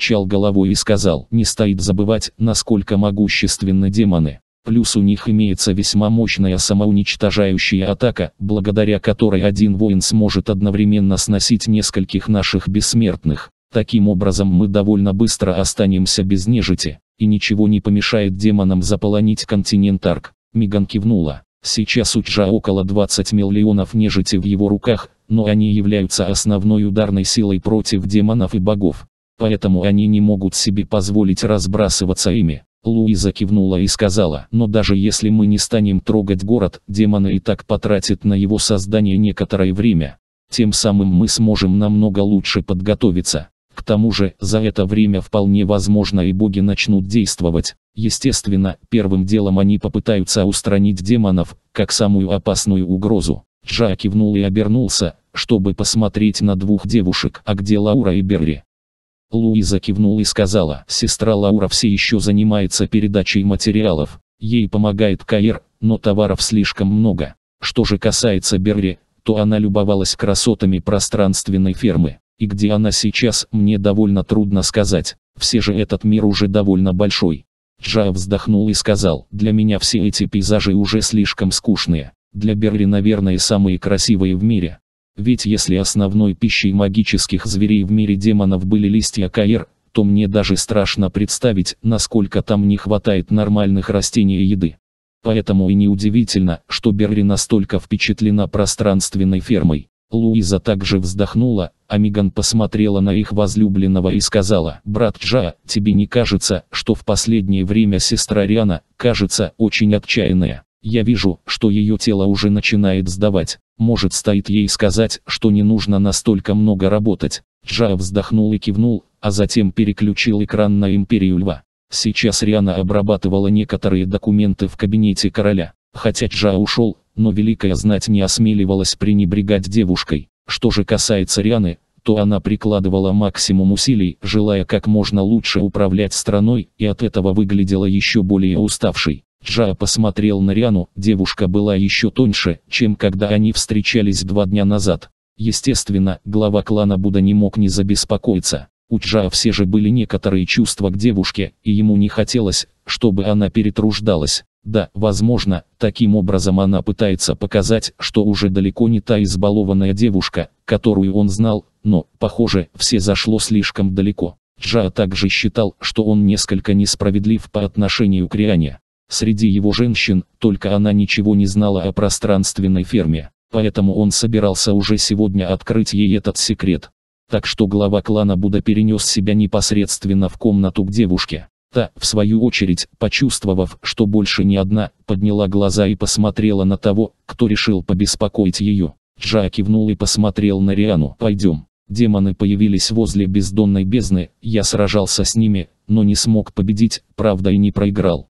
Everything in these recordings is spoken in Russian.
покачал головой и сказал, не стоит забывать, насколько могущественны демоны. Плюс у них имеется весьма мощная самоуничтожающая атака, благодаря которой один воин сможет одновременно сносить нескольких наших бессмертных. Таким образом мы довольно быстро останемся без нежити, и ничего не помешает демонам заполонить континент Арк. Миган кивнула. Сейчас у Чжа около 20 миллионов нежити в его руках, но они являются основной ударной силой против демонов и богов поэтому они не могут себе позволить разбрасываться ими. Луиза кивнула и сказала, но даже если мы не станем трогать город, демоны и так потратят на его создание некоторое время. Тем самым мы сможем намного лучше подготовиться. К тому же, за это время вполне возможно и боги начнут действовать. Естественно, первым делом они попытаются устранить демонов, как самую опасную угрозу. Джа кивнул и обернулся, чтобы посмотреть на двух девушек, а где Лаура и Берри. Луиза кивнул и сказала, сестра Лаура все еще занимается передачей материалов, ей помогает Каир, но товаров слишком много. Что же касается Берри, то она любовалась красотами пространственной фермы. И где она сейчас, мне довольно трудно сказать, все же этот мир уже довольно большой. Джа вздохнул и сказал, для меня все эти пейзажи уже слишком скучные. Для Берри, наверное, самые красивые в мире. Ведь если основной пищей магических зверей в мире демонов были листья каир, то мне даже страшно представить, насколько там не хватает нормальных растений и еды. Поэтому и неудивительно, что Берри настолько впечатлена пространственной фермой. Луиза также вздохнула, а Миган посмотрела на их возлюбленного и сказала, «Брат Джа, тебе не кажется, что в последнее время сестра Риана, кажется, очень отчаянная?» Я вижу, что ее тело уже начинает сдавать. Может стоит ей сказать, что не нужно настолько много работать. Джао вздохнул и кивнул, а затем переключил экран на Империю Льва. Сейчас Риана обрабатывала некоторые документы в кабинете короля. Хотя Джа ушел, но Великая Знать не осмеливалась пренебрегать девушкой. Что же касается Рианы, то она прикладывала максимум усилий, желая как можно лучше управлять страной, и от этого выглядела еще более уставшей. Джа посмотрел на Риану, девушка была еще тоньше, чем когда они встречались два дня назад. Естественно, глава клана Буда не мог не забеспокоиться. У Джа все же были некоторые чувства к девушке, и ему не хотелось, чтобы она перетруждалась. Да, возможно, таким образом она пытается показать, что уже далеко не та избалованная девушка, которую он знал, но, похоже, все зашло слишком далеко. Джа также считал, что он несколько несправедлив по отношению к Риане. Среди его женщин, только она ничего не знала о пространственной ферме, поэтому он собирался уже сегодня открыть ей этот секрет. Так что глава клана Буда перенес себя непосредственно в комнату к девушке. Та, в свою очередь, почувствовав, что больше не одна, подняла глаза и посмотрела на того, кто решил побеспокоить ее. Джа кивнул и посмотрел на Риану. «Пойдем». Демоны появились возле бездонной бездны, я сражался с ними, но не смог победить, правда и не проиграл.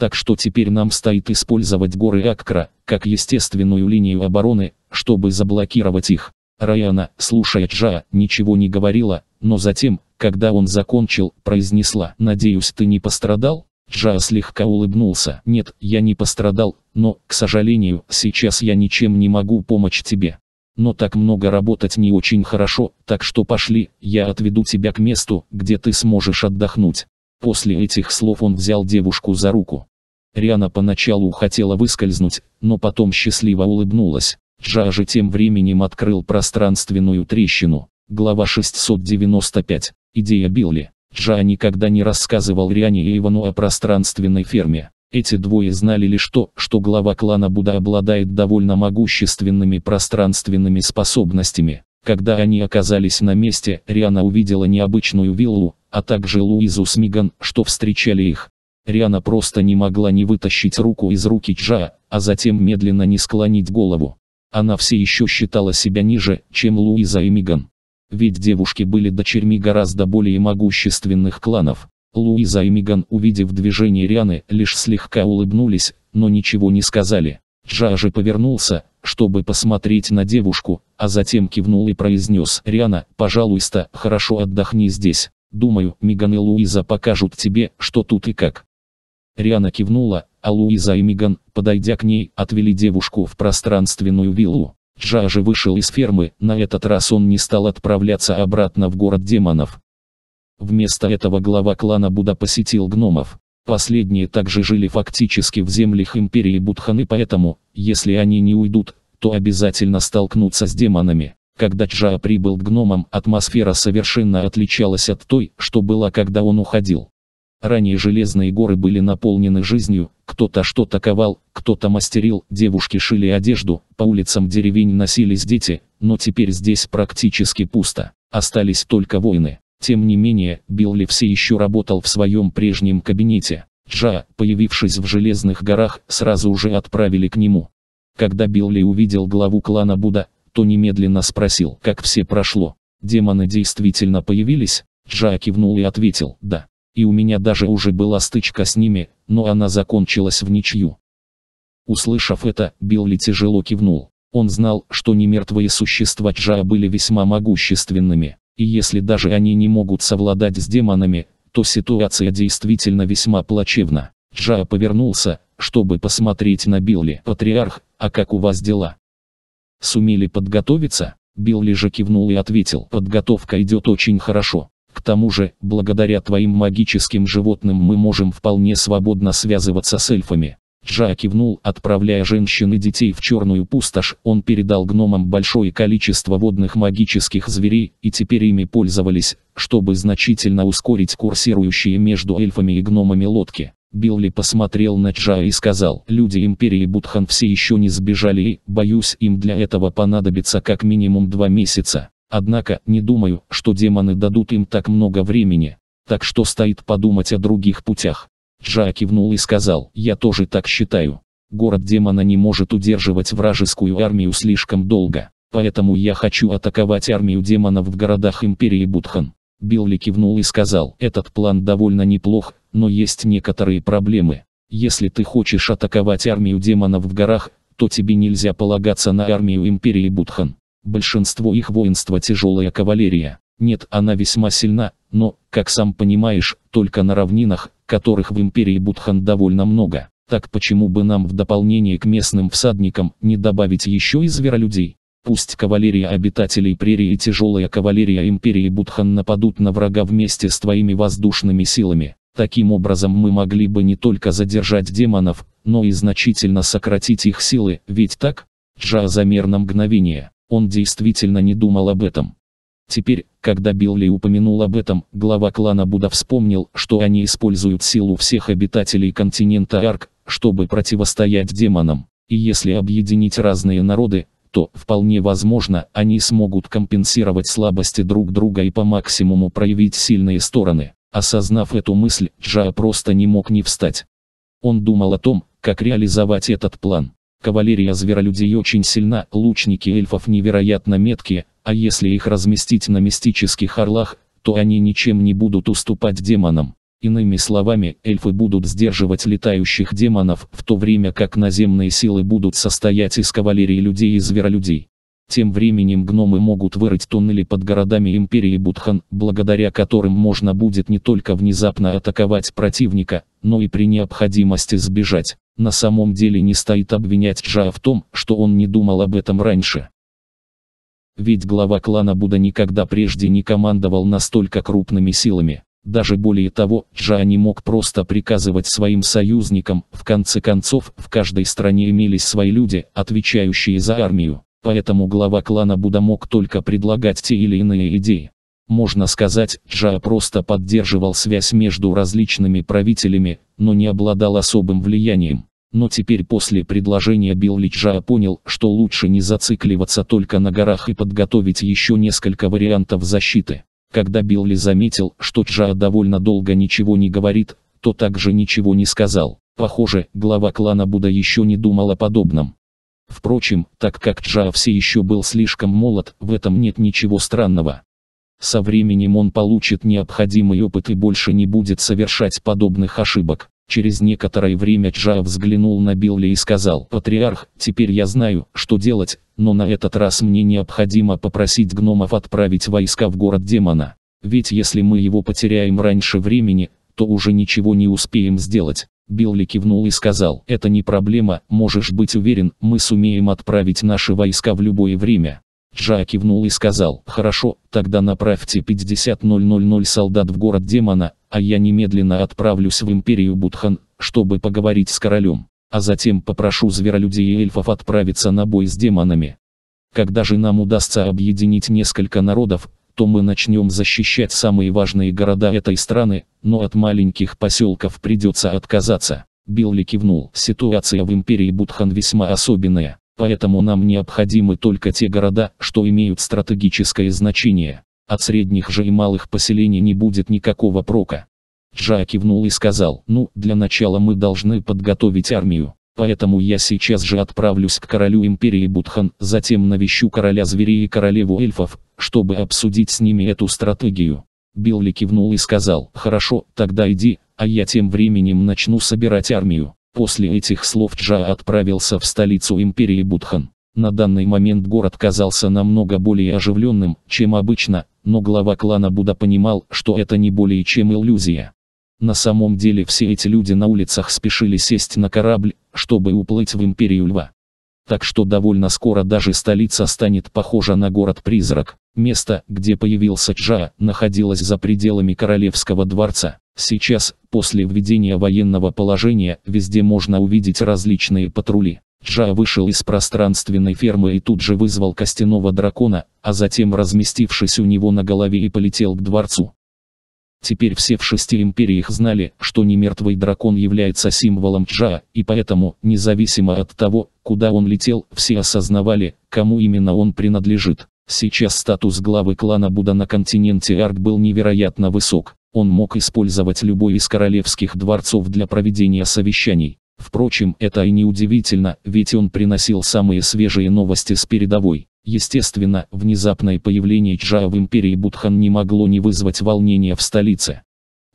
Так что теперь нам стоит использовать горы Аккра, как естественную линию обороны, чтобы заблокировать их. Раяна, слушая Джа, ничего не говорила, но затем, когда он закончил, произнесла «Надеюсь, ты не пострадал?» Джа слегка улыбнулся «Нет, я не пострадал, но, к сожалению, сейчас я ничем не могу помочь тебе. Но так много работать не очень хорошо, так что пошли, я отведу тебя к месту, где ты сможешь отдохнуть». После этих слов он взял девушку за руку. Риана поначалу хотела выскользнуть, но потом счастливо улыбнулась. Джа же тем временем открыл пространственную трещину. Глава 695. Идея Билли. Джа никогда не рассказывал Риане и Ивану о пространственной ферме. Эти двое знали лишь то, что глава клана Буда обладает довольно могущественными пространственными способностями. Когда они оказались на месте, Риана увидела необычную виллу, а также Луизу Смиган, что встречали их. Риана просто не могла не вытащить руку из руки Чжа, а затем медленно не склонить голову. Она все еще считала себя ниже, чем Луиза и Миган. Ведь девушки были дочерьми гораздо более могущественных кланов. Луиза и Миган, увидев движение Рианы, лишь слегка улыбнулись, но ничего не сказали. Джа же повернулся, чтобы посмотреть на девушку, а затем кивнул и произнес «Риана, пожалуйста, хорошо отдохни здесь. Думаю, Миган и Луиза покажут тебе, что тут и как». Риана кивнула, а Луиза и Миган, подойдя к ней, отвели девушку в пространственную виллу. Джа же вышел из фермы, на этот раз он не стал отправляться обратно в город демонов. Вместо этого глава клана Буда посетил гномов. Последние также жили фактически в землях империи Будхан поэтому, если они не уйдут, то обязательно столкнутся с демонами. Когда Джа прибыл к гномам, атмосфера совершенно отличалась от той, что была когда он уходил. Ранее железные горы были наполнены жизнью, кто-то что-то ковал, кто-то мастерил, девушки шили одежду, по улицам деревень носились дети, но теперь здесь практически пусто, остались только войны. Тем не менее, Билли все еще работал в своем прежнем кабинете. Джа, появившись в Железных горах, сразу же отправили к нему. Когда Билли увидел главу клана Буда, то немедленно спросил, как все прошло. Демоны действительно появились? Джа кивнул и ответил, да. И у меня даже уже была стычка с ними, но она закончилась в ничью. Услышав это, Билли тяжело кивнул. Он знал, что немертвые существа Джаа были весьма могущественными, и если даже они не могут совладать с демонами, то ситуация действительно весьма плачевна. Джаа повернулся, чтобы посмотреть на Билли. «Патриарх, а как у вас дела?» «Сумели подготовиться?» Билли же кивнул и ответил. «Подготовка идет очень хорошо. К тому же, благодаря твоим магическим животным мы можем вполне свободно связываться с эльфами. Джа кивнул, отправляя женщин и детей в черную пустошь, он передал гномам большое количество водных магических зверей, и теперь ими пользовались, чтобы значительно ускорить курсирующие между эльфами и гномами лодки. Билли посмотрел на Джа и сказал, люди Империи Будхан все еще не сбежали и, боюсь, им для этого понадобится как минимум два месяца. Однако, не думаю, что демоны дадут им так много времени. Так что стоит подумать о других путях. Джа кивнул и сказал, я тоже так считаю. Город демона не может удерживать вражескую армию слишком долго. Поэтому я хочу атаковать армию демонов в городах Империи Будхан. Билли кивнул и сказал, этот план довольно неплох, но есть некоторые проблемы. Если ты хочешь атаковать армию демонов в горах, то тебе нельзя полагаться на армию Империи Будхан. Большинство их воинства тяжелая кавалерия. Нет, она весьма сильна, но, как сам понимаешь, только на равнинах, которых в империи Будхан довольно много. Так почему бы нам в дополнение к местным всадникам не добавить еще и зверолюдей? Пусть кавалерия обитателей прерии и тяжелая кавалерия империи Будхан нападут на врага вместе с твоими воздушными силами. Таким образом мы могли бы не только задержать демонов, но и значительно сократить их силы, ведь так? Джа замер на мгновение. Он действительно не думал об этом. Теперь, когда Билли упомянул об этом, глава клана Буда вспомнил, что они используют силу всех обитателей континента Арк, чтобы противостоять демонам. И если объединить разные народы, то, вполне возможно, они смогут компенсировать слабости друг друга и по максимуму проявить сильные стороны. Осознав эту мысль, Джа просто не мог не встать. Он думал о том, как реализовать этот план. Кавалерия зверолюдей очень сильна, лучники эльфов невероятно меткие, а если их разместить на мистических орлах, то они ничем не будут уступать демонам. Иными словами, эльфы будут сдерживать летающих демонов, в то время как наземные силы будут состоять из кавалерии людей и зверолюдей. Тем временем гномы могут вырыть туннели под городами Империи Будхан, благодаря которым можно будет не только внезапно атаковать противника, но и при необходимости сбежать. На самом деле не стоит обвинять Джа в том, что он не думал об этом раньше. Ведь глава клана Буда никогда прежде не командовал настолько крупными силами. Даже более того, Джа не мог просто приказывать своим союзникам, в конце концов, в каждой стране имелись свои люди, отвечающие за армию. Поэтому глава клана Буда мог только предлагать те или иные идеи. Можно сказать, Джа просто поддерживал связь между различными правителями, но не обладал особым влиянием. Но теперь после предложения Билли Джа понял, что лучше не зацикливаться только на горах и подготовить еще несколько вариантов защиты. Когда Билли заметил, что Джа довольно долго ничего не говорит, то также ничего не сказал. Похоже, глава клана Буда еще не думал о подобном. Впрочем, так как Джаавси еще был слишком молод, в этом нет ничего странного. Со временем он получит необходимый опыт и больше не будет совершать подобных ошибок. Через некоторое время Джа взглянул на Билли и сказал, «Патриарх, теперь я знаю, что делать, но на этот раз мне необходимо попросить гномов отправить войска в город демона. Ведь если мы его потеряем раньше времени, то уже ничего не успеем сделать. Билли кивнул и сказал, это не проблема, можешь быть уверен, мы сумеем отправить наши войска в любое время. Джа кивнул и сказал, хорошо, тогда направьте 50 000 солдат в город демона, а я немедленно отправлюсь в империю Будхан, чтобы поговорить с королем. А затем попрошу зверолюдей и эльфов отправиться на бой с демонами. Когда же нам удастся объединить несколько народов, то мы начнем защищать самые важные города этой страны, но от маленьких поселков придется отказаться. Билли кивнул. Ситуация в империи Будхан весьма особенная, поэтому нам необходимы только те города, что имеют стратегическое значение. От средних же и малых поселений не будет никакого прока. Джа кивнул и сказал, ну, для начала мы должны подготовить армию. Поэтому я сейчас же отправлюсь к королю империи Будхан, затем навещу короля зверей и королеву эльфов, чтобы обсудить с ними эту стратегию. Билли кивнул и сказал, «Хорошо, тогда иди, а я тем временем начну собирать армию». После этих слов Джа отправился в столицу империи Будхан. На данный момент город казался намного более оживленным, чем обычно, но глава клана Буда понимал, что это не более чем иллюзия. На самом деле все эти люди на улицах спешили сесть на корабль, чтобы уплыть в империю Льва так что довольно скоро даже столица станет похожа на город-призрак. Место, где появился Джа, находилось за пределами королевского дворца. Сейчас, после введения военного положения, везде можно увидеть различные патрули. Джа вышел из пространственной фермы и тут же вызвал костяного дракона, а затем разместившись у него на голове и полетел к дворцу. Теперь все в шести империях знали, что немертвый дракон является символом Чжа, и поэтому, независимо от того, куда он летел, все осознавали, кому именно он принадлежит. Сейчас статус главы клана Буда на континенте Арк был невероятно высок. Он мог использовать любой из королевских дворцов для проведения совещаний. Впрочем, это и не удивительно, ведь он приносил самые свежие новости с передовой. Естественно, внезапное появление чжао в империи Будхан не могло не вызвать волнения в столице.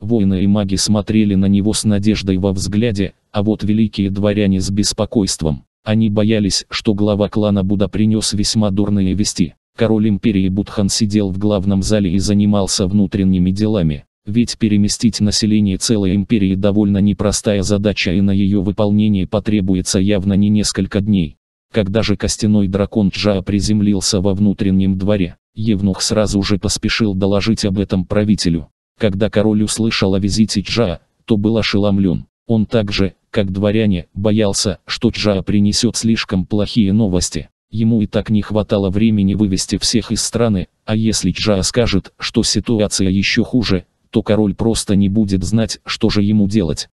Воины и маги смотрели на него с надеждой во взгляде, а вот великие дворяне с беспокойством. Они боялись, что глава клана Буда принес весьма дурные вести. Король империи Будхан сидел в главном зале и занимался внутренними делами. Ведь переместить население целой империи довольно непростая задача и на ее выполнение потребуется явно не несколько дней. Когда же костяной дракон Джа приземлился во внутреннем дворе, Евнух сразу же поспешил доложить об этом правителю. Когда король услышал о визите Джа, то был ошеломлен. Он также, как дворяне, боялся, что Джа принесет слишком плохие новости. Ему и так не хватало времени вывести всех из страны, а если Джа скажет, что ситуация еще хуже, то король просто не будет знать, что же ему делать.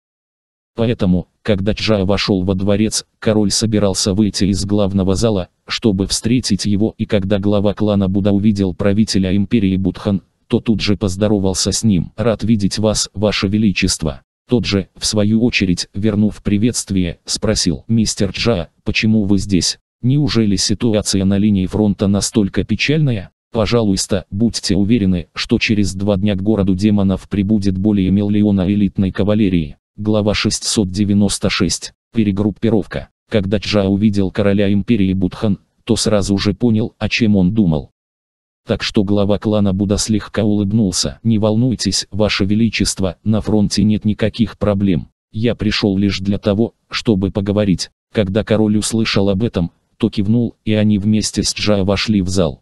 Поэтому, когда Чжа вошел во дворец, король собирался выйти из главного зала, чтобы встретить его и когда глава клана Буда увидел правителя империи Будхан, то тут же поздоровался с ним. «Рад видеть вас, ваше величество». Тот же, в свою очередь, вернув приветствие, спросил, «Мистер Джа, почему вы здесь? Неужели ситуация на линии фронта настолько печальная?» Пожалуйста, будьте уверены, что через два дня к городу демонов прибудет более миллиона элитной кавалерии. Глава 696. Перегруппировка. Когда Чжа увидел короля империи Будхан, то сразу же понял, о чем он думал. Так что глава клана Буда слегка улыбнулся. «Не волнуйтесь, Ваше Величество, на фронте нет никаких проблем. Я пришел лишь для того, чтобы поговорить». Когда король услышал об этом, то кивнул, и они вместе с Чжа вошли в зал.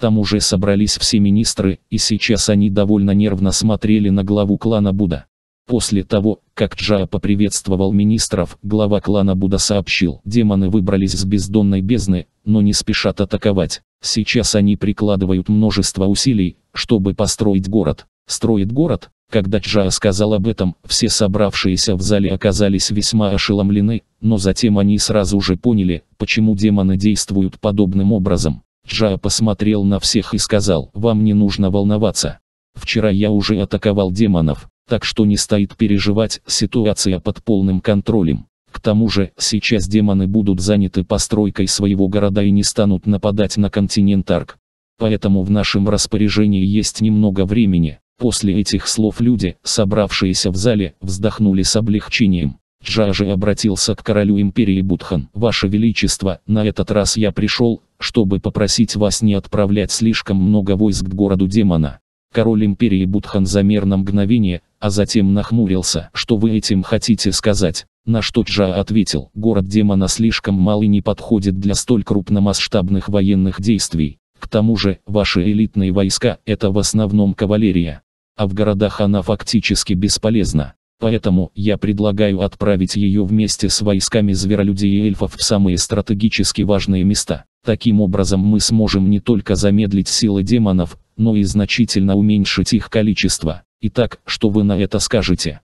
Там уже собрались все министры, и сейчас они довольно нервно смотрели на главу клана Буда. После того, как Джая поприветствовал министров, глава клана Буда сообщил, демоны выбрались с бездонной бездны, но не спешат атаковать. Сейчас они прикладывают множество усилий, чтобы построить город. Строит город? Когда Джая сказал об этом, все собравшиеся в зале оказались весьма ошеломлены, но затем они сразу же поняли, почему демоны действуют подобным образом. Джа посмотрел на всех и сказал, вам не нужно волноваться. Вчера я уже атаковал демонов, так что не стоит переживать, ситуация под полным контролем. К тому же, сейчас демоны будут заняты постройкой своего города и не станут нападать на континент Арк. Поэтому в нашем распоряжении есть немного времени. После этих слов люди, собравшиеся в зале, вздохнули с облегчением. Джажи обратился к королю империи Будхан. «Ваше Величество, на этот раз я пришел, чтобы попросить вас не отправлять слишком много войск к городу демона». Король империи Будхан замер на мгновение, а затем нахмурился. «Что вы этим хотите сказать?» На что Джа ответил, «Город демона слишком мал и не подходит для столь крупномасштабных военных действий. К тому же, ваши элитные войска – это в основном кавалерия. А в городах она фактически бесполезна. Поэтому я предлагаю отправить ее вместе с войсками зверолюдей и эльфов в самые стратегически важные места. Таким образом мы сможем не только замедлить силы демонов, но и значительно уменьшить их количество. Итак, что вы на это скажете?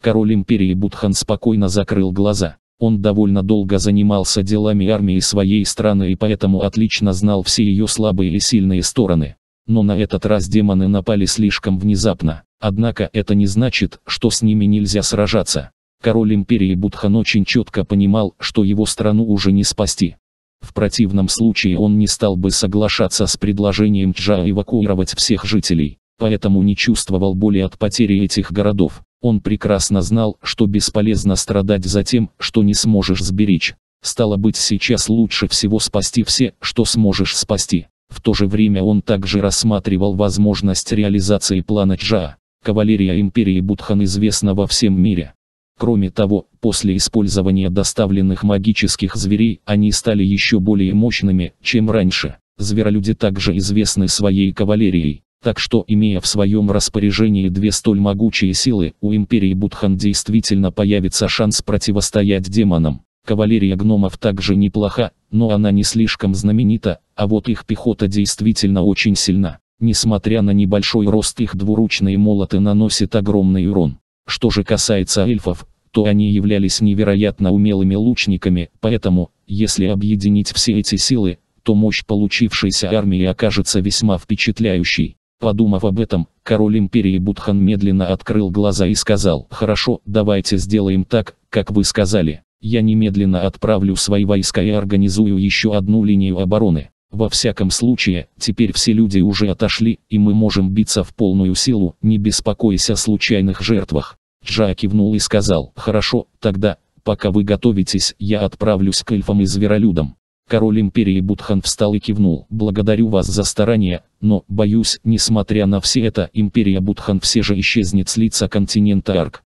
Король империи Будхан спокойно закрыл глаза. Он довольно долго занимался делами армии своей страны и поэтому отлично знал все ее слабые и сильные стороны но на этот раз демоны напали слишком внезапно. Однако это не значит, что с ними нельзя сражаться. Король империи Будхан очень четко понимал, что его страну уже не спасти. В противном случае он не стал бы соглашаться с предложением Чжа эвакуировать всех жителей, поэтому не чувствовал боли от потери этих городов. Он прекрасно знал, что бесполезно страдать за тем, что не сможешь сберечь. Стало быть сейчас лучше всего спасти все, что сможешь спасти. В то же время он также рассматривал возможность реализации плана Джа. Кавалерия империи Будхан известна во всем мире. Кроме того, после использования доставленных магических зверей, они стали еще более мощными, чем раньше. Зверолюди также известны своей кавалерией. Так что, имея в своем распоряжении две столь могучие силы, у империи Будхан действительно появится шанс противостоять демонам. Кавалерия гномов также неплоха, но она не слишком знаменита, а вот их пехота действительно очень сильна. Несмотря на небольшой рост их двуручные молоты наносят огромный урон. Что же касается эльфов, то они являлись невероятно умелыми лучниками, поэтому, если объединить все эти силы, то мощь получившейся армии окажется весьма впечатляющей. Подумав об этом, король империи Будхан медленно открыл глаза и сказал, «Хорошо, давайте сделаем так, как вы сказали». Я немедленно отправлю свои войска и организую еще одну линию обороны. Во всяком случае, теперь все люди уже отошли, и мы можем биться в полную силу, не беспокоясь о случайных жертвах. Джа кивнул и сказал, хорошо, тогда, пока вы готовитесь, я отправлюсь к эльфам и зверолюдам. Король империи Будхан встал и кивнул. «Благодарю вас за старания, но, боюсь, несмотря на все это, империя Будхан все же исчезнет с лица континента Арк.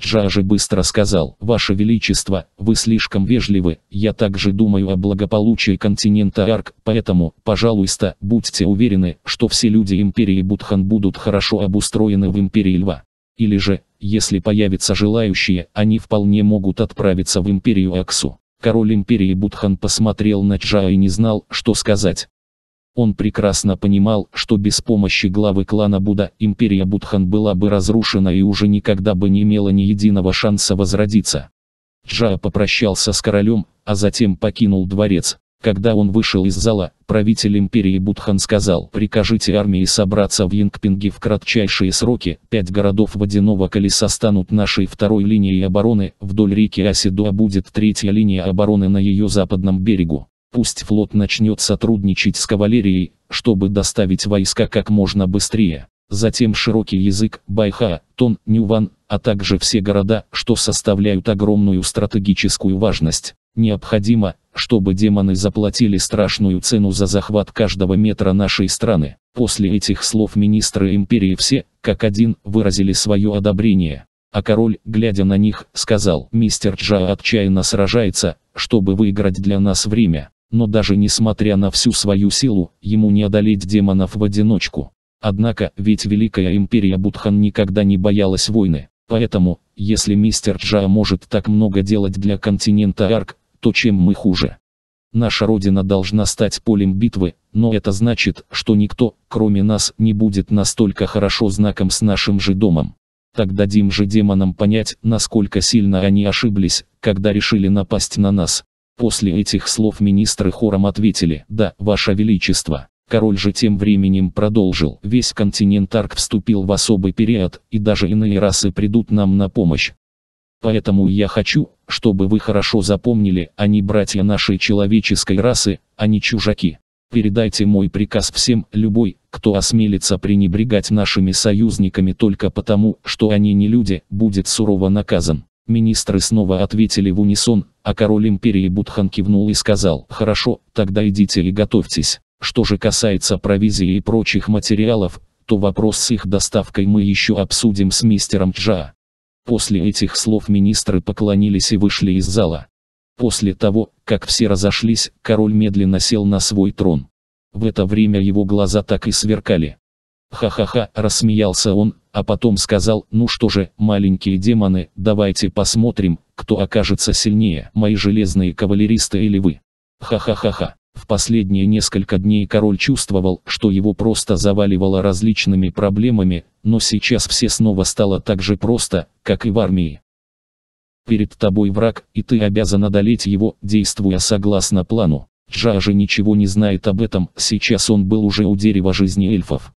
Джажи быстро сказал, «Ваше Величество, вы слишком вежливы, я также думаю о благополучии континента Арк, поэтому, пожалуйста, будьте уверены, что все люди Империи Будхан будут хорошо обустроены в Империи Льва. Или же, если появятся желающие, они вполне могут отправиться в Империю Аксу». Король Империи Будхан посмотрел на Джа и не знал, что сказать. Он прекрасно понимал, что без помощи главы клана Буда империя Будхан была бы разрушена и уже никогда бы не имела ни единого шанса возродиться. Джа попрощался с королем, а затем покинул дворец. Когда он вышел из зала, правитель империи Будхан сказал, прикажите армии собраться в Янгпинге в кратчайшие сроки, пять городов водяного колеса станут нашей второй линией обороны, вдоль реки Асидуа будет третья линия обороны на ее западном берегу. Пусть флот начнет сотрудничать с кавалерией, чтобы доставить войска как можно быстрее. Затем широкий язык, Байха, Тон, Нюван, а также все города, что составляют огромную стратегическую важность. Необходимо, чтобы демоны заплатили страшную цену за захват каждого метра нашей страны. После этих слов министры империи все, как один, выразили свое одобрение. А король, глядя на них, сказал, мистер Джа отчаянно сражается, чтобы выиграть для нас время. Но даже несмотря на всю свою силу, ему не одолеть демонов в одиночку. Однако, ведь Великая Империя Будхан никогда не боялась войны. Поэтому, если мистер Джа может так много делать для континента Арк, то чем мы хуже? Наша родина должна стать полем битвы, но это значит, что никто, кроме нас, не будет настолько хорошо знаком с нашим же домом. Так дадим же демонам понять, насколько сильно они ошиблись, когда решили напасть на нас. После этих слов министры хором ответили «Да, Ваше Величество». Король же тем временем продолжил. Весь континент Арк вступил в особый период, и даже иные расы придут нам на помощь. Поэтому я хочу, чтобы вы хорошо запомнили, они братья нашей человеческой расы, а не чужаки. Передайте мой приказ всем, любой, кто осмелится пренебрегать нашими союзниками только потому, что они не люди, будет сурово наказан. Министры снова ответили в унисон, а король империи Будхан кивнул и сказал, «Хорошо, тогда идите и готовьтесь». Что же касается провизии и прочих материалов, то вопрос с их доставкой мы еще обсудим с мистером Джа. После этих слов министры поклонились и вышли из зала. После того, как все разошлись, король медленно сел на свой трон. В это время его глаза так и сверкали. Ха-ха-ха, рассмеялся он, а потом сказал, ну что же, маленькие демоны, давайте посмотрим, кто окажется сильнее, мои железные кавалеристы или вы. Ха-ха-ха-ха. В последние несколько дней король чувствовал, что его просто заваливало различными проблемами, но сейчас все снова стало так же просто, как и в армии. Перед тобой враг, и ты обязан одолеть его, действуя согласно плану. Джа же ничего не знает об этом, сейчас он был уже у дерева жизни эльфов.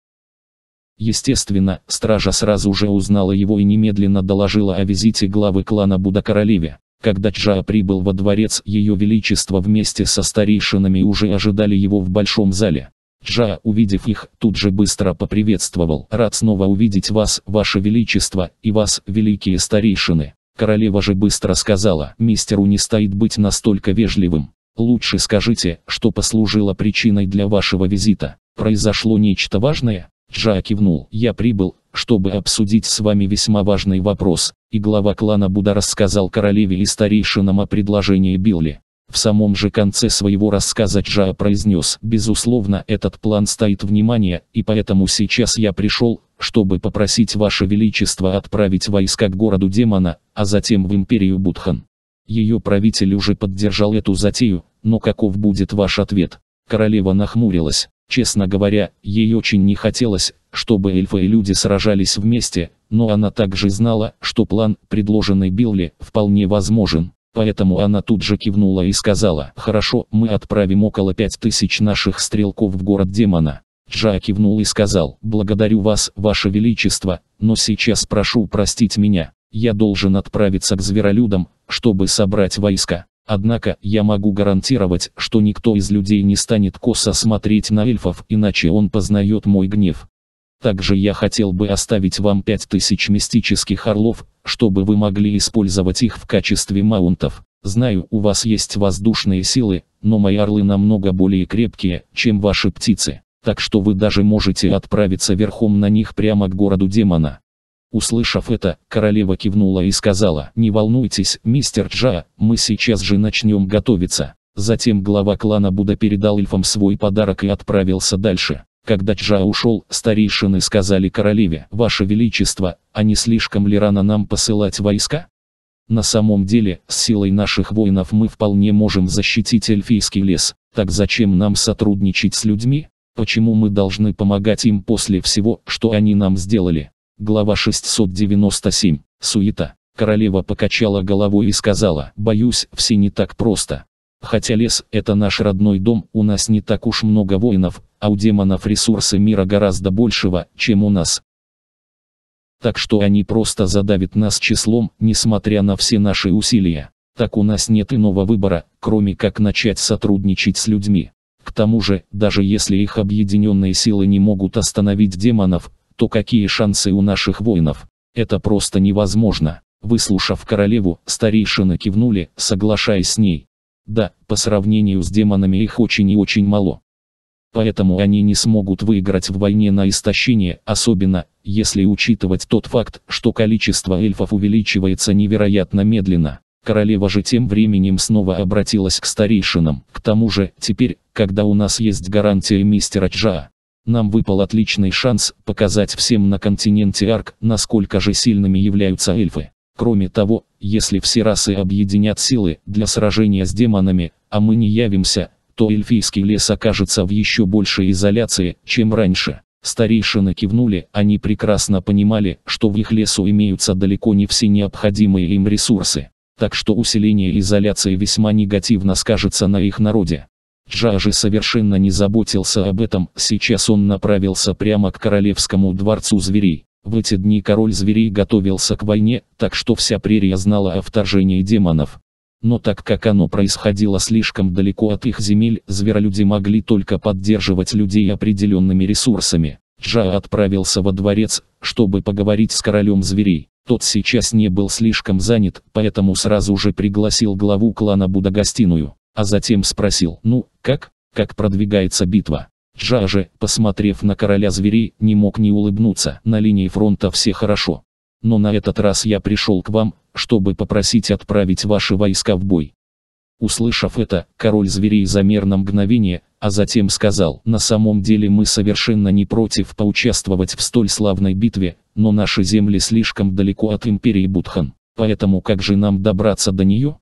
Естественно, стража сразу же узнала его и немедленно доложила о визите главы клана королеве. Когда Чжа прибыл во дворец, ее величество вместе со старейшинами уже ожидали его в большом зале. Джа, увидев их, тут же быстро поприветствовал. «Рад снова увидеть вас, ваше величество, и вас, великие старейшины». Королева же быстро сказала, «Мистеру не стоит быть настолько вежливым. Лучше скажите, что послужило причиной для вашего визита. Произошло нечто важное?» Джа кивнул. «Я прибыл, чтобы обсудить с вами весьма важный вопрос», и глава клана Буда рассказал королеве и старейшинам о предложении Билли. В самом же конце своего рассказа Джа произнес, «Безусловно, этот план стоит внимания, и поэтому сейчас я пришел, чтобы попросить Ваше Величество отправить войска к городу демона, а затем в империю Будхан». Ее правитель уже поддержал эту затею, но каков будет ваш ответ? Королева нахмурилась. Честно говоря, ей очень не хотелось, чтобы эльфы и люди сражались вместе, но она также знала, что план, предложенный Билли, вполне возможен. Поэтому она тут же кивнула и сказала, «Хорошо, мы отправим около пять тысяч наших стрелков в город демона». Джа кивнул и сказал, «Благодарю вас, ваше величество, но сейчас прошу простить меня. Я должен отправиться к зверолюдам, чтобы собрать войска». Однако, я могу гарантировать, что никто из людей не станет косо смотреть на эльфов, иначе он познает мой гнев. Также я хотел бы оставить вам 5000 мистических орлов, чтобы вы могли использовать их в качестве маунтов. Знаю, у вас есть воздушные силы, но мои орлы намного более крепкие, чем ваши птицы. Так что вы даже можете отправиться верхом на них прямо к городу демона. Услышав это, королева кивнула и сказала, «Не волнуйтесь, мистер Джа, мы сейчас же начнем готовиться». Затем глава клана Буда передал эльфам свой подарок и отправился дальше. Когда Джа ушел, старейшины сказали королеве, «Ваше Величество, а не слишком ли рано нам посылать войска?» На самом деле, с силой наших воинов мы вполне можем защитить эльфийский лес, так зачем нам сотрудничать с людьми? Почему мы должны помогать им после всего, что они нам сделали? Глава 697. Суета. Королева покачала головой и сказала, «Боюсь, все не так просто. Хотя лес – это наш родной дом, у нас не так уж много воинов, а у демонов ресурсы мира гораздо большего, чем у нас. Так что они просто задавят нас числом, несмотря на все наши усилия. Так у нас нет иного выбора, кроме как начать сотрудничать с людьми. К тому же, даже если их объединенные силы не могут остановить демонов, то какие шансы у наших воинов? Это просто невозможно. Выслушав королеву, старейшины кивнули, соглашаясь с ней. Да, по сравнению с демонами их очень и очень мало. Поэтому они не смогут выиграть в войне на истощение, особенно, если учитывать тот факт, что количество эльфов увеличивается невероятно медленно. Королева же тем временем снова обратилась к старейшинам. К тому же, теперь, когда у нас есть гарантия мистера Джаа, нам выпал отличный шанс показать всем на континенте Арк, насколько же сильными являются эльфы. Кроме того, если все расы объединят силы для сражения с демонами, а мы не явимся, то эльфийский лес окажется в еще большей изоляции, чем раньше. Старейшины кивнули, они прекрасно понимали, что в их лесу имеются далеко не все необходимые им ресурсы. Так что усиление изоляции весьма негативно скажется на их народе. Джажи совершенно не заботился об этом, сейчас он направился прямо к королевскому дворцу зверей. В эти дни король зверей готовился к войне, так что вся прерия знала о вторжении демонов. Но так как оно происходило слишком далеко от их земель, зверолюди могли только поддерживать людей определенными ресурсами. Джа отправился во дворец, чтобы поговорить с королем зверей. Тот сейчас не был слишком занят, поэтому сразу же пригласил главу клана гостиную а затем спросил, ну, как, как продвигается битва. Джаже, посмотрев на короля зверей, не мог не улыбнуться, на линии фронта все хорошо. Но на этот раз я пришел к вам, чтобы попросить отправить ваши войска в бой. Услышав это, король зверей замер на мгновение, а затем сказал, на самом деле мы совершенно не против поучаствовать в столь славной битве, но наши земли слишком далеко от империи Будхан. Поэтому как же нам добраться до нее?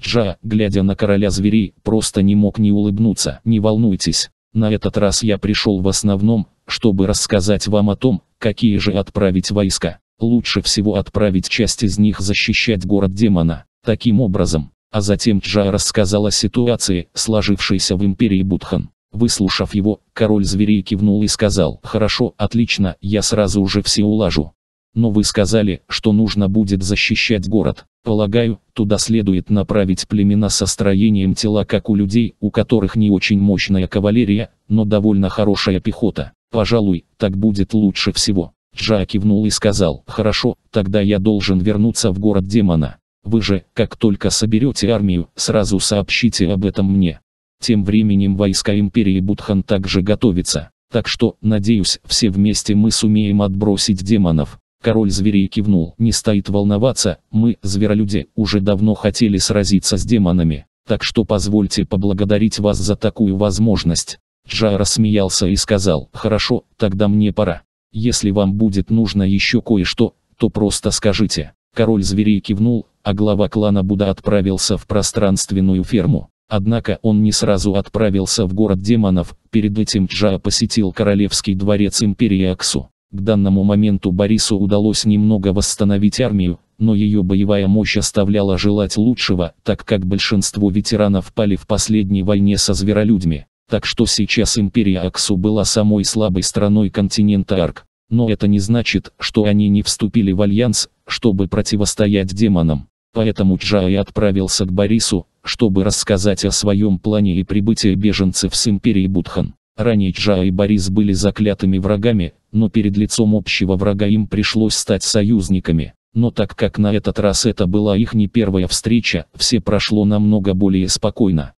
Джа, глядя на короля зверей, просто не мог не улыбнуться. Не волнуйтесь, на этот раз я пришел в основном, чтобы рассказать вам о том, какие же отправить войска. Лучше всего отправить часть из них защищать город демона. Таким образом, а затем Джа рассказал о ситуации, сложившейся в империи Будхан. Выслушав его, король зверей кивнул и сказал, «Хорошо, отлично, я сразу уже все улажу но вы сказали, что нужно будет защищать город. Полагаю, туда следует направить племена со строением тела как у людей, у которых не очень мощная кавалерия, но довольно хорошая пехота. Пожалуй, так будет лучше всего. Джа кивнул и сказал, хорошо, тогда я должен вернуться в город демона. Вы же, как только соберете армию, сразу сообщите об этом мне. Тем временем войска империи Будхан также готовятся. Так что, надеюсь, все вместе мы сумеем отбросить демонов. Король зверей кивнул. Не стоит волноваться, мы, зверолюди, уже давно хотели сразиться с демонами. Так что позвольте поблагодарить вас за такую возможность. Джа рассмеялся и сказал, хорошо, тогда мне пора. Если вам будет нужно еще кое-что, то просто скажите. Король зверей кивнул, а глава клана Буда отправился в пространственную ферму. Однако он не сразу отправился в город демонов, перед этим Джа посетил королевский дворец империи Аксу. К данному моменту Борису удалось немного восстановить армию, но ее боевая мощь оставляла желать лучшего, так как большинство ветеранов пали в последней войне со зверолюдьми. Так что сейчас империя Аксу была самой слабой страной континента Арк. Но это не значит, что они не вступили в альянс, чтобы противостоять демонам. Поэтому Джаи отправился к Борису, чтобы рассказать о своем плане и прибытии беженцев с империи Будхан. Ранее Чжа и Борис были заклятыми врагами, но перед лицом общего врага им пришлось стать союзниками. Но так как на этот раз это была их не первая встреча, все прошло намного более спокойно.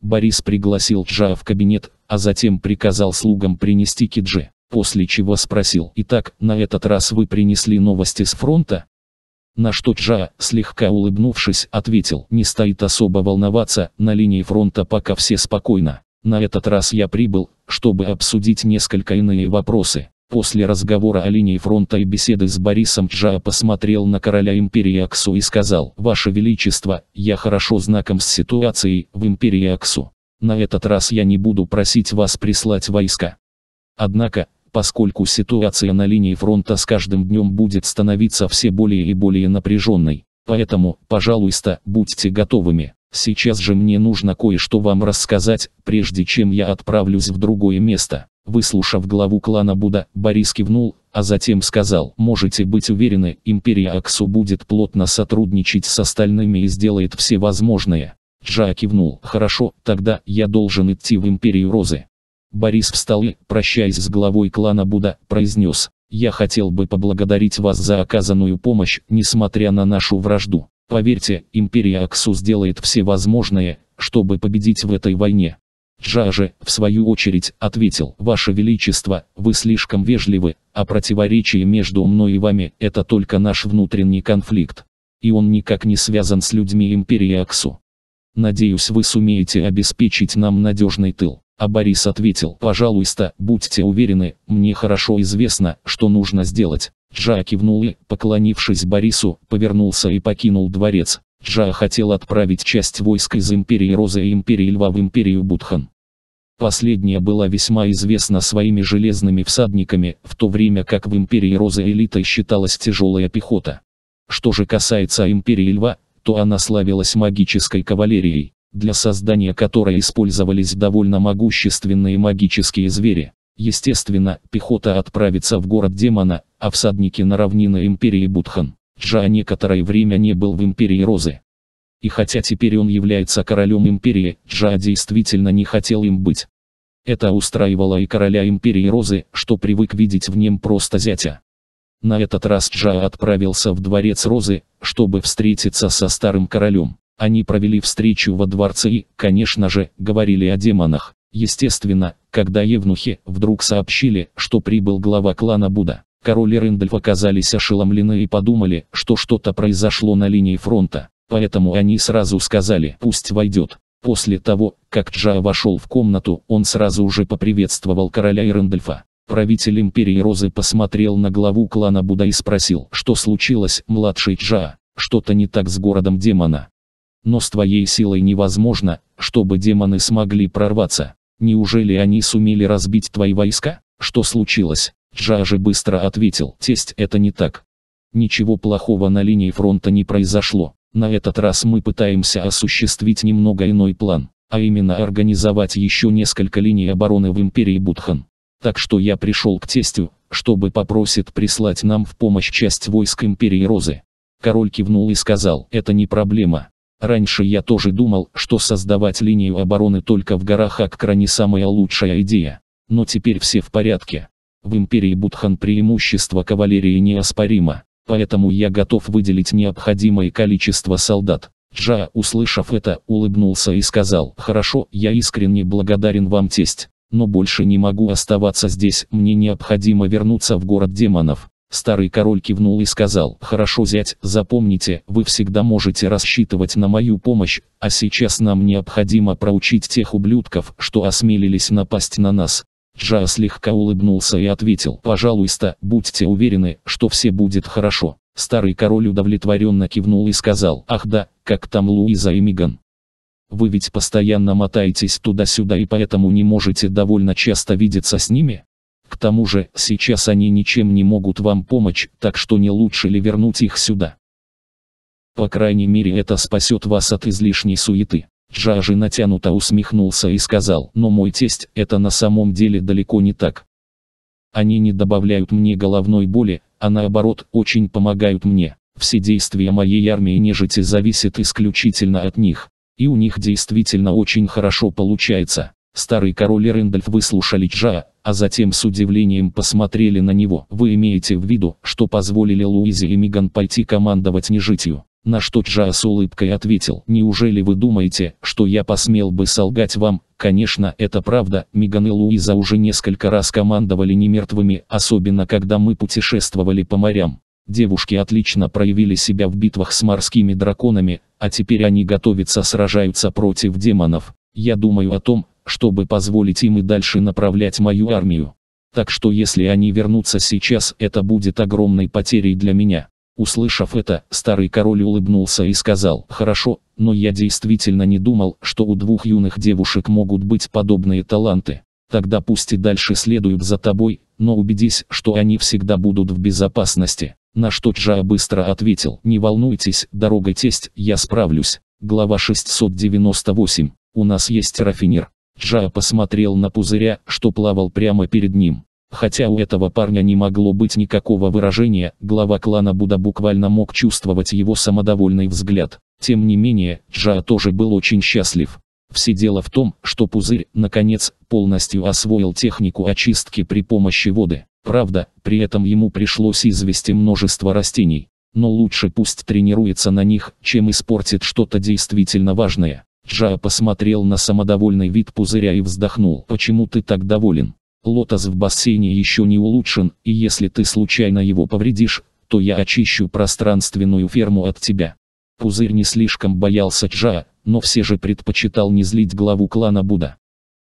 Борис пригласил Чжа в кабинет, а затем приказал слугам принести Киджи, после чего спросил «Итак, на этот раз вы принесли новости с фронта?» На что Чжа, слегка улыбнувшись, ответил «Не стоит особо волноваться, на линии фронта пока все спокойно». На этот раз я прибыл, чтобы обсудить несколько иные вопросы. После разговора о линии фронта и беседы с Борисом Джа посмотрел на короля империи Аксу и сказал, «Ваше Величество, я хорошо знаком с ситуацией в империи Аксу. На этот раз я не буду просить вас прислать войска. Однако, поскольку ситуация на линии фронта с каждым днем будет становиться все более и более напряженной, поэтому, пожалуйста, будьте готовыми. Сейчас же мне нужно кое-что вам рассказать, прежде чем я отправлюсь в другое место. Выслушав главу клана Буда, Борис кивнул, а затем сказал, можете быть уверены, империя Аксу будет плотно сотрудничать с остальными и сделает все возможное. Джа кивнул, хорошо, тогда я должен идти в империю Розы. Борис встал и, прощаясь с главой клана Буда, произнес, я хотел бы поблагодарить вас за оказанную помощь, несмотря на нашу вражду. Поверьте, империя Аксу сделает все возможное, чтобы победить в этой войне. Джаже, в свою очередь, ответил, «Ваше Величество, вы слишком вежливы, а противоречие между мной и вами – это только наш внутренний конфликт. И он никак не связан с людьми Империи Аксу. Надеюсь, вы сумеете обеспечить нам надежный тыл». А Борис ответил, «Пожалуйста, будьте уверены, мне хорошо известно, что нужно сделать. Джа кивнул и, поклонившись Борису, повернулся и покинул дворец. Джа хотел отправить часть войск из Империи Розы и Империи Льва в Империю Будхан. Последняя была весьма известна своими железными всадниками, в то время как в Империи Розы элитой считалась тяжелая пехота. Что же касается Империи Льва, то она славилась магической кавалерией, для создания которой использовались довольно могущественные магические звери. Естественно, пехота отправится в город демона, а всадники на равнины империи Будхан. Джа некоторое время не был в империи Розы. И хотя теперь он является королем империи, Джа действительно не хотел им быть. Это устраивало и короля империи Розы, что привык видеть в нем просто зятя. На этот раз Джа отправился в дворец Розы, чтобы встретиться со старым королем. Они провели встречу во дворце и, конечно же, говорили о демонах. Естественно, когда евнухи вдруг сообщили, что прибыл глава клана Буда. Король и Рэндальф оказались ошеломлены и подумали, что что-то произошло на линии фронта, поэтому они сразу сказали «пусть войдет». После того, как Джа вошел в комнату, он сразу же поприветствовал короля и Рэндальфа. Правитель Империи Розы посмотрел на главу клана Буда и спросил, что случилось, младший Джа, что-то не так с городом демона. Но с твоей силой невозможно, чтобы демоны смогли прорваться. Неужели они сумели разбить твои войска? Что случилось? Джажи быстро ответил, тесть, это не так. Ничего плохого на линии фронта не произошло. На этот раз мы пытаемся осуществить немного иной план, а именно организовать еще несколько линий обороны в империи Будхан. Так что я пришел к тестю, чтобы попросит прислать нам в помощь часть войск империи Розы. Король кивнул и сказал, это не проблема. Раньше я тоже думал, что создавать линию обороны только в горах Аккра не самая лучшая идея. Но теперь все в порядке. В империи Будхан преимущество кавалерии неоспоримо, поэтому я готов выделить необходимое количество солдат. Джа, услышав это, улыбнулся и сказал, «Хорошо, я искренне благодарен вам, тесть, но больше не могу оставаться здесь, мне необходимо вернуться в город демонов». Старый король кивнул и сказал, «Хорошо, зять, запомните, вы всегда можете рассчитывать на мою помощь, а сейчас нам необходимо проучить тех ублюдков, что осмелились напасть на нас. Джа слегка улыбнулся и ответил, «Пожалуйста, будьте уверены, что все будет хорошо». Старый король удовлетворенно кивнул и сказал, «Ах да, как там Луиза и Миган?» «Вы ведь постоянно мотаетесь туда-сюда и поэтому не можете довольно часто видеться с ними?» К тому же, сейчас они ничем не могут вам помочь, так что не лучше ли вернуть их сюда? По крайней мере это спасет вас от излишней суеты. Джажи натянуто усмехнулся и сказал, но мой тесть, это на самом деле далеко не так. Они не добавляют мне головной боли, а наоборот, очень помогают мне. Все действия моей армии нежити зависят исключительно от них. И у них действительно очень хорошо получается. Старый король и Рэндальф выслушали Джа, а затем с удивлением посмотрели на него. Вы имеете в виду, что позволили Луизе и Миган пойти командовать нежитью? На что Чжа с улыбкой ответил, «Неужели вы думаете, что я посмел бы солгать вам?» Конечно, это правда, Меган и Луиза уже несколько раз командовали немертвыми, особенно когда мы путешествовали по морям. Девушки отлично проявили себя в битвах с морскими драконами, а теперь они готовятся сражаются против демонов. Я думаю о том, чтобы позволить им и дальше направлять мою армию. Так что если они вернутся сейчас, это будет огромной потерей для меня. Услышав это, старый король улыбнулся и сказал, «Хорошо, но я действительно не думал, что у двух юных девушек могут быть подобные таланты. Тогда пусть и дальше следуют за тобой, но убедись, что они всегда будут в безопасности». На что Джа быстро ответил, «Не волнуйтесь, дорога тесть, я справлюсь». Глава 698. У нас есть рафинер. Джа посмотрел на пузыря, что плавал прямо перед ним. Хотя у этого парня не могло быть никакого выражения, глава клана Буда буквально мог чувствовать его самодовольный взгляд. Тем не менее, Джа тоже был очень счастлив. Все дело в том, что пузырь, наконец, полностью освоил технику очистки при помощи воды. Правда, при этом ему пришлось извести множество растений. Но лучше пусть тренируется на них, чем испортит что-то действительно важное. Джа посмотрел на самодовольный вид пузыря и вздохнул. «Почему ты так доволен?» Лотос в бассейне еще не улучшен, и если ты случайно его повредишь, то я очищу пространственную ферму от тебя. Пузырь не слишком боялся Джа, но все же предпочитал не злить главу клана Буда.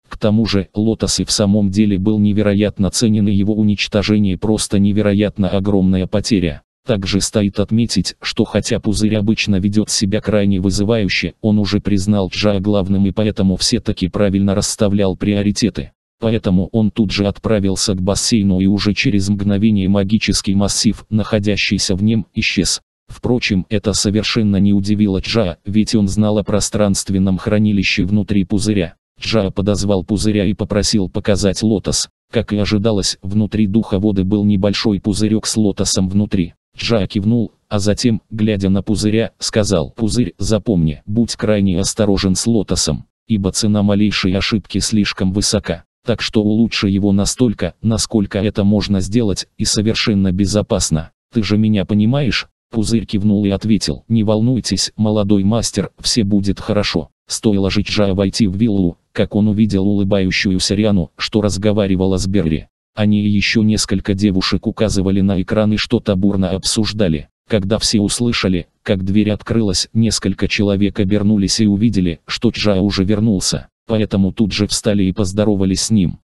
К тому же, Лотос и в самом деле был невероятно ценен и его уничтожение просто невероятно огромная потеря. Также стоит отметить, что хотя Пузырь обычно ведет себя крайне вызывающе, он уже признал Джа главным и поэтому все-таки правильно расставлял приоритеты. Поэтому он тут же отправился к бассейну и уже через мгновение магический массив, находящийся в нем, исчез. Впрочем, это совершенно не удивило Джа, ведь он знал о пространственном хранилище внутри пузыря. Джа подозвал пузыря и попросил показать лотос. Как и ожидалось, внутри духа воды был небольшой пузырек с лотосом внутри. Джа кивнул, а затем, глядя на пузыря, сказал «Пузырь, запомни, будь крайне осторожен с лотосом, ибо цена малейшей ошибки слишком высока» так что улучши его настолько, насколько это можно сделать, и совершенно безопасно. Ты же меня понимаешь? Пузырь кивнул и ответил, не волнуйтесь, молодой мастер, все будет хорошо. Стоило Жичжа войти в виллу, как он увидел улыбающуюся Риану, что разговаривала с Берри. Они и еще несколько девушек указывали на экран и что-то бурно обсуждали. Когда все услышали, как дверь открылась, несколько человек обернулись и увидели, что Чжа уже вернулся поэтому тут же встали и поздоровались с ним.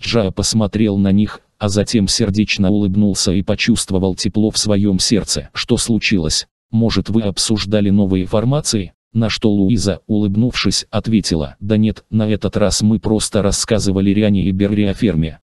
Джа посмотрел на них, а затем сердечно улыбнулся и почувствовал тепло в своем сердце. Что случилось? Может вы обсуждали новые формации? На что Луиза, улыбнувшись, ответила, да нет, на этот раз мы просто рассказывали Риане и Берри о ферме.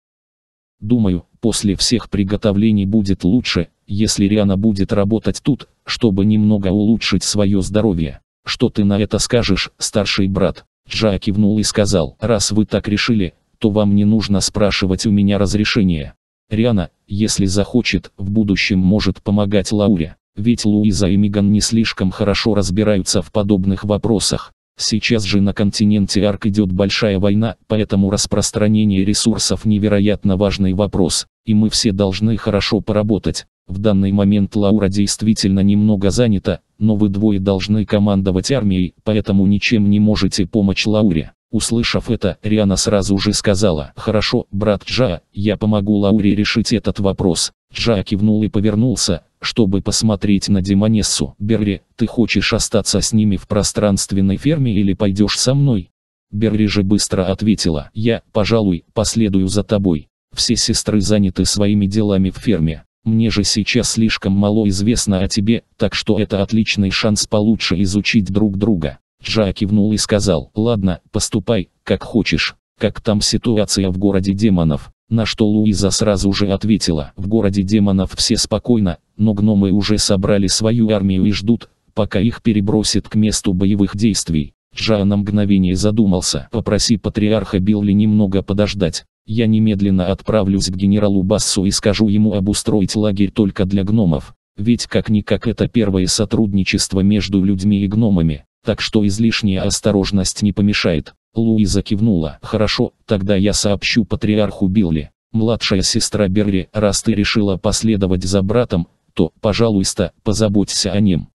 Думаю, после всех приготовлений будет лучше, если Риана будет работать тут, чтобы немного улучшить свое здоровье. Что ты на это скажешь, старший брат? Джа кивнул и сказал, раз вы так решили, то вам не нужно спрашивать у меня разрешения. Риана, если захочет, в будущем может помогать Лауре. Ведь Луиза и Миган не слишком хорошо разбираются в подобных вопросах. Сейчас же на континенте Арк идет большая война, поэтому распространение ресурсов невероятно важный вопрос, и мы все должны хорошо поработать. В данный момент Лаура действительно немного занята, но вы двое должны командовать армией, поэтому ничем не можете помочь Лауре. Услышав это, Риана сразу же сказала, «Хорошо, брат Джа, я помогу Лауре решить этот вопрос». Джа кивнул и повернулся, чтобы посмотреть на Демонессу. «Берри, ты хочешь остаться с ними в пространственной ферме или пойдешь со мной?» Берри же быстро ответила, «Я, пожалуй, последую за тобой. Все сестры заняты своими делами в ферме. Мне же сейчас слишком мало известно о тебе, так что это отличный шанс получше изучить друг друга. Джа кивнул и сказал, ладно, поступай, как хочешь. Как там ситуация в городе демонов? На что Луиза сразу же ответила, в городе демонов все спокойно, но гномы уже собрали свою армию и ждут, пока их перебросят к месту боевых действий. Джа на мгновение задумался. «Попроси патриарха Билли немного подождать. Я немедленно отправлюсь к генералу Бассу и скажу ему обустроить лагерь только для гномов. Ведь как-никак это первое сотрудничество между людьми и гномами, так что излишняя осторожность не помешает». Луиза кивнула. «Хорошо, тогда я сообщу патриарху Билли. Младшая сестра Берри, раз ты решила последовать за братом, то, пожалуйста, позаботься о нем.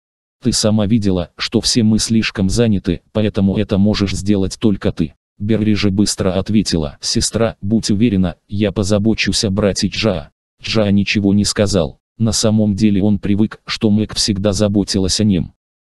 Ты сама видела, что все мы слишком заняты, поэтому это можешь сделать только ты. Берри же быстро ответила. Сестра, будь уверена, я позабочусь о брате Джа. Джа ничего не сказал. На самом деле он привык, что Мэг всегда заботилась о нем.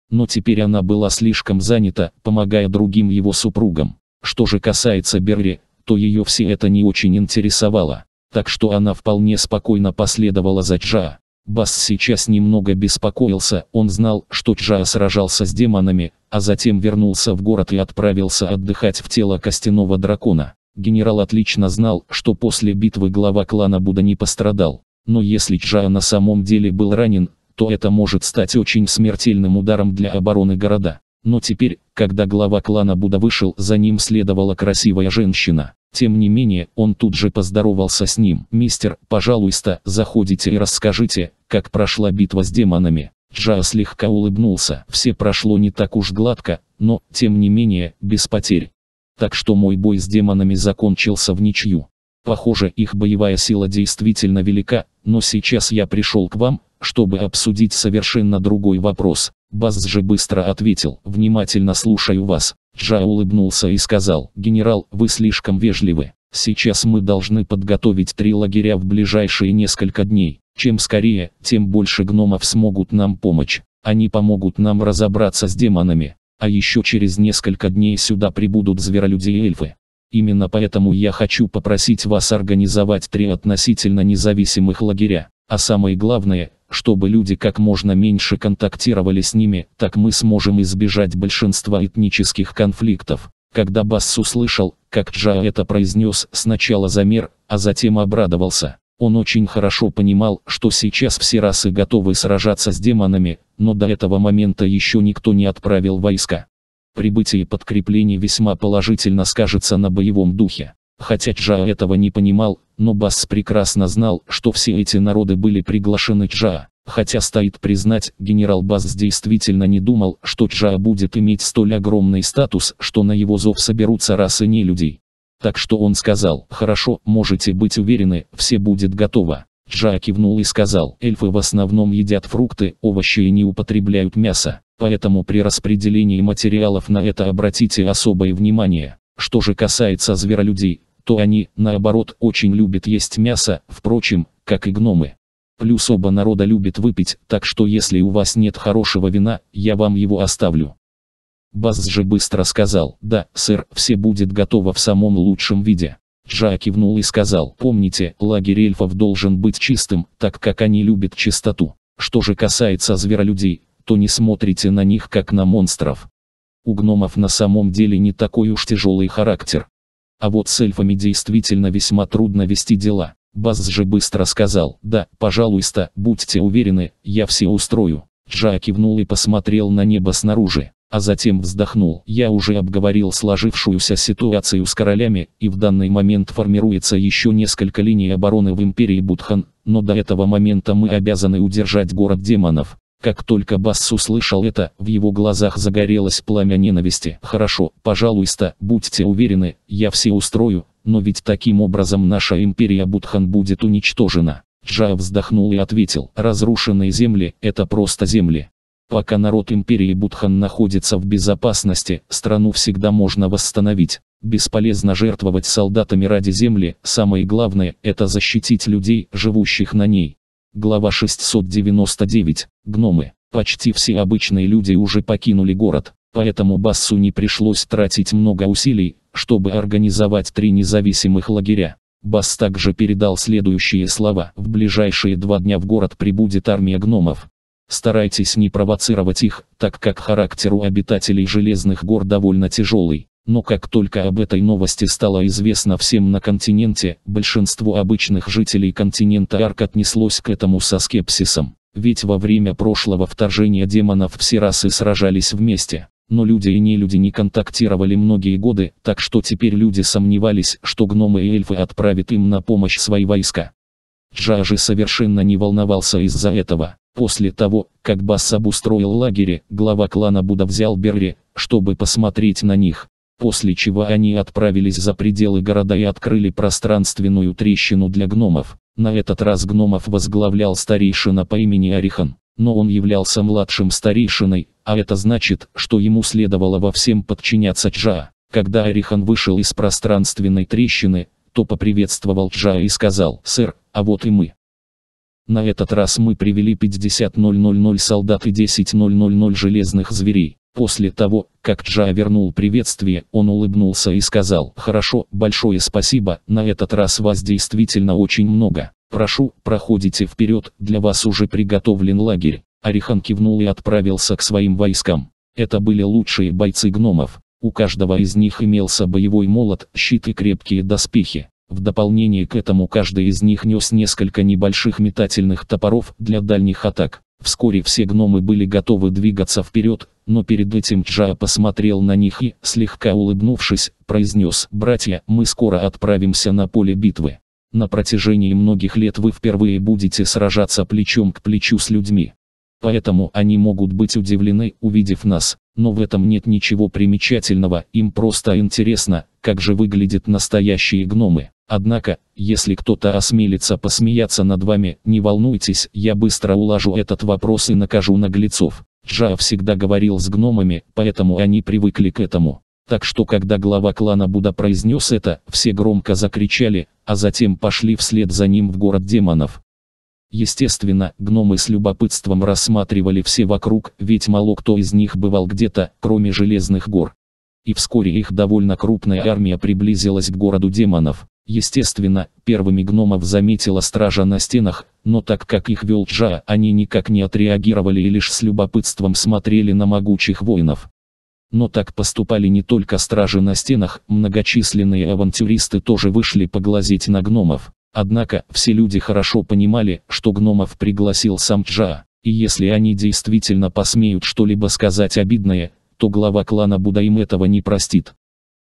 Но теперь она была слишком занята, помогая другим его супругам. Что же касается Берри, то ее все это не очень интересовало. Так что она вполне спокойно последовала за Джа. Бас сейчас немного беспокоился, он знал, что Чжа сражался с демонами, а затем вернулся в город и отправился отдыхать в тело костяного дракона. Генерал отлично знал, что после битвы глава клана Буда не пострадал. Но если Чжа на самом деле был ранен, то это может стать очень смертельным ударом для обороны города. Но теперь, когда глава клана Буда вышел, за ним следовала красивая женщина. Тем не менее, он тут же поздоровался с ним. «Мистер, пожалуйста, заходите и расскажите, как прошла битва с демонами». Джао слегка улыбнулся. Все прошло не так уж гладко, но, тем не менее, без потерь. Так что мой бой с демонами закончился в ничью. Похоже, их боевая сила действительно велика, но сейчас я пришел к вам, чтобы обсудить совершенно другой вопрос. Базз же быстро ответил, внимательно слушаю вас. Джа улыбнулся и сказал, «Генерал, вы слишком вежливы. Сейчас мы должны подготовить три лагеря в ближайшие несколько дней. Чем скорее, тем больше гномов смогут нам помочь. Они помогут нам разобраться с демонами. А еще через несколько дней сюда прибудут зверолюди и эльфы. Именно поэтому я хочу попросить вас организовать три относительно независимых лагеря. А самое главное, чтобы люди как можно меньше контактировали с ними, так мы сможем избежать большинства этнических конфликтов. Когда Басс услышал, как Джа это произнес, сначала замер, а затем обрадовался. Он очень хорошо понимал, что сейчас все расы готовы сражаться с демонами, но до этого момента еще никто не отправил войска. Прибытие подкреплений весьма положительно скажется на боевом духе. Хотя Джа этого не понимал, но Басс прекрасно знал, что все эти народы были приглашены Чжа. Хотя стоит признать, генерал Баз действительно не думал, что Чжа будет иметь столь огромный статус, что на его зов соберутся расы нелюдей. Так что он сказал, хорошо, можете быть уверены, все будет готово. Чжа кивнул и сказал, эльфы в основном едят фрукты, овощи и не употребляют мясо, поэтому при распределении материалов на это обратите особое внимание. Что же касается зверолюдей, то они, наоборот, очень любят есть мясо, впрочем, как и гномы. Плюс оба народа любят выпить, так что если у вас нет хорошего вина, я вам его оставлю. Баз же быстро сказал, да, сэр, все будет готово в самом лучшем виде. Джа кивнул и сказал, помните, лагерь эльфов должен быть чистым, так как они любят чистоту. Что же касается зверолюдей, то не смотрите на них как на монстров. У гномов на самом деле не такой уж тяжелый характер. А вот с эльфами действительно весьма трудно вести дела. Баз же быстро сказал, да, пожалуйста, будьте уверены, я все устрою. Джа кивнул и посмотрел на небо снаружи, а затем вздохнул. Я уже обговорил сложившуюся ситуацию с королями, и в данный момент формируется еще несколько линий обороны в империи Будхан, но до этого момента мы обязаны удержать город демонов. Как только Басс услышал это, в его глазах загорелось пламя ненависти. «Хорошо, пожалуйста, будьте уверены, я все устрою, но ведь таким образом наша империя Будхан будет уничтожена». Джая вздохнул и ответил, «Разрушенные земли – это просто земли. Пока народ империи Будхан находится в безопасности, страну всегда можно восстановить. Бесполезно жертвовать солдатами ради земли, самое главное – это защитить людей, живущих на ней. Глава 699. Гномы. Почти все обычные люди уже покинули город, поэтому Бассу не пришлось тратить много усилий, чтобы организовать три независимых лагеря. Бас также передал следующие слова. В ближайшие два дня в город прибудет армия гномов. Старайтесь не провоцировать их, так как характер у обитателей Железных гор довольно тяжелый. Но как только об этой новости стало известно всем на континенте, большинство обычных жителей континента Арк отнеслось к этому со скепсисом. Ведь во время прошлого вторжения демонов все расы сражались вместе. Но люди и нелюди не контактировали многие годы, так что теперь люди сомневались, что гномы и эльфы отправят им на помощь свои войска. Джажи совершенно не волновался из-за этого. После того, как Бассаб устроил лагерь, глава клана Буда взял Берри, чтобы посмотреть на них после чего они отправились за пределы города и открыли пространственную трещину для гномов. На этот раз гномов возглавлял старейшина по имени Арихан, но он являлся младшим старейшиной, а это значит, что ему следовало во всем подчиняться Чжа. Когда Арихан вышел из пространственной трещины, то поприветствовал Чжа и сказал, «Сэр, а вот и мы». На этот раз мы привели 50 000 солдат и 10 000 железных зверей. После того, как Джа вернул приветствие, он улыбнулся и сказал, «Хорошо, большое спасибо, на этот раз вас действительно очень много. Прошу, проходите вперед, для вас уже приготовлен лагерь». Орихан кивнул и отправился к своим войскам. Это были лучшие бойцы гномов. У каждого из них имелся боевой молот, щит и крепкие доспехи. В дополнение к этому каждый из них нес несколько небольших метательных топоров для дальних атак. Вскоре все гномы были готовы двигаться вперед, но перед этим Джая посмотрел на них и, слегка улыбнувшись, произнес «Братья, мы скоро отправимся на поле битвы. На протяжении многих лет вы впервые будете сражаться плечом к плечу с людьми. Поэтому они могут быть удивлены, увидев нас, но в этом нет ничего примечательного, им просто интересно, как же выглядят настоящие гномы. Однако, если кто-то осмелится посмеяться над вами, не волнуйтесь, я быстро улажу этот вопрос и накажу наглецов. Джа всегда говорил с гномами, поэтому они привыкли к этому. Так что когда глава клана Буда произнес это, все громко закричали, а затем пошли вслед за ним в город демонов. Естественно, гномы с любопытством рассматривали все вокруг, ведь мало кто из них бывал где-то, кроме Железных гор. И вскоре их довольно крупная армия приблизилась к городу демонов. Естественно, первыми гномов заметила стража на стенах, но так как их вел Джа, они никак не отреагировали и лишь с любопытством смотрели на могучих воинов. Но так поступали не только стражи на стенах, многочисленные авантюристы тоже вышли поглазеть на гномов. Однако, все люди хорошо понимали, что гномов пригласил сам Джа, и если они действительно посмеют что-либо сказать обидное, то глава клана буда им этого не простит.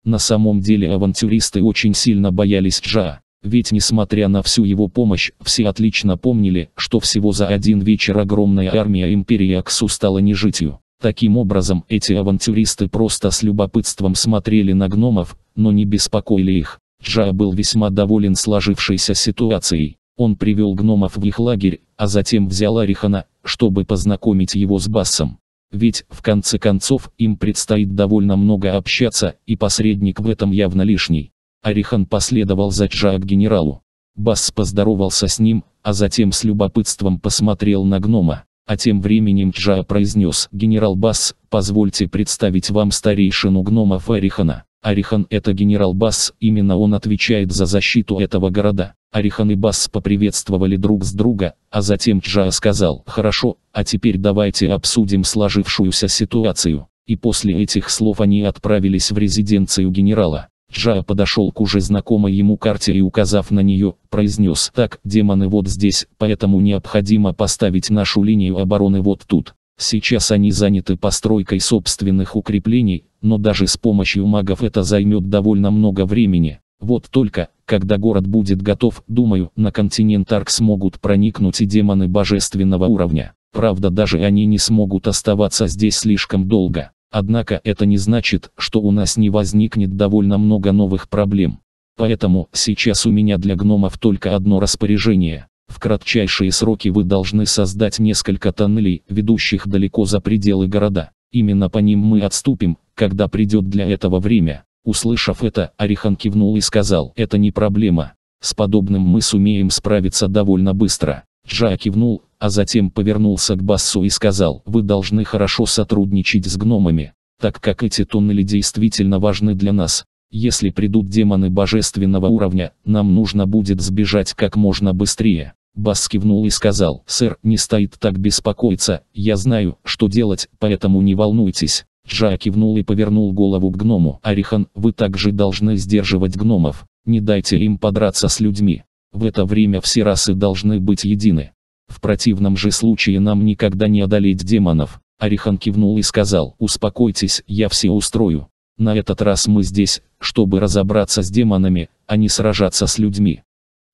На самом деле авантюристы очень сильно боялись Джа. Ведь несмотря на всю его помощь, все отлично помнили, что всего за один вечер огромная армия империи Аксу стала нежитью. Таким образом, эти авантюристы просто с любопытством смотрели на гномов, но не беспокоили их. Джа был весьма доволен сложившейся ситуацией. Он привел гномов в их лагерь, а затем взял Арихана, чтобы познакомить его с Бассом. Ведь, в конце концов, им предстоит довольно много общаться, и посредник в этом явно лишний. Арихан последовал за Чжа к генералу. Бас поздоровался с ним, а затем с любопытством посмотрел на гнома. А тем временем Чжа произнес «Генерал Бас, позвольте представить вам старейшину гнома Фарихана». Арихан это генерал Бас, именно он отвечает за защиту этого города. Арихан и Бас поприветствовали друг с друга, а затем Чжа сказал, хорошо, а теперь давайте обсудим сложившуюся ситуацию. И после этих слов они отправились в резиденцию генерала. Джа подошел к уже знакомой ему карте и указав на нее, произнес «Так, демоны вот здесь, поэтому необходимо поставить нашу линию обороны вот тут». Сейчас они заняты постройкой собственных укреплений, но даже с помощью магов это займет довольно много времени. Вот только, когда город будет готов, думаю, на континент Арк смогут проникнуть и демоны божественного уровня. Правда даже они не смогут оставаться здесь слишком долго. Однако это не значит, что у нас не возникнет довольно много новых проблем. Поэтому сейчас у меня для гномов только одно распоряжение. В кратчайшие сроки вы должны создать несколько тоннелей, ведущих далеко за пределы города. Именно по ним мы отступим, когда придет для этого время. Услышав это, Арихан кивнул и сказал, это не проблема. С подобным мы сумеем справиться довольно быстро. Джа кивнул, а затем повернулся к Бассу и сказал, вы должны хорошо сотрудничать с гномами, так как эти тоннели действительно важны для нас. Если придут демоны божественного уровня, нам нужно будет сбежать как можно быстрее. Бас кивнул и сказал, «Сэр, не стоит так беспокоиться, я знаю, что делать, поэтому не волнуйтесь». Джа кивнул и повернул голову к гному. Орихан, вы также должны сдерживать гномов. Не дайте им подраться с людьми. В это время все расы должны быть едины. В противном же случае нам никогда не одолеть демонов». Орихан кивнул и сказал, «Успокойтесь, я все устрою. На этот раз мы здесь, чтобы разобраться с демонами, а не сражаться с людьми».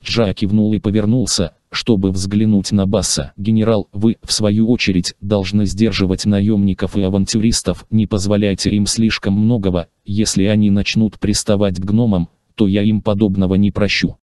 Джа кивнул и повернулся, чтобы взглянуть на Басса. «Генерал, вы, в свою очередь, должны сдерживать наемников и авантюристов, не позволяйте им слишком многого, если они начнут приставать к гномам, то я им подобного не прощу».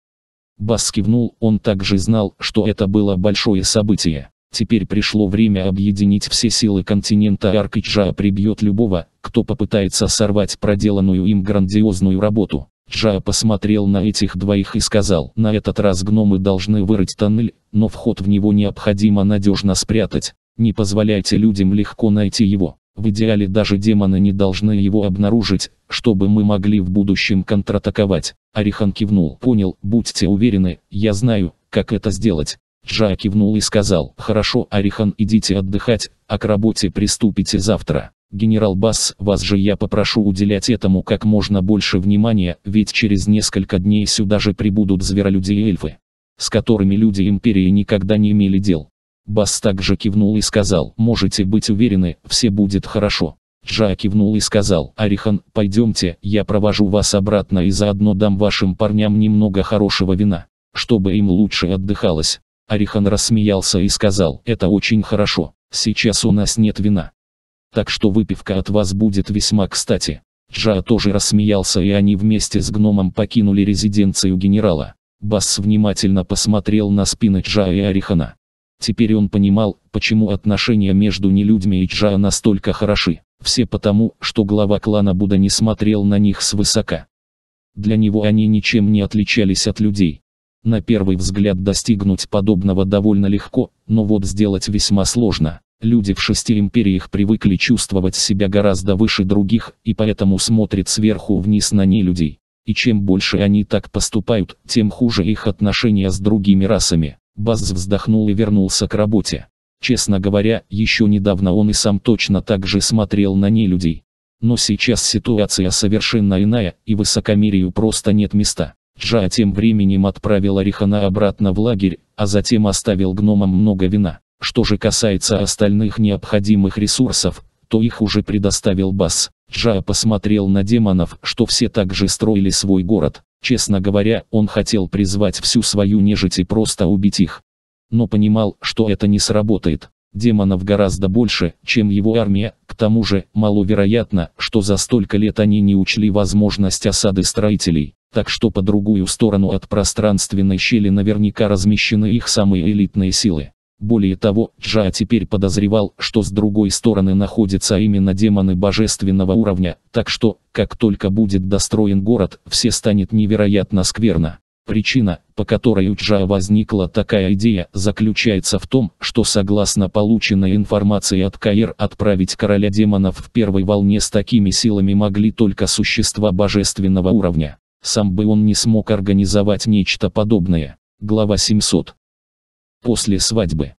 Бас кивнул, он также знал, что это было большое событие. Теперь пришло время объединить все силы континента Аркича прибьет любого, кто попытается сорвать проделанную им грандиозную работу. Джа посмотрел на этих двоих и сказал, на этот раз гномы должны вырыть тоннель, но вход в него необходимо надежно спрятать. Не позволяйте людям легко найти его. В идеале даже демоны не должны его обнаружить, чтобы мы могли в будущем контратаковать. Арихан кивнул. Понял, будьте уверены, я знаю, как это сделать. Джа кивнул и сказал, хорошо, Арихан, идите отдыхать, а к работе приступите завтра. Генерал Бас, вас же я попрошу уделять этому как можно больше внимания, ведь через несколько дней сюда же прибудут зверолюди и эльфы, с которыми люди Империи никогда не имели дел. Бас также кивнул и сказал, можете быть уверены, все будет хорошо. Джа кивнул и сказал, Арихан, пойдемте, я провожу вас обратно и заодно дам вашим парням немного хорошего вина, чтобы им лучше отдыхалось. Арихан рассмеялся и сказал, это очень хорошо, сейчас у нас нет вина так что выпивка от вас будет весьма кстати. Джа тоже рассмеялся и они вместе с гномом покинули резиденцию генерала. Бас внимательно посмотрел на спины Джа и Арихана. Теперь он понимал, почему отношения между нелюдьми и Джа настолько хороши. Все потому, что глава клана Буда не смотрел на них свысока. Для него они ничем не отличались от людей. На первый взгляд достигнуть подобного довольно легко, но вот сделать весьма сложно. Люди в шести империях привыкли чувствовать себя гораздо выше других, и поэтому смотрят сверху вниз на нелюдей. И чем больше они так поступают, тем хуже их отношения с другими расами. Базз вздохнул и вернулся к работе. Честно говоря, еще недавно он и сам точно так же смотрел на нелюдей. Но сейчас ситуация совершенно иная, и высокомерию просто нет места. Джа тем временем отправил Арихана обратно в лагерь, а затем оставил гномам много вина. Что же касается остальных необходимых ресурсов, то их уже предоставил Бас. Джа посмотрел на демонов, что все также строили свой город. Честно говоря, он хотел призвать всю свою нежить и просто убить их. Но понимал, что это не сработает. Демонов гораздо больше, чем его армия, к тому же, маловероятно, что за столько лет они не учли возможность осады строителей. Так что по другую сторону от пространственной щели наверняка размещены их самые элитные силы. Более того, Джа теперь подозревал, что с другой стороны находятся именно демоны божественного уровня, так что, как только будет достроен город, все станет невероятно скверно. Причина, по которой у Джа возникла такая идея, заключается в том, что согласно полученной информации от Каир отправить короля демонов в первой волне с такими силами могли только существа божественного уровня. Сам бы он не смог организовать нечто подобное. Глава 700 после свадьбы.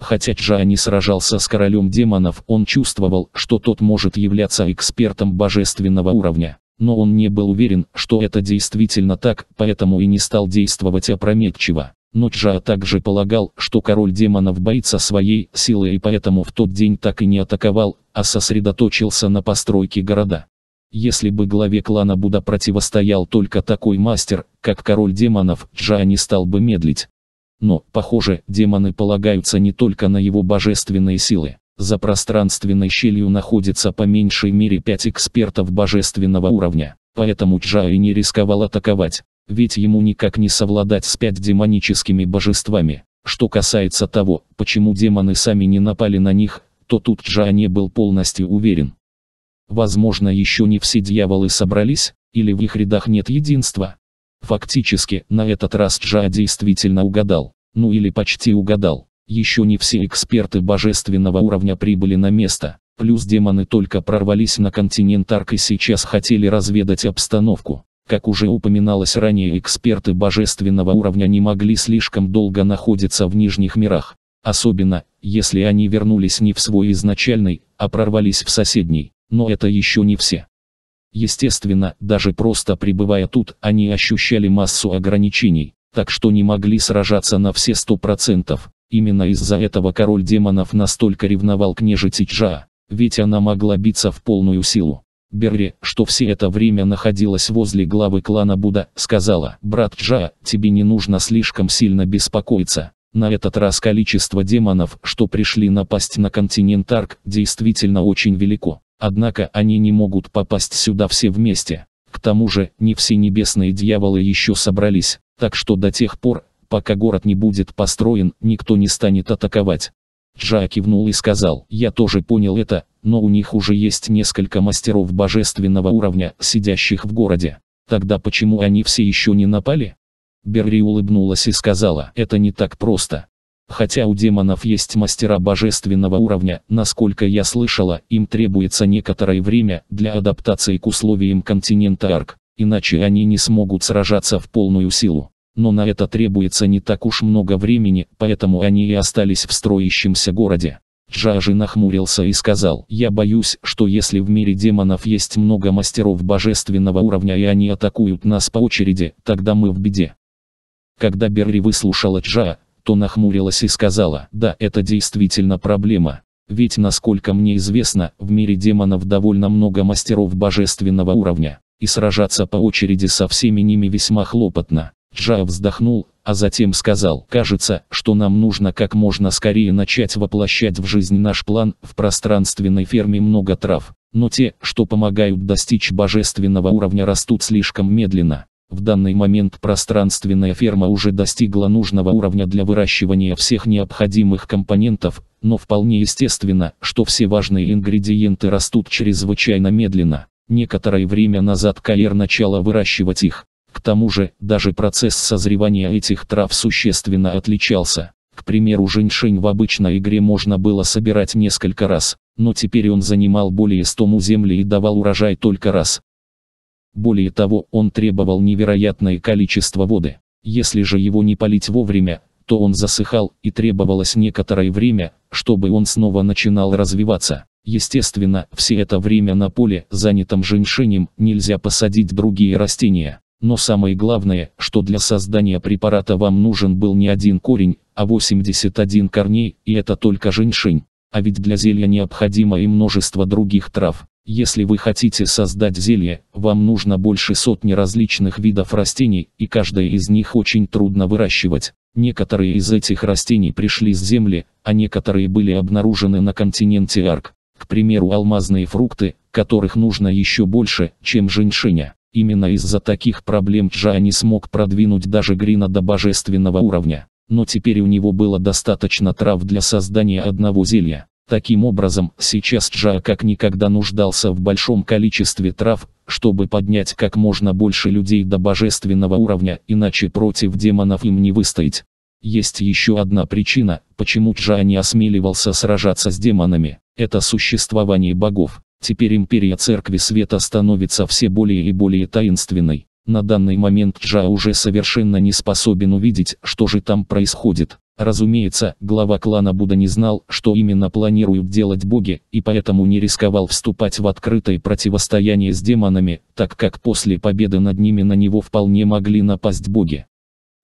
Хотя Джани сражался с королем демонов, он чувствовал, что тот может являться экспертом божественного уровня. Но он не был уверен, что это действительно так, поэтому и не стал действовать опрометчиво. Но Джа также полагал, что король демонов боится своей силы и поэтому в тот день так и не атаковал, а сосредоточился на постройке города. Если бы главе клана Буда противостоял только такой мастер, как король демонов, Джа не стал бы медлить, но, похоже, демоны полагаются не только на его божественные силы. За пространственной щелью находится по меньшей мере пять экспертов божественного уровня. Поэтому Чжао и не рисковал атаковать. Ведь ему никак не совладать с пять демоническими божествами. Что касается того, почему демоны сами не напали на них, то тут Чжао не был полностью уверен. Возможно еще не все дьяволы собрались, или в их рядах нет единства. Фактически, на этот раз Джа действительно угадал. Ну или почти угадал. Еще не все эксперты божественного уровня прибыли на место. Плюс демоны только прорвались на континент Арк и сейчас хотели разведать обстановку. Как уже упоминалось ранее, эксперты божественного уровня не могли слишком долго находиться в нижних мирах. Особенно, если они вернулись не в свой изначальный, а прорвались в соседний. Но это еще не все. Естественно, даже просто пребывая тут, они ощущали массу ограничений, так что не могли сражаться на все сто процентов. Именно из-за этого король демонов настолько ревновал княжити Джа, ведь она могла биться в полную силу. Берри, что все это время находилась возле главы клана Буда, сказала, «Брат Джа, тебе не нужно слишком сильно беспокоиться. На этот раз количество демонов, что пришли напасть на континент Арк, действительно очень велико. Однако они не могут попасть сюда все вместе. К тому же, не все небесные дьяволы еще собрались, так что до тех пор, пока город не будет построен, никто не станет атаковать. Джа кивнул и сказал, я тоже понял это, но у них уже есть несколько мастеров божественного уровня, сидящих в городе. Тогда почему они все еще не напали? Берри улыбнулась и сказала, это не так просто. Хотя у демонов есть мастера божественного уровня, насколько я слышала, им требуется некоторое время для адаптации к условиям континента Арк, иначе они не смогут сражаться в полную силу. Но на это требуется не так уж много времени, поэтому они и остались в строящемся городе. Джажи нахмурился и сказал, «Я боюсь, что если в мире демонов есть много мастеров божественного уровня и они атакуют нас по очереди, тогда мы в беде». Когда Берри выслушала Джа, то нахмурилась и сказала, да, это действительно проблема. Ведь, насколько мне известно, в мире демонов довольно много мастеров божественного уровня, и сражаться по очереди со всеми ними весьма хлопотно. Джа вздохнул, а затем сказал, кажется, что нам нужно как можно скорее начать воплощать в жизнь наш план, в пространственной ферме много трав, но те, что помогают достичь божественного уровня растут слишком медленно, в данный момент пространственная ферма уже достигла нужного уровня для выращивания всех необходимых компонентов, но вполне естественно, что все важные ингредиенты растут чрезвычайно медленно. Некоторое время назад КР начала выращивать их. К тому же, даже процесс созревания этих трав существенно отличался. К примеру, женьшень в обычной игре можно было собирать несколько раз, но теперь он занимал более 100 му земли и давал урожай только раз. Более того, он требовал невероятное количество воды. Если же его не полить вовремя, то он засыхал и требовалось некоторое время, чтобы он снова начинал развиваться. Естественно, все это время на поле, занятом женьшенем, нельзя посадить другие растения. Но самое главное, что для создания препарата вам нужен был не один корень, а 81 корней, и это только женьшень. А ведь для зелья необходимо и множество других трав. Если вы хотите создать зелье, вам нужно больше сотни различных видов растений, и каждое из них очень трудно выращивать. Некоторые из этих растений пришли с земли, а некоторые были обнаружены на континенте Арк. К примеру, алмазные фрукты, которых нужно еще больше, чем женьшиня. Именно из-за таких проблем Джа не смог продвинуть даже Грина до божественного уровня. Но теперь у него было достаточно трав для создания одного зелья. Таким образом, сейчас Джа как никогда нуждался в большом количестве трав, чтобы поднять как можно больше людей до божественного уровня, иначе против демонов им не выстоять. Есть еще одна причина, почему Джа не осмеливался сражаться с демонами. Это существование богов. Теперь империя Церкви Света становится все более и более таинственной. На данный момент Джа уже совершенно не способен увидеть, что же там происходит. Разумеется, глава клана Будда не знал, что именно планируют делать боги, и поэтому не рисковал вступать в открытое противостояние с демонами, так как после победы над ними на него вполне могли напасть боги.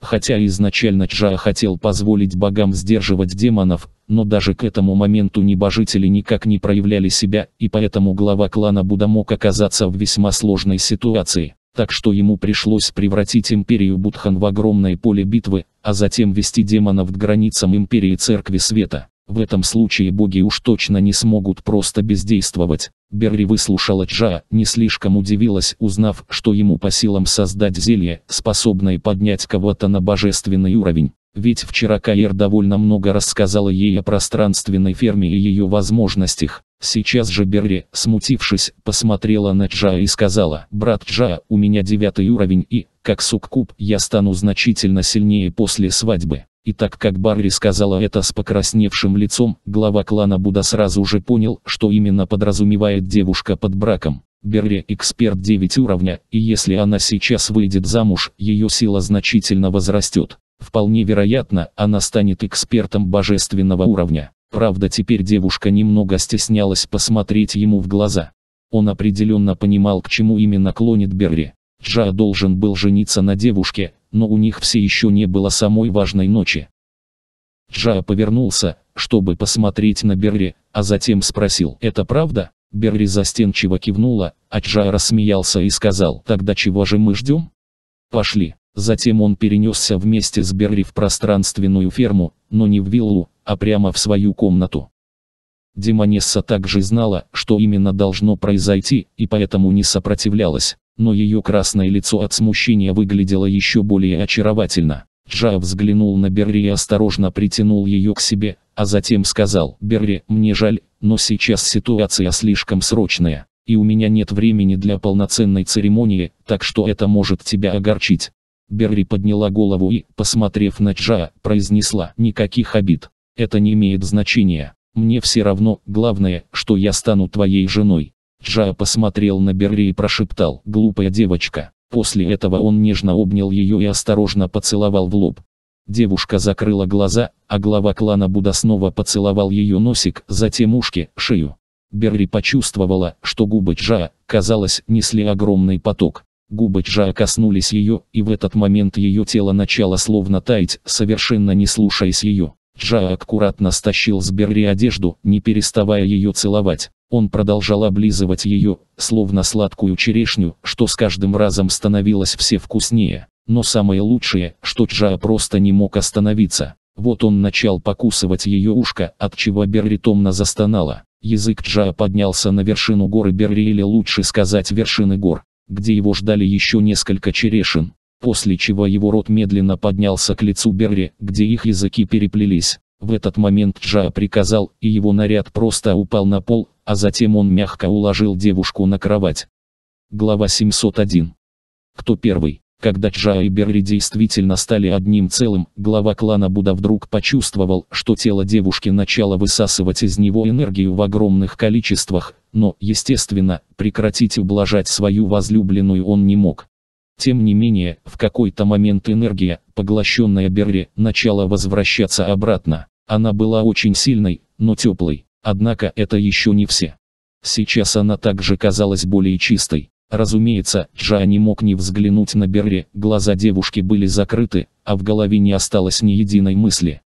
Хотя изначально Чжао хотел позволить богам сдерживать демонов, но даже к этому моменту небожители никак не проявляли себя, и поэтому глава клана Будда мог оказаться в весьма сложной ситуации так что ему пришлось превратить империю Будхан в огромное поле битвы, а затем вести демонов к границам империи Церкви Света. В этом случае боги уж точно не смогут просто бездействовать. Берри выслушала Джа, не слишком удивилась, узнав, что ему по силам создать зелье, способное поднять кого-то на божественный уровень. Ведь вчера Каир довольно много рассказала ей о пространственной ферме и ее возможностях. Сейчас же Берри, смутившись, посмотрела на Джа и сказала, «Брат Джа, у меня девятый уровень и, как суккуб, я стану значительно сильнее после свадьбы. И так как Барри сказала это с покрасневшим лицом, глава клана Буда сразу же понял, что именно подразумевает девушка под браком. Берри эксперт 9 уровня, и если она сейчас выйдет замуж, ее сила значительно возрастет. Вполне вероятно, она станет экспертом божественного уровня. Правда теперь девушка немного стеснялась посмотреть ему в глаза. Он определенно понимал к чему именно клонит Берри. Джа должен был жениться на девушке, но у них все еще не было самой важной ночи. Джа повернулся, чтобы посмотреть на Берри, а затем спросил «Это правда?» Берри застенчиво кивнула, а Джа рассмеялся и сказал «Тогда чего же мы ждем?» «Пошли». Затем он перенесся вместе с Берри в пространственную ферму, но не в виллу, а прямо в свою комнату. Демонесса также знала, что именно должно произойти, и поэтому не сопротивлялась но ее красное лицо от смущения выглядело еще более очаровательно. Джа взглянул на Берри и осторожно притянул ее к себе, а затем сказал, «Берри, мне жаль, но сейчас ситуация слишком срочная, и у меня нет времени для полноценной церемонии, так что это может тебя огорчить». Берри подняла голову и, посмотрев на Джа, произнесла, «Никаких обид. Это не имеет значения. Мне все равно, главное, что я стану твоей женой». Джа посмотрел на Берри и прошептал «Глупая девочка». После этого он нежно обнял ее и осторожно поцеловал в лоб. Девушка закрыла глаза, а глава клана Буда снова поцеловал ее носик, затем ушки, шею. Берри почувствовала, что губы Джа, казалось, несли огромный поток. Губы Джа коснулись ее, и в этот момент ее тело начало словно таять, совершенно не слушаясь ее. Джа аккуратно стащил с Берри одежду, не переставая ее целовать. Он продолжал облизывать ее, словно сладкую черешню, что с каждым разом становилось все вкуснее. Но самое лучшее, что Джа просто не мог остановиться. Вот он начал покусывать ее ушко, от чего Берри томно застонала. Язык Джа поднялся на вершину горы Берри или лучше сказать вершины гор, где его ждали еще несколько черешин после чего его рот медленно поднялся к лицу Берри, где их языки переплелись. В этот момент Джа приказал, и его наряд просто упал на пол, а затем он мягко уложил девушку на кровать. Глава 701. Кто первый? Когда Джа и Берри действительно стали одним целым, глава клана Буда вдруг почувствовал, что тело девушки начало высасывать из него энергию в огромных количествах, но, естественно, прекратить ублажать свою возлюбленную он не мог. Тем не менее, в какой-то момент энергия, поглощенная Берри, начала возвращаться обратно. Она была очень сильной, но теплой. Однако это еще не все. Сейчас она также казалась более чистой. Разумеется, Джа не мог не взглянуть на Берри. глаза девушки были закрыты, а в голове не осталось ни единой мысли.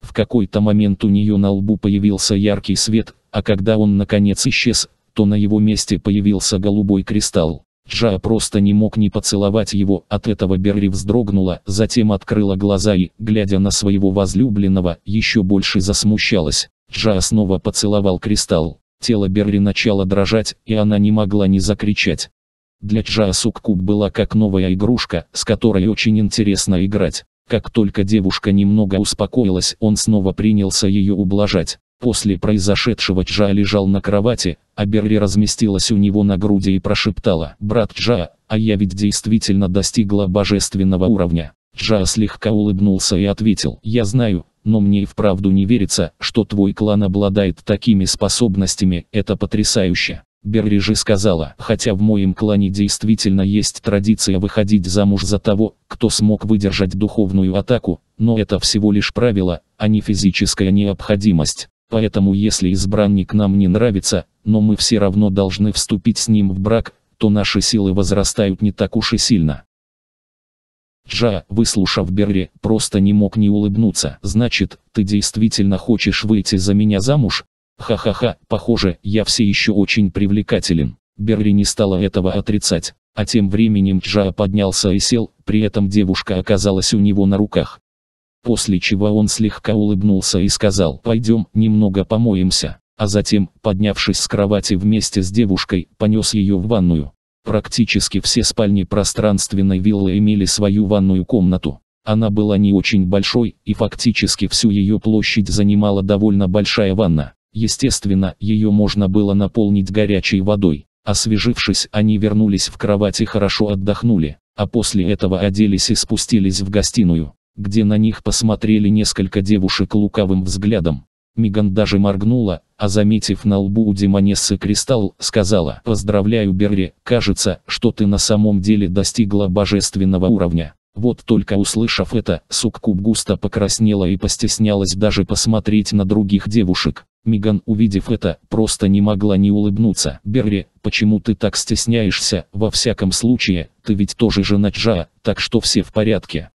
В какой-то момент у нее на лбу появился яркий свет, а когда он наконец исчез, то на его месте появился голубой кристалл. Джа просто не мог не поцеловать его, от этого Берри вздрогнула, затем открыла глаза и, глядя на своего возлюбленного, еще больше засмущалась. Джа снова поцеловал кристалл. Тело Берри начало дрожать, и она не могла не закричать. Для Джа Суккуб была как новая игрушка, с которой очень интересно играть. Как только девушка немного успокоилась, он снова принялся ее ублажать. После произошедшего Чжа лежал на кровати, а Берри разместилась у него на груди и прошептала «Брат Чжа, а я ведь действительно достигла божественного уровня». Чжа слегка улыбнулся и ответил «Я знаю, но мне и вправду не верится, что твой клан обладает такими способностями, это потрясающе». Берри же сказала, хотя в моем клане действительно есть традиция выходить замуж за того, кто смог выдержать духовную атаку, но это всего лишь правило, а не физическая необходимость. Поэтому если избранник нам не нравится, но мы все равно должны вступить с ним в брак, то наши силы возрастают не так уж и сильно. Джа, выслушав Берри, просто не мог не улыбнуться. «Значит, ты действительно хочешь выйти за меня замуж? Ха-ха-ха, похоже, я все еще очень привлекателен». Берри не стала этого отрицать. А тем временем Джа поднялся и сел, при этом девушка оказалась у него на руках после чего он слегка улыбнулся и сказал «Пойдем, немного помоемся», а затем, поднявшись с кровати вместе с девушкой, понес ее в ванную. Практически все спальни пространственной виллы имели свою ванную комнату. Она была не очень большой, и фактически всю ее площадь занимала довольно большая ванна. Естественно, ее можно было наполнить горячей водой. Освежившись, они вернулись в кровать и хорошо отдохнули, а после этого оделись и спустились в гостиную где на них посмотрели несколько девушек лукавым взглядом. Миган даже моргнула, а заметив на лбу у Демонессы кристалл, сказала «Поздравляю, Берри, кажется, что ты на самом деле достигла божественного уровня». Вот только услышав это, Суккуб густо покраснела и постеснялась даже посмотреть на других девушек. Миган, увидев это, просто не могла не улыбнуться. «Берри, почему ты так стесняешься? Во всяком случае, ты ведь тоже жена Джа, так что все в порядке».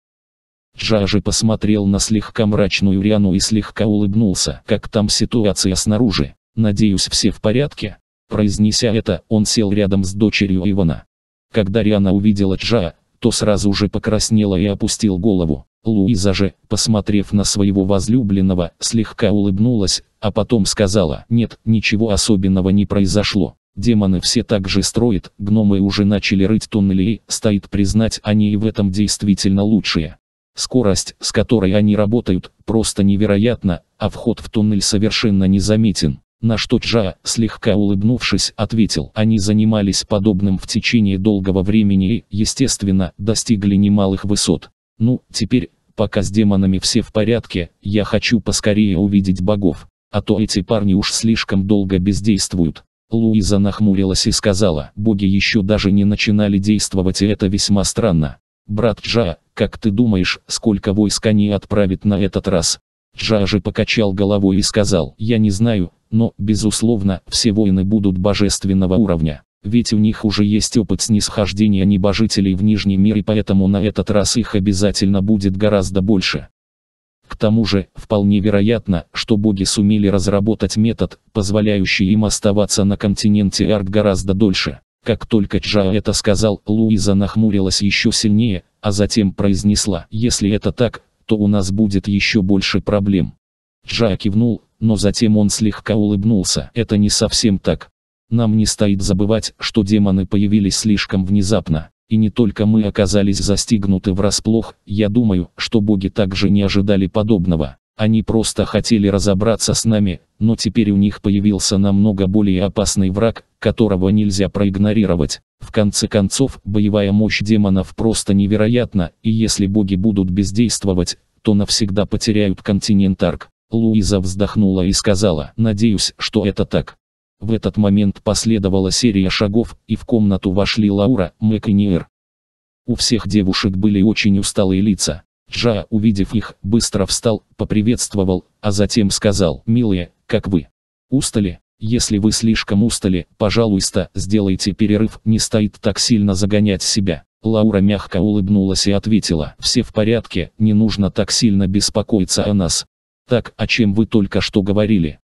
Джажи посмотрел на слегка мрачную Риану и слегка улыбнулся. «Как там ситуация снаружи? Надеюсь, все в порядке?» Произнеся это, он сел рядом с дочерью Ивана. Когда Риана увидела Джа, то сразу же покраснела и опустил голову. Луиза же, посмотрев на своего возлюбленного, слегка улыбнулась, а потом сказала, «Нет, ничего особенного не произошло. Демоны все так же строят, гномы уже начали рыть туннели, и, стоит признать, они и в этом действительно лучшие. Скорость, с которой они работают, просто невероятна, а вход в туннель совершенно незаметен. На что Джа, слегка улыбнувшись, ответил, они занимались подобным в течение долгого времени и, естественно, достигли немалых высот. Ну, теперь, пока с демонами все в порядке, я хочу поскорее увидеть богов. А то эти парни уж слишком долго бездействуют. Луиза нахмурилась и сказала, боги еще даже не начинали действовать и это весьма странно. Брат Джа, «Как ты думаешь, сколько войск они отправят на этот раз?» Джажи покачал головой и сказал, «Я не знаю, но, безусловно, все воины будут божественного уровня. Ведь у них уже есть опыт снисхождения небожителей в Нижнем мире, поэтому на этот раз их обязательно будет гораздо больше. К тому же, вполне вероятно, что боги сумели разработать метод, позволяющий им оставаться на континенте Арт гораздо дольше. Как только Джа это сказал, Луиза нахмурилась еще сильнее, а затем произнесла, «Если это так, то у нас будет еще больше проблем». Джа кивнул, но затем он слегка улыбнулся. «Это не совсем так. Нам не стоит забывать, что демоны появились слишком внезапно. И не только мы оказались застигнуты врасплох, я думаю, что боги также не ожидали подобного. Они просто хотели разобраться с нами, но теперь у них появился намного более опасный враг, которого нельзя проигнорировать. В конце концов, боевая мощь демонов просто невероятна, и если боги будут бездействовать, то навсегда потеряют континент Арк. Луиза вздохнула и сказала, надеюсь, что это так. В этот момент последовала серия шагов, и в комнату вошли Лаура, Мэг и Ниэр. У всех девушек были очень усталые лица. Джа, увидев их, быстро встал, поприветствовал, а затем сказал, «Милые, как вы? Устали?» Если вы слишком устали, пожалуйста, сделайте перерыв, не стоит так сильно загонять себя. Лаура мягко улыбнулась и ответила, все в порядке, не нужно так сильно беспокоиться о нас. Так, о чем вы только что говорили?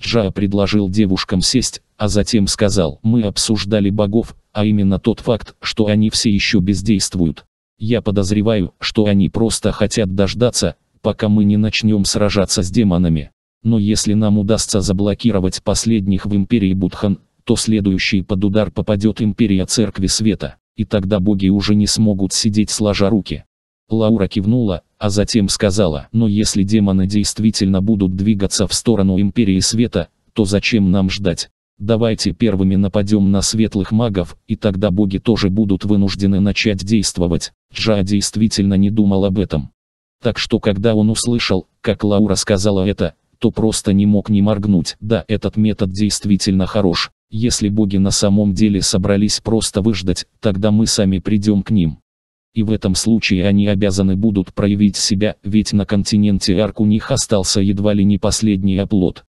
Джа предложил девушкам сесть, а затем сказал, мы обсуждали богов, а именно тот факт, что они все еще бездействуют. Я подозреваю, что они просто хотят дождаться, пока мы не начнем сражаться с демонами. Но если нам удастся заблокировать последних в империи Будхан, то следующий под удар попадет империя Церкви Света, и тогда боги уже не смогут сидеть сложа руки. Лаура кивнула, а затем сказала, но если демоны действительно будут двигаться в сторону Империи Света, то зачем нам ждать? Давайте первыми нападем на светлых магов, и тогда боги тоже будут вынуждены начать действовать. Джа действительно не думал об этом. Так что когда он услышал, как Лаура сказала это, то просто не мог не моргнуть. Да, этот метод действительно хорош. Если боги на самом деле собрались просто выждать, тогда мы сами придем к ним. И в этом случае они обязаны будут проявить себя, ведь на континенте Арк у них остался едва ли не последний оплот.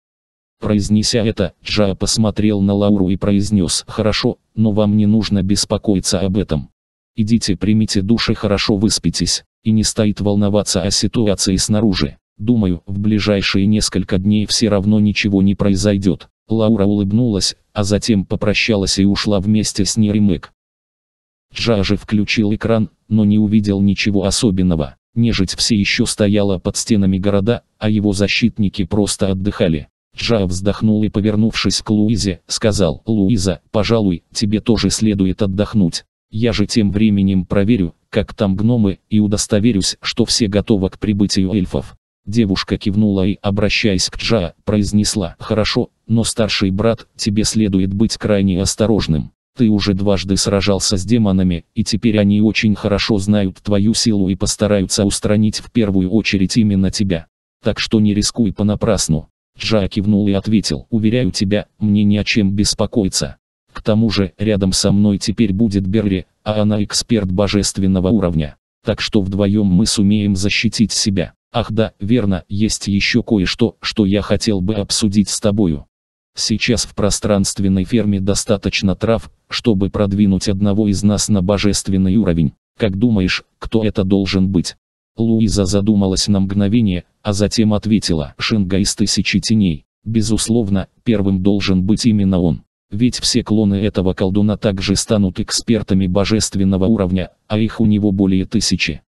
Произнеся это, Джа посмотрел на Лауру и произнес «Хорошо, но вам не нужно беспокоиться об этом. Идите примите душ и хорошо выспитесь, и не стоит волноваться о ситуации снаружи». Думаю, в ближайшие несколько дней все равно ничего не произойдет. Лаура улыбнулась, а затем попрощалась и ушла вместе с Неремек. Джажи включил экран, но не увидел ничего особенного. Нежить все еще стояла под стенами города, а его защитники просто отдыхали. Джа вздохнул и, повернувшись к Луизе, сказал, «Луиза, пожалуй, тебе тоже следует отдохнуть. Я же тем временем проверю, как там гномы, и удостоверюсь, что все готовы к прибытию эльфов». Девушка кивнула и, обращаясь к Джа, произнесла «Хорошо, но старший брат, тебе следует быть крайне осторожным. Ты уже дважды сражался с демонами, и теперь они очень хорошо знают твою силу и постараются устранить в первую очередь именно тебя. Так что не рискуй понапрасну». Джа кивнул и ответил «Уверяю тебя, мне ни о чем беспокоиться. К тому же, рядом со мной теперь будет Берри, а она эксперт божественного уровня. Так что вдвоем мы сумеем защитить себя». Ах да, верно, есть еще кое-что, что я хотел бы обсудить с тобою. Сейчас в пространственной ферме достаточно трав, чтобы продвинуть одного из нас на божественный уровень. Как думаешь, кто это должен быть? Луиза задумалась на мгновение, а затем ответила, Шинга из тысячи теней. Безусловно, первым должен быть именно он. Ведь все клоны этого колдуна также станут экспертами божественного уровня, а их у него более тысячи.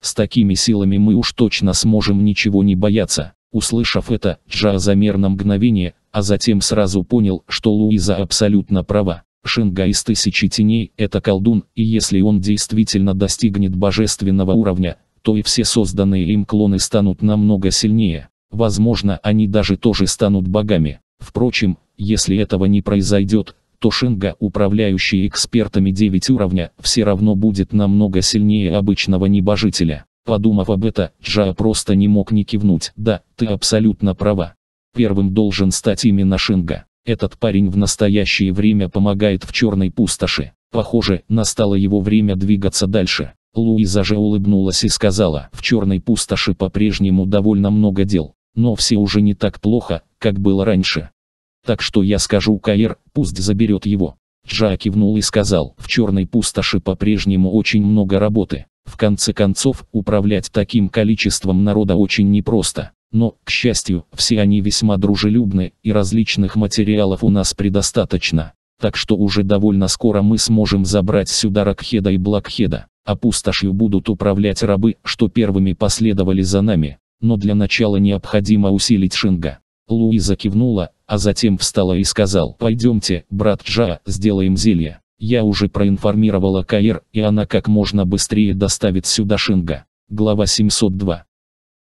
С такими силами мы уж точно сможем ничего не бояться. Услышав это, Джа замер на мгновение, а затем сразу понял, что Луиза абсолютно права. Шинга из тысячи теней – это колдун, и если он действительно достигнет божественного уровня, то и все созданные им клоны станут намного сильнее. Возможно, они даже тоже станут богами. Впрочем, если этого не произойдет, то Шенга, управляющий экспертами 9 уровня, все равно будет намного сильнее обычного небожителя. Подумав об это, Джа просто не мог не кивнуть. Да, ты абсолютно права. Первым должен стать именно Шенга. Этот парень в настоящее время помогает в черной пустоши. Похоже, настало его время двигаться дальше. Луиза же улыбнулась и сказала, в черной пустоши по-прежнему довольно много дел. Но все уже не так плохо, как было раньше. Так что я скажу Каир, пусть заберет его. Джа кивнул и сказал, в черной пустоши по-прежнему очень много работы. В конце концов, управлять таким количеством народа очень непросто. Но, к счастью, все они весьма дружелюбны, и различных материалов у нас предостаточно. Так что уже довольно скоро мы сможем забрать сюда Ракхеда и Блакхеда. А пустошью будут управлять рабы, что первыми последовали за нами. Но для начала необходимо усилить Шинга. Луиза кивнула, а затем встала и сказал, «Пойдемте, брат Джа, сделаем зелье. Я уже проинформировала Каир, и она как можно быстрее доставит сюда Шинга». Глава 702.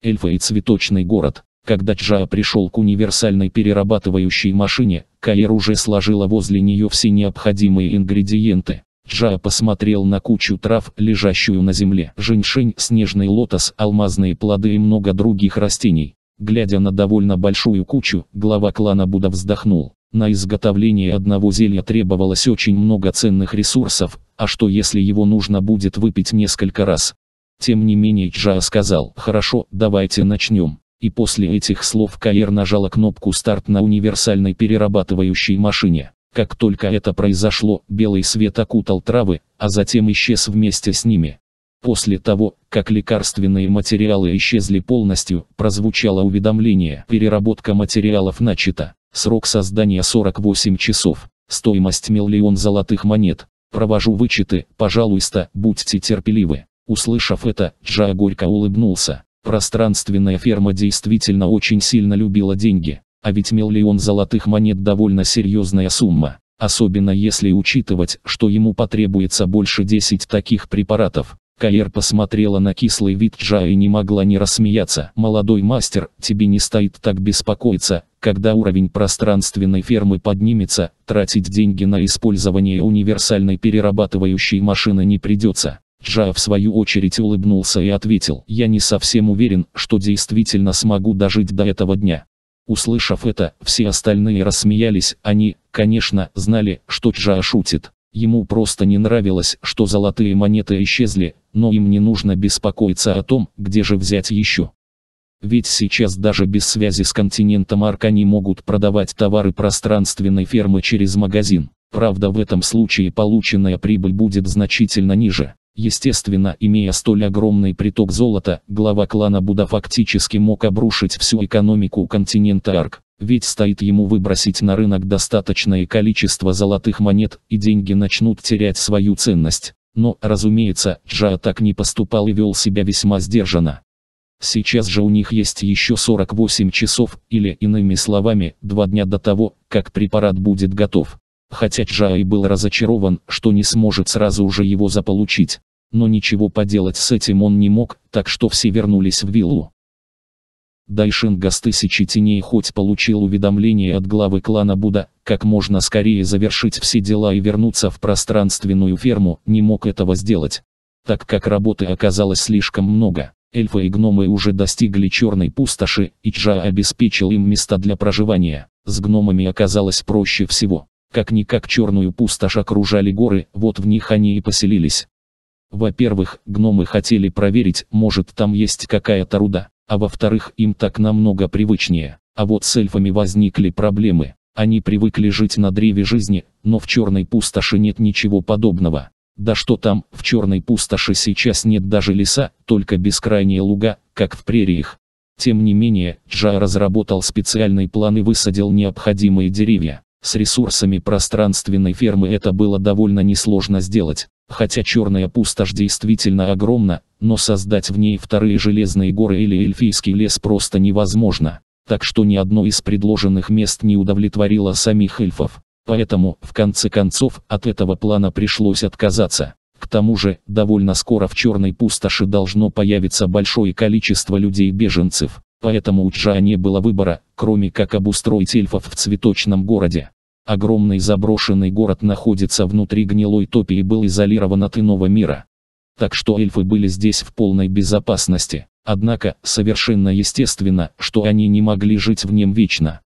Эльфа и цветочный город. Когда Джа пришел к универсальной перерабатывающей машине, Каир уже сложила возле нее все необходимые ингредиенты. Джа посмотрел на кучу трав, лежащую на земле. Женьшень, снежный лотос, алмазные плоды и много других растений. Глядя на довольно большую кучу, глава клана Буда вздохнул. На изготовление одного зелья требовалось очень много ценных ресурсов, а что если его нужно будет выпить несколько раз? Тем не менее Джаа сказал, хорошо, давайте начнем. И после этих слов Каир нажала кнопку старт на универсальной перерабатывающей машине. Как только это произошло, белый свет окутал травы, а затем исчез вместе с ними. После того, как лекарственные материалы исчезли полностью, прозвучало уведомление «Переработка материалов начата». Срок создания 48 часов. Стоимость миллион золотых монет. Провожу вычеты, пожалуйста, будьте терпеливы. Услышав это, Джа горько улыбнулся. Пространственная ферма действительно очень сильно любила деньги. А ведь миллион золотых монет довольно серьезная сумма. Особенно если учитывать, что ему потребуется больше 10 таких препаратов. Каир посмотрела на кислый вид Джа и не могла не рассмеяться. «Молодой мастер, тебе не стоит так беспокоиться, когда уровень пространственной фермы поднимется, тратить деньги на использование универсальной перерабатывающей машины не придется». Джа в свою очередь улыбнулся и ответил, «Я не совсем уверен, что действительно смогу дожить до этого дня». Услышав это, все остальные рассмеялись, они, конечно, знали, что Джа шутит. Ему просто не нравилось, что золотые монеты исчезли, но им не нужно беспокоиться о том, где же взять еще. Ведь сейчас даже без связи с континентом Арк они могут продавать товары пространственной фермы через магазин. Правда в этом случае полученная прибыль будет значительно ниже. Естественно, имея столь огромный приток золота, глава клана Буда фактически мог обрушить всю экономику континента Арк. Ведь стоит ему выбросить на рынок достаточное количество золотых монет, и деньги начнут терять свою ценность. Но, разумеется, Джа так не поступал и вел себя весьма сдержанно. Сейчас же у них есть еще 48 часов, или иными словами, два дня до того, как препарат будет готов. Хотя Джа и был разочарован, что не сможет сразу же его заполучить. Но ничего поделать с этим он не мог, так что все вернулись в виллу. Дайшинга с тысячи теней хоть получил уведомление от главы клана Буда, как можно скорее завершить все дела и вернуться в пространственную ферму, не мог этого сделать. Так как работы оказалось слишком много, эльфы и гномы уже достигли черной пустоши, и Чжа обеспечил им места для проживания. С гномами оказалось проще всего. Как-никак черную пустошь окружали горы, вот в них они и поселились. Во-первых, гномы хотели проверить, может там есть какая-то руда а во-вторых, им так намного привычнее. А вот с эльфами возникли проблемы. Они привыкли жить на древе жизни, но в черной пустоши нет ничего подобного. Да что там, в черной пустоши сейчас нет даже леса, только бескрайние луга, как в прериях. Тем не менее, Джа разработал специальный план и высадил необходимые деревья. С ресурсами пространственной фермы это было довольно несложно сделать. Хотя черная пустошь действительно огромна, но создать в ней вторые железные горы или эльфийский лес просто невозможно. Так что ни одно из предложенных мест не удовлетворило самих эльфов. Поэтому, в конце концов, от этого плана пришлось отказаться. К тому же, довольно скоро в черной пустоши должно появиться большое количество людей-беженцев. Поэтому у Джа не было выбора, кроме как обустроить эльфов в цветочном городе. Огромный заброшенный город находится внутри гнилой топи и был изолирован от иного мира. Так что эльфы были здесь в полной безопасности. Однако, совершенно естественно, что они не могли жить в нем вечно.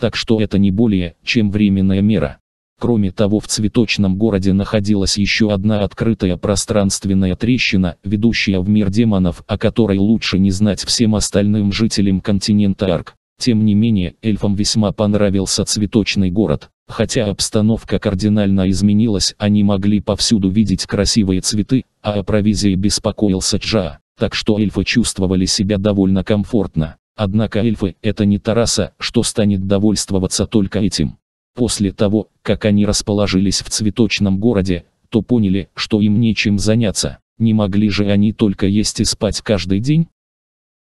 Так что это не более, чем временная мера. Кроме того в цветочном городе находилась еще одна открытая пространственная трещина, ведущая в мир демонов, о которой лучше не знать всем остальным жителям континента Арк. Тем не менее, эльфам весьма понравился цветочный город. Хотя обстановка кардинально изменилась, они могли повсюду видеть красивые цветы, а о провизии беспокоился Джа, так что эльфы чувствовали себя довольно комфортно. Однако эльфы – это не Тараса, что станет довольствоваться только этим. После того, как они расположились в цветочном городе, то поняли, что им нечем заняться. Не могли же они только есть и спать каждый день?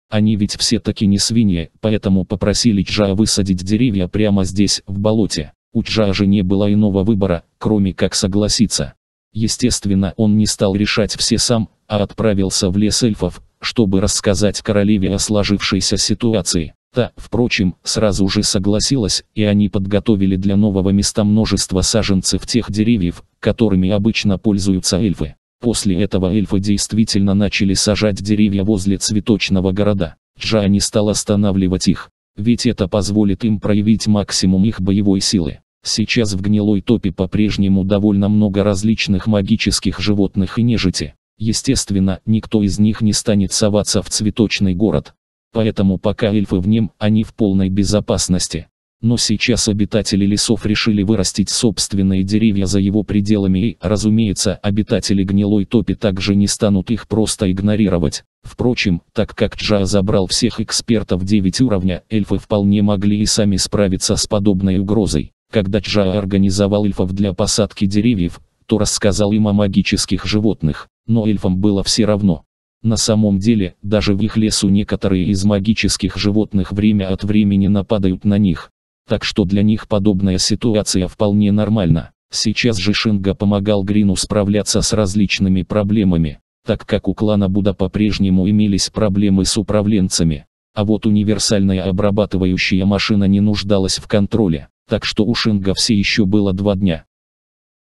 Они ведь все таки не свиньи, поэтому попросили Чжа высадить деревья прямо здесь, в болоте. У Чжа же не было иного выбора, кроме как согласиться. Естественно, он не стал решать все сам, а отправился в лес эльфов, чтобы рассказать королеве о сложившейся ситуации. Та, впрочем, сразу же согласилась, и они подготовили для нового места множество саженцев тех деревьев, которыми обычно пользуются эльфы. После этого эльфы действительно начали сажать деревья возле цветочного города. Джа не стал останавливать их, ведь это позволит им проявить максимум их боевой силы. Сейчас в гнилой топе по-прежнему довольно много различных магических животных и нежити. Естественно, никто из них не станет соваться в цветочный город. Поэтому пока эльфы в нем, они в полной безопасности. Но сейчас обитатели лесов решили вырастить собственные деревья за его пределами и, разумеется, обитатели гнилой топи также не станут их просто игнорировать. Впрочем, так как Джа забрал всех экспертов 9 уровня, эльфы вполне могли и сами справиться с подобной угрозой. Когда Джа организовал эльфов для посадки деревьев, то рассказал им о магических животных, но эльфам было все равно. На самом деле, даже в их лесу некоторые из магических животных время от времени нападают на них, так что для них подобная ситуация вполне нормальна. Сейчас же Шинга помогал Грину справляться с различными проблемами, так как у клана Буда по-прежнему имелись проблемы с управленцами. А вот универсальная обрабатывающая машина не нуждалась в контроле, так что у Шинга все еще было два дня.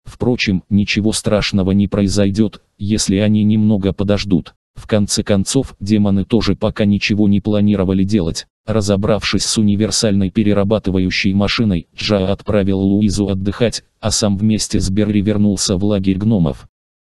Впрочем, ничего страшного не произойдет, если они немного подождут. В конце концов, демоны тоже пока ничего не планировали делать, Разобравшись с универсальной перерабатывающей машиной, Джа отправил Луизу отдыхать, а сам вместе с Берри вернулся в лагерь гномов.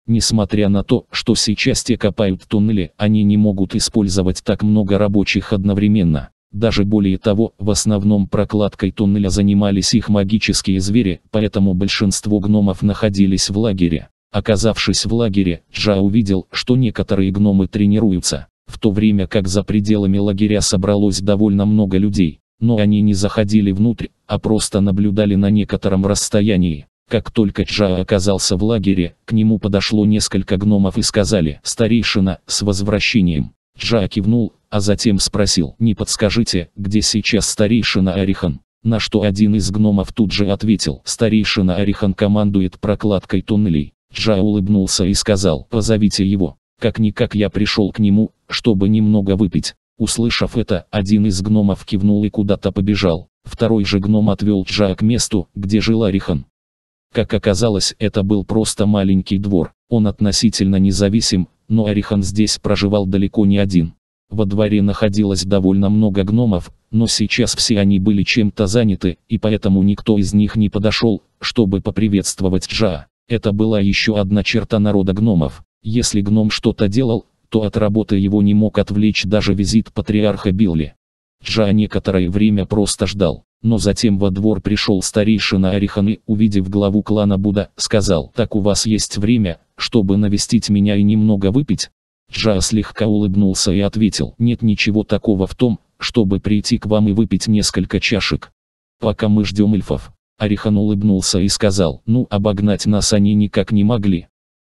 Несмотря на то, что сейчас те копают туннели, они не могут использовать так много рабочих одновременно. Даже более того, в основном прокладкой туннеля занимались их магические звери, поэтому большинство гномов находились в лагере. Оказавшись в лагере, Джа увидел, что некоторые гномы тренируются в то время как за пределами лагеря собралось довольно много людей, но они не заходили внутрь, а просто наблюдали на некотором расстоянии. Как только Джа оказался в лагере, к нему подошло несколько гномов и сказали «Старейшина, с возвращением». Джа кивнул, а затем спросил «Не подскажите, где сейчас старейшина Арихан?» На что один из гномов тут же ответил «Старейшина Арихан командует прокладкой туннелей». Джа улыбнулся и сказал «Позовите его». Как-никак я пришел к нему, чтобы немного выпить. Услышав это, один из гномов кивнул и куда-то побежал. Второй же гном отвел Джа к месту, где жила Арихан. Как оказалось, это был просто маленький двор. Он относительно независим, но Арихан здесь проживал далеко не один. Во дворе находилось довольно много гномов, но сейчас все они были чем-то заняты, и поэтому никто из них не подошел, чтобы поприветствовать Джа. Это была еще одна черта народа гномов. Если гном что-то делал, то от работы его не мог отвлечь даже визит патриарха Билли. Джа некоторое время просто ждал. Но затем во двор пришел старейшина Арихан и, увидев главу клана Буда, сказал, «Так у вас есть время, чтобы навестить меня и немного выпить?» Джа слегка улыбнулся и ответил, «Нет ничего такого в том, чтобы прийти к вам и выпить несколько чашек. Пока мы ждем эльфов». Орихан улыбнулся и сказал, «Ну, обогнать нас они никак не могли.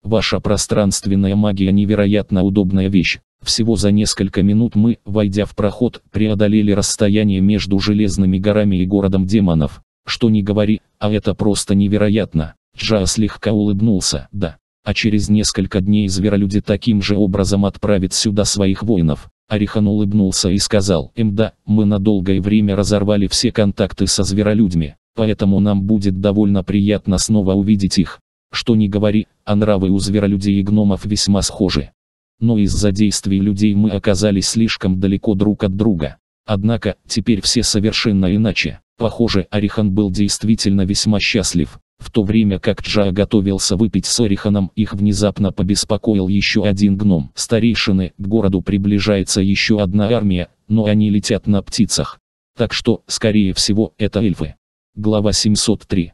Ваша пространственная магия невероятно удобная вещь. Всего за несколько минут мы, войдя в проход, преодолели расстояние между железными горами и городом демонов. Что не говори, а это просто невероятно. Джа слегка улыбнулся, да. А через несколько дней зверолюди таким же образом отправят сюда своих воинов. Арихан улыбнулся и сказал, «Им «Эм, да, мы на долгое время разорвали все контакты со зверолюдьми, поэтому нам будет довольно приятно снова увидеть их. Что не говори, а нравы у зверолюдей и гномов весьма схожи. Но из-за действий людей мы оказались слишком далеко друг от друга. Однако, теперь все совершенно иначе. Похоже, Арихан был действительно весьма счастлив. В то время как Джа готовился выпить с Ориханом, их внезапно побеспокоил еще один гном. Старейшины, к городу приближается еще одна армия, но они летят на птицах. Так что, скорее всего, это эльфы. Глава 703.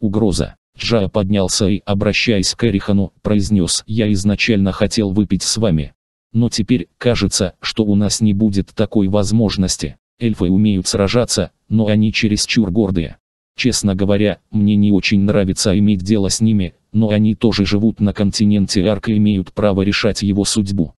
Угроза. Джая поднялся и, обращаясь к Эрихану, произнес «Я изначально хотел выпить с вами. Но теперь, кажется, что у нас не будет такой возможности. Эльфы умеют сражаться, но они чересчур гордые. Честно говоря, мне не очень нравится иметь дело с ними, но они тоже живут на континенте Арк и имеют право решать его судьбу.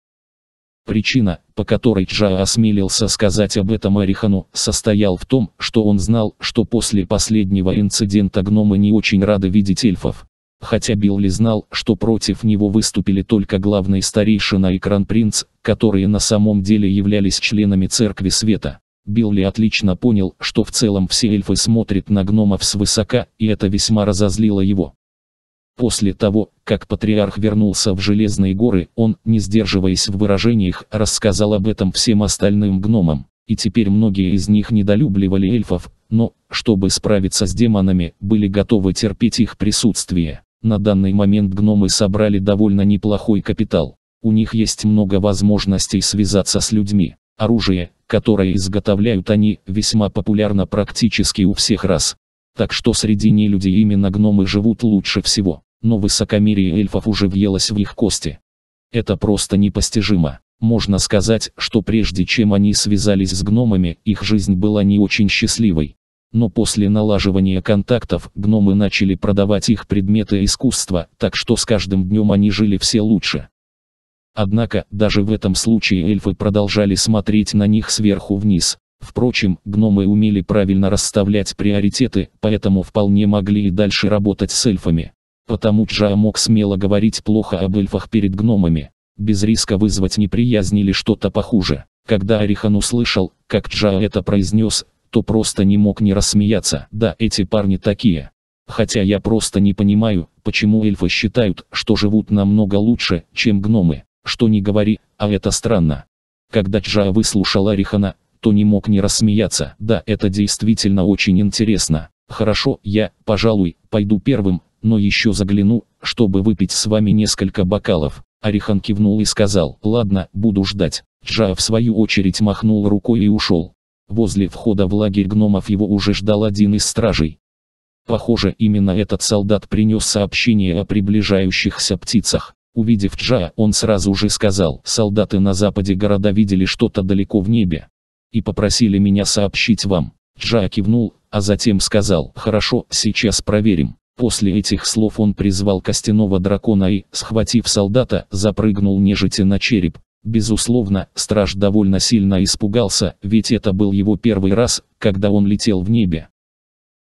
Причина, по которой Чжа осмелился сказать об этом Арихану, состоял в том, что он знал, что после последнего инцидента гномы не очень рады видеть эльфов. Хотя Билли знал, что против него выступили только главный старейшина и кронпринц, которые на самом деле являлись членами Церкви Света. Билли отлично понял, что в целом все эльфы смотрят на гномов свысока, и это весьма разозлило его. После того, как патриарх вернулся в Железные горы, он, не сдерживаясь в выражениях, рассказал об этом всем остальным гномам. И теперь многие из них недолюбливали эльфов, но, чтобы справиться с демонами, были готовы терпеть их присутствие. На данный момент гномы собрали довольно неплохой капитал. У них есть много возможностей связаться с людьми. Оружие, которое изготовляют они, весьма популярно практически у всех рас. Так что среди нелюдей именно гномы живут лучше всего но высокомерие эльфов уже въелось в их кости. Это просто непостижимо. Можно сказать, что прежде чем они связались с гномами, их жизнь была не очень счастливой. Но после налаживания контактов, гномы начали продавать их предметы искусства, так что с каждым днем они жили все лучше. Однако, даже в этом случае эльфы продолжали смотреть на них сверху вниз. Впрочем, гномы умели правильно расставлять приоритеты, поэтому вполне могли и дальше работать с эльфами. Потому Джа мог смело говорить плохо об эльфах перед гномами, без риска вызвать неприязнь или что-то похуже. Когда Арихан услышал, как Джа это произнес, то просто не мог не рассмеяться. Да, эти парни такие. Хотя я просто не понимаю, почему эльфы считают, что живут намного лучше, чем гномы. Что не говори, а это странно. Когда Джа выслушал Арихана, то не мог не рассмеяться. Да, это действительно очень интересно. Хорошо, я, пожалуй, пойду первым, но еще загляну, чтобы выпить с вами несколько бокалов». Арихан кивнул и сказал, «Ладно, буду ждать». Джа в свою очередь махнул рукой и ушел. Возле входа в лагерь гномов его уже ждал один из стражей. Похоже, именно этот солдат принес сообщение о приближающихся птицах. Увидев Джа, он сразу же сказал, солдаты на западе города видели что-то далеко в небе. И попросили меня сообщить вам. Джа кивнул, а затем сказал, хорошо, сейчас проверим. После этих слов он призвал костяного дракона и, схватив солдата, запрыгнул нежити на череп. Безусловно, страж довольно сильно испугался, ведь это был его первый раз, когда он летел в небе.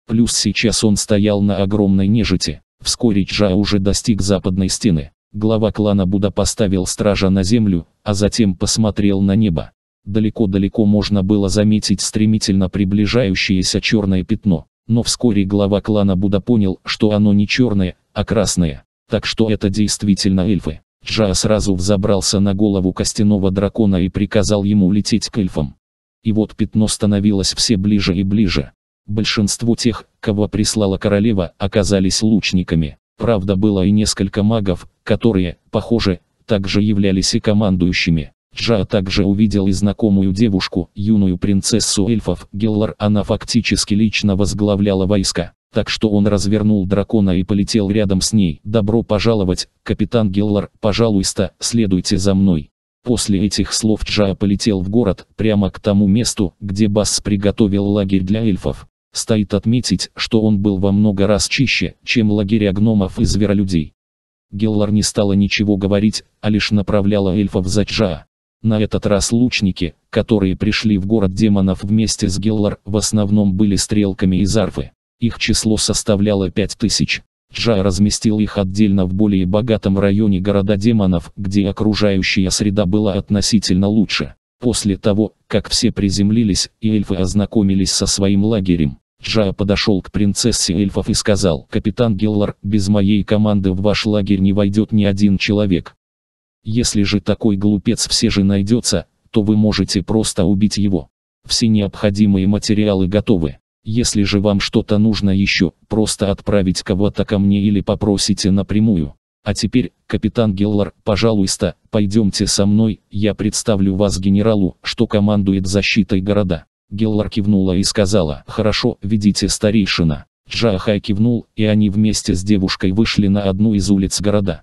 Плюс сейчас он стоял на огромной нежити. Вскоре Чжа уже достиг западной стены. Глава клана Буда поставил стража на землю, а затем посмотрел на небо. Далеко-далеко можно было заметить стремительно приближающееся черное пятно. Но вскоре глава клана Буда понял, что оно не черное, а красное. Так что это действительно эльфы. Джа сразу взобрался на голову костяного дракона и приказал ему лететь к эльфам. И вот пятно становилось все ближе и ближе. Большинство тех, кого прислала королева, оказались лучниками. Правда было и несколько магов, которые, похоже, также являлись и командующими. Джа также увидел и знакомую девушку, юную принцессу эльфов Геллар, она фактически лично возглавляла войска. Так что он развернул дракона и полетел рядом с ней. «Добро пожаловать, капитан Геллар, пожалуйста, следуйте за мной». После этих слов Джа полетел в город, прямо к тому месту, где Басс приготовил лагерь для эльфов. Стоит отметить, что он был во много раз чище, чем лагеря гномов и зверолюдей. Геллар не стала ничего говорить, а лишь направляла эльфов за Джа. На этот раз лучники, которые пришли в город демонов вместе с Геллар, в основном были стрелками из арфы. Их число составляло 5000. Джа разместил их отдельно в более богатом районе города демонов, где окружающая среда была относительно лучше. После того, как все приземлились, и эльфы ознакомились со своим лагерем, Джая подошел к принцессе эльфов и сказал, «Капитан Геллар, без моей команды в ваш лагерь не войдет ни один человек. Если же такой глупец все же найдется, то вы можете просто убить его. Все необходимые материалы готовы. Если же вам что-то нужно еще, просто отправить кого-то ко мне или попросите напрямую. А теперь, капитан Геллар, пожалуйста, пойдемте со мной, я представлю вас генералу, что командует защитой города. Геллар кивнула и сказала, хорошо, ведите старейшина. Джахай кивнул, и они вместе с девушкой вышли на одну из улиц города.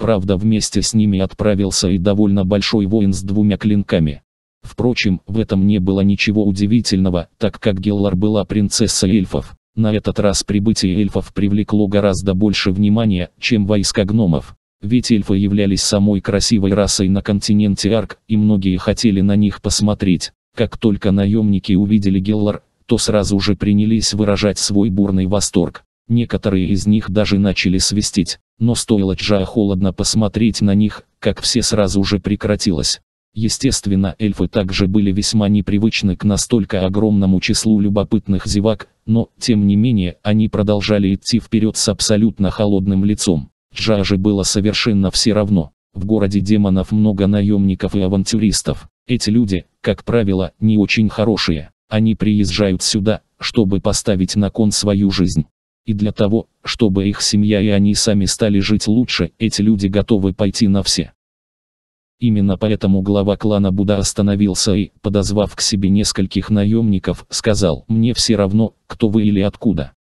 Правда вместе с ними отправился и довольно большой воин с двумя клинками. Впрочем, в этом не было ничего удивительного, так как Геллар была принцесса эльфов. На этот раз прибытие эльфов привлекло гораздо больше внимания, чем войска гномов. Ведь эльфы являлись самой красивой расой на континенте Арк, и многие хотели на них посмотреть. Как только наемники увидели Геллар, то сразу же принялись выражать свой бурный восторг. Некоторые из них даже начали свистеть. Но стоило Джая холодно посмотреть на них, как все сразу же прекратилось. Естественно, эльфы также были весьма непривычны к настолько огромному числу любопытных зевак, но, тем не менее, они продолжали идти вперед с абсолютно холодным лицом. Джа же было совершенно все равно. В городе демонов много наемников и авантюристов. Эти люди, как правило, не очень хорошие. Они приезжают сюда, чтобы поставить на кон свою жизнь. И для того, чтобы их семья и они сами стали жить лучше, эти люди готовы пойти на все. Именно поэтому глава клана Буда остановился и, подозвав к себе нескольких наемников, сказал «Мне все равно, кто вы или откуда.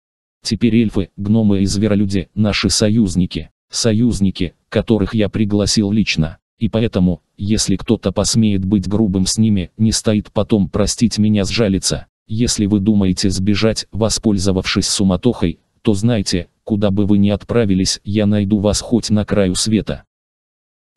Теперь эльфы, гномы и зверолюди – наши союзники, союзники, которых я пригласил лично. И поэтому, если кто-то посмеет быть грубым с ними, не стоит потом простить меня сжалиться. Если вы думаете сбежать, воспользовавшись суматохой, то знаете, куда бы вы ни отправились, я найду вас хоть на краю света.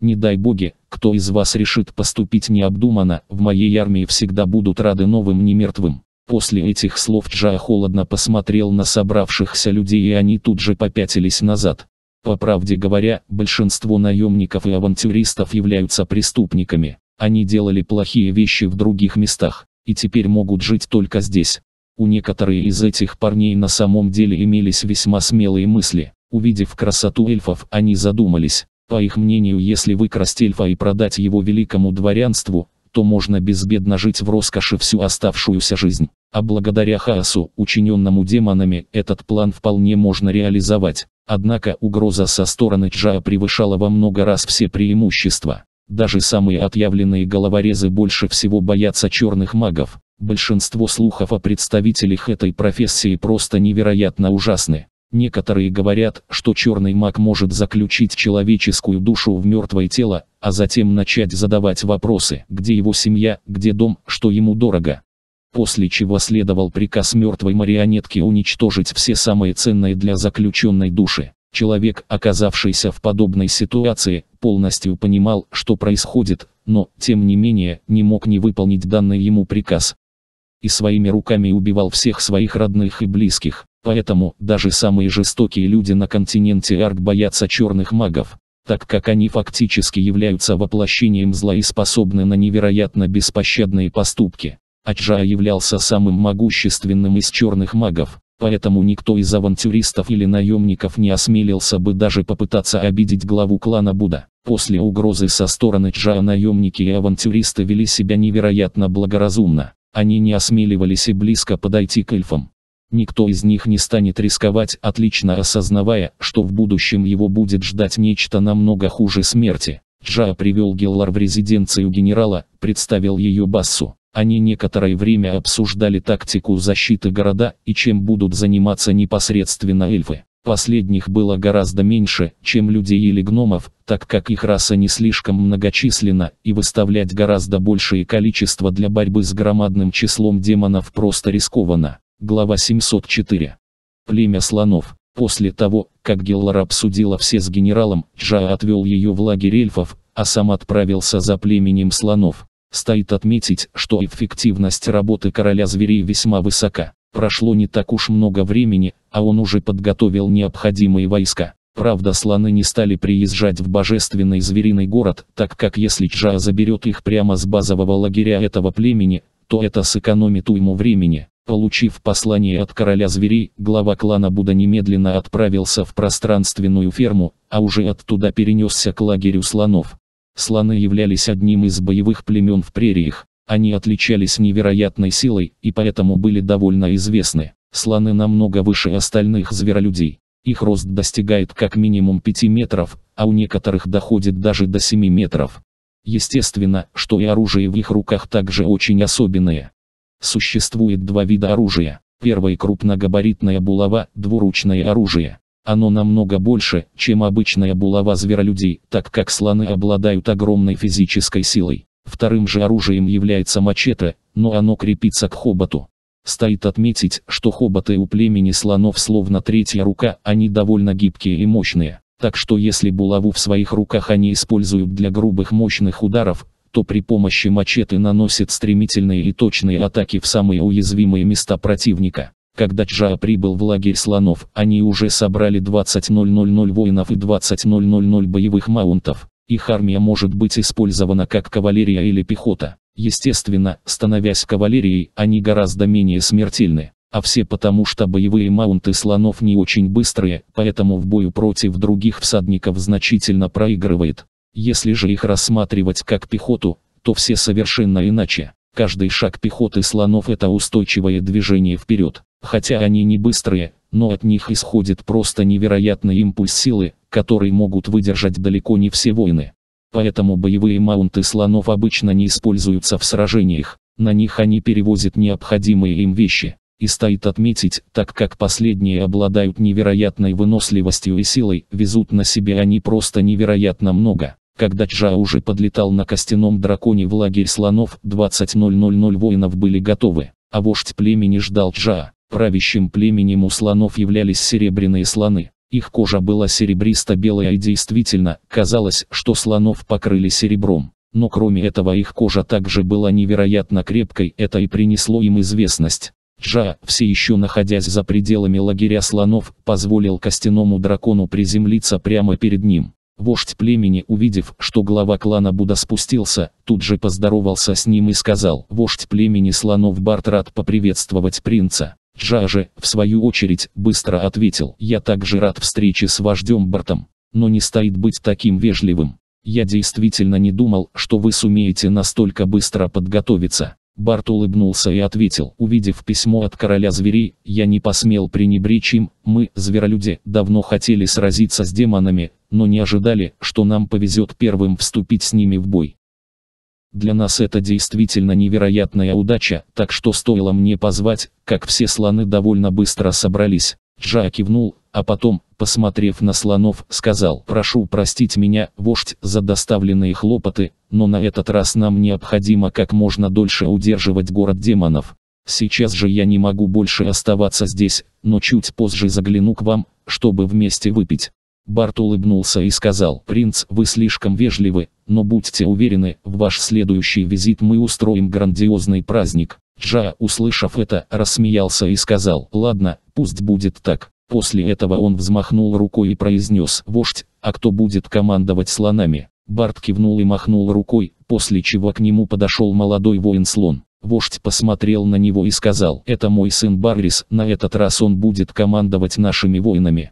Не дай боги, кто из вас решит поступить необдуманно, в моей армии всегда будут рады новым немертвым. После этих слов Джая холодно посмотрел на собравшихся людей и они тут же попятились назад. По правде говоря, большинство наемников и авантюристов являются преступниками. Они делали плохие вещи в других местах, и теперь могут жить только здесь. У некоторых из этих парней на самом деле имелись весьма смелые мысли. Увидев красоту эльфов, они задумались. По их мнению, если выкрасть эльфа и продать его великому дворянству, то можно безбедно жить в роскоши всю оставшуюся жизнь. А благодаря хаосу, учиненному демонами, этот план вполне можно реализовать. Однако угроза со стороны Джа превышала во много раз все преимущества. Даже самые отъявленные головорезы больше всего боятся черных магов. Большинство слухов о представителях этой профессии просто невероятно ужасны. Некоторые говорят, что черный маг может заключить человеческую душу в мертвое тело, а затем начать задавать вопросы, где его семья, где дом, что ему дорого. После чего следовал приказ мертвой марионетки уничтожить все самые ценные для заключенной души. Человек, оказавшийся в подобной ситуации, полностью понимал, что происходит, но, тем не менее, не мог не выполнить данный ему приказ и своими руками убивал всех своих родных и близких. Поэтому, даже самые жестокие люди на континенте Арк боятся черных магов, так как они фактически являются воплощением зла и способны на невероятно беспощадные поступки. Аджа являлся самым могущественным из черных магов, поэтому никто из авантюристов или наемников не осмелился бы даже попытаться обидеть главу клана Будда. После угрозы со стороны Чжа наемники и авантюристы вели себя невероятно благоразумно. Они не осмеливались и близко подойти к эльфам. Никто из них не станет рисковать, отлично осознавая, что в будущем его будет ждать нечто намного хуже смерти. Джа привел Геллар в резиденцию генерала, представил ее Бассу. Они некоторое время обсуждали тактику защиты города и чем будут заниматься непосредственно эльфы. Последних было гораздо меньше, чем людей или гномов, так как их раса не слишком многочисленна, и выставлять гораздо большее количество для борьбы с громадным числом демонов просто рискованно. Глава 704. Племя слонов. После того, как Геллар обсудила все с генералом, Джа отвел ее в лагерь эльфов, а сам отправился за племенем слонов. Стоит отметить, что эффективность работы короля зверей весьма высока. Прошло не так уж много времени, а он уже подготовил необходимые войска. Правда слоны не стали приезжать в божественный звериный город, так как если Чжа заберет их прямо с базового лагеря этого племени, то это сэкономит уйму времени. Получив послание от короля зверей, глава клана Буда немедленно отправился в пространственную ферму, а уже оттуда перенесся к лагерю слонов. Слоны являлись одним из боевых племен в прериях. Они отличались невероятной силой и поэтому были довольно известны. Слоны намного выше остальных зверолюдей. Их рост достигает как минимум 5 метров, а у некоторых доходит даже до 7 метров. Естественно, что и оружие в их руках также очень особенное. Существует два вида оружия. Первое крупногабаритная булава, двуручное оружие. Оно намного больше, чем обычная булава зверолюдей, так как слоны обладают огромной физической силой. Вторым же оружием является мачете, но оно крепится к хоботу. Стоит отметить, что хоботы у племени слонов словно третья рука, они довольно гибкие и мощные. Так что если булаву в своих руках они используют для грубых мощных ударов, то при помощи мачете наносят стремительные и точные атаки в самые уязвимые места противника. Когда Джаа прибыл в лагерь слонов, они уже собрали 20.000 воинов и 20.000 боевых маунтов. Их армия может быть использована как кавалерия или пехота. Естественно, становясь кавалерией, они гораздо менее смертельны. А все потому, что боевые маунты слонов не очень быстрые, поэтому в бою против других всадников значительно проигрывает. Если же их рассматривать как пехоту, то все совершенно иначе. Каждый шаг пехоты слонов это устойчивое движение вперед. Хотя они не быстрые, но от них исходит просто невероятный импульс силы, который могут выдержать далеко не все воины. Поэтому боевые маунты слонов обычно не используются в сражениях, на них они перевозят необходимые им вещи. И стоит отметить, так как последние обладают невероятной выносливостью и силой, везут на себе они просто невероятно много. Когда Чжа уже подлетал на костяном драконе в лагерь слонов, 20.000 воинов были готовы, а вождь племени ждал Чжа. Правящим племенем у слонов являлись серебряные слоны. Их кожа была серебристо-белая и действительно, казалось, что слонов покрыли серебром. Но кроме этого их кожа также была невероятно крепкой, это и принесло им известность. Джа, все еще находясь за пределами лагеря слонов, позволил костяному дракону приземлиться прямо перед ним. Вождь племени, увидев, что глава клана Буда спустился, тут же поздоровался с ним и сказал, «Вождь племени слонов Барт рад поприветствовать принца». Джа же, в свою очередь, быстро ответил, «Я также рад встрече с вождем Бартом, но не стоит быть таким вежливым. Я действительно не думал, что вы сумеете настолько быстро подготовиться». Барт улыбнулся и ответил, увидев письмо от короля зверей, я не посмел пренебречь им, мы, зверолюди, давно хотели сразиться с демонами, но не ожидали, что нам повезет первым вступить с ними в бой. Для нас это действительно невероятная удача, так что стоило мне позвать, как все слоны довольно быстро собрались. Джа кивнул, а потом, посмотрев на слонов, сказал «Прошу простить меня, вождь, за доставленные хлопоты, но на этот раз нам необходимо как можно дольше удерживать город демонов. Сейчас же я не могу больше оставаться здесь, но чуть позже загляну к вам, чтобы вместе выпить». Барт улыбнулся и сказал, «Принц, вы слишком вежливы, но будьте уверены, в ваш следующий визит мы устроим грандиозный праздник». Джа, услышав это, рассмеялся и сказал, «Ладно, Пусть будет так. После этого он взмахнул рукой и произнес «Вождь, а кто будет командовать слонами?» Барт кивнул и махнул рукой, после чего к нему подошел молодой воин-слон. Вождь посмотрел на него и сказал «Это мой сын Баррис, на этот раз он будет командовать нашими воинами».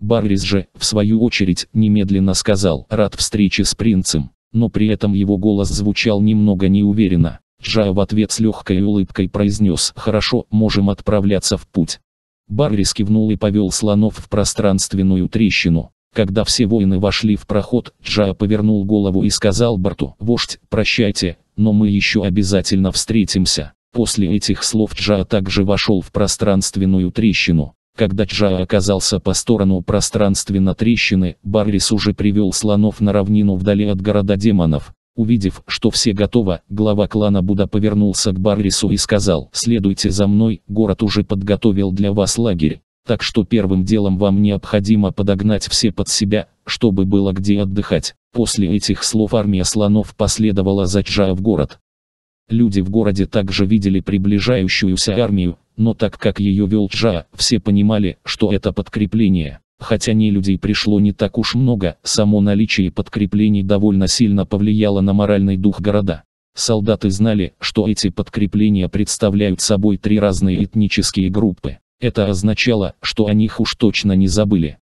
Баррис же, в свою очередь, немедленно сказал «Рад встрече с принцем», но при этом его голос звучал немного неуверенно. Джа в ответ с легкой улыбкой произнес «Хорошо, можем отправляться в путь». Баррис кивнул и повел слонов в пространственную трещину. Когда все воины вошли в проход, Джа повернул голову и сказал Барту, «Вождь, прощайте, но мы еще обязательно встретимся». После этих слов Джа также вошел в пространственную трещину. Когда Джа оказался по сторону пространственной трещины, Баррис уже привел слонов на равнину вдали от города демонов. Увидев, что все готово, глава клана Буда повернулся к Баррису и сказал, «Следуйте за мной, город уже подготовил для вас лагерь, так что первым делом вам необходимо подогнать все под себя, чтобы было где отдыхать». После этих слов армия слонов последовала за Чжа в город. Люди в городе также видели приближающуюся армию, но так как ее вел Чжа, все понимали, что это подкрепление. Хотя не людей пришло не так уж много, само наличие подкреплений довольно сильно повлияло на моральный дух города. Солдаты знали, что эти подкрепления представляют собой три разные этнические группы. Это означало, что о них уж точно не забыли.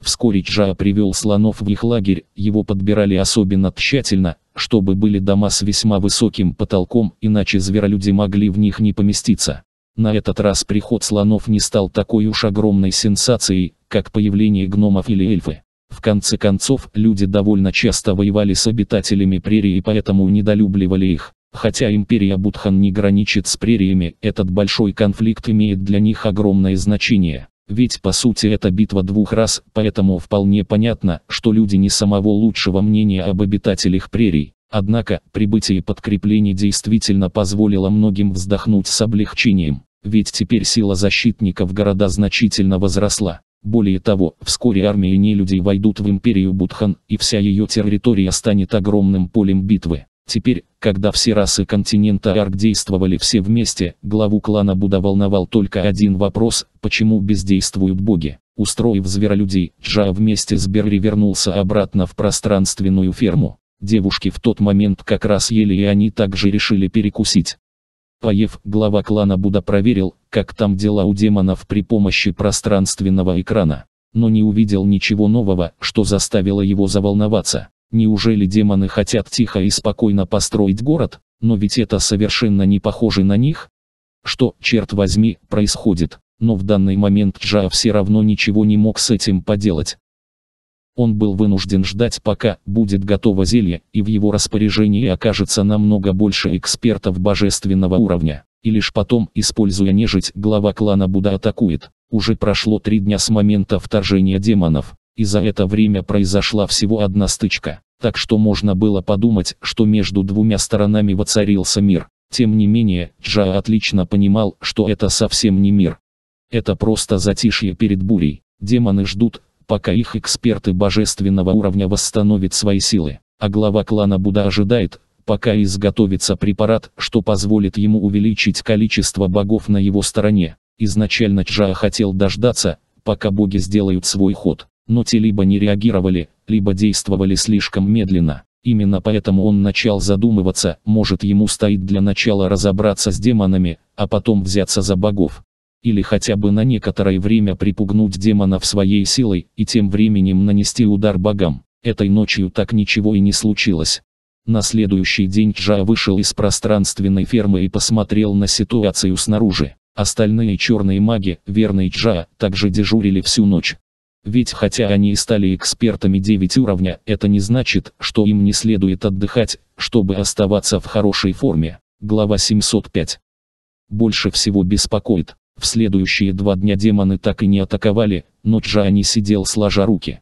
Вскоре Джа привел слонов в их лагерь, его подбирали особенно тщательно, чтобы были дома с весьма высоким потолком, иначе зверолюди могли в них не поместиться. На этот раз приход слонов не стал такой уж огромной сенсацией, как появление гномов или эльфы. В конце концов, люди довольно часто воевали с обитателями прерии и поэтому недолюбливали их. Хотя империя Будхан не граничит с прериями, этот большой конфликт имеет для них огромное значение. Ведь по сути это битва двух раз, поэтому вполне понятно, что люди не самого лучшего мнения об обитателях прерий. Однако, прибытие подкреплений действительно позволило многим вздохнуть с облегчением, ведь теперь сила защитников города значительно возросла. Более того, вскоре армии нелюдей войдут в империю Будхан, и вся ее территория станет огромным полем битвы. Теперь, когда все расы континента Арк действовали все вместе, главу клана Буда волновал только один вопрос, почему бездействуют боги. Устроив зверолюдей, Джа вместе с Берри вернулся обратно в пространственную ферму. Девушки в тот момент как раз ели и они также решили перекусить. Паев, глава клана Буда проверил, как там дела у демонов при помощи пространственного экрана. Но не увидел ничего нового, что заставило его заволноваться. Неужели демоны хотят тихо и спокойно построить город? Но ведь это совершенно не похоже на них. Что, черт возьми, происходит? Но в данный момент Джа все равно ничего не мог с этим поделать. Он был вынужден ждать пока будет готово зелье, и в его распоряжении окажется намного больше экспертов божественного уровня. И лишь потом, используя нежить, глава клана Буда атакует. Уже прошло три дня с момента вторжения демонов, и за это время произошла всего одна стычка. Так что можно было подумать, что между двумя сторонами воцарился мир. Тем не менее, Джа отлично понимал, что это совсем не мир. Это просто затишье перед бурей. Демоны ждут, пока их эксперты божественного уровня восстановят свои силы. А глава клана Будда ожидает, пока изготовится препарат, что позволит ему увеличить количество богов на его стороне. Изначально Чжа хотел дождаться, пока боги сделают свой ход, но те либо не реагировали, либо действовали слишком медленно. Именно поэтому он начал задумываться, может ему стоит для начала разобраться с демонами, а потом взяться за богов или хотя бы на некоторое время припугнуть демонов своей силой и тем временем нанести удар богам. Этой ночью так ничего и не случилось. На следующий день Джа вышел из пространственной фермы и посмотрел на ситуацию снаружи. Остальные черные маги, верные Джа, также дежурили всю ночь. Ведь хотя они и стали экспертами 9 уровня, это не значит, что им не следует отдыхать, чтобы оставаться в хорошей форме. Глава 705. Больше всего беспокоит, в следующие два дня демоны так и не атаковали, но Джани сидел сложа руки.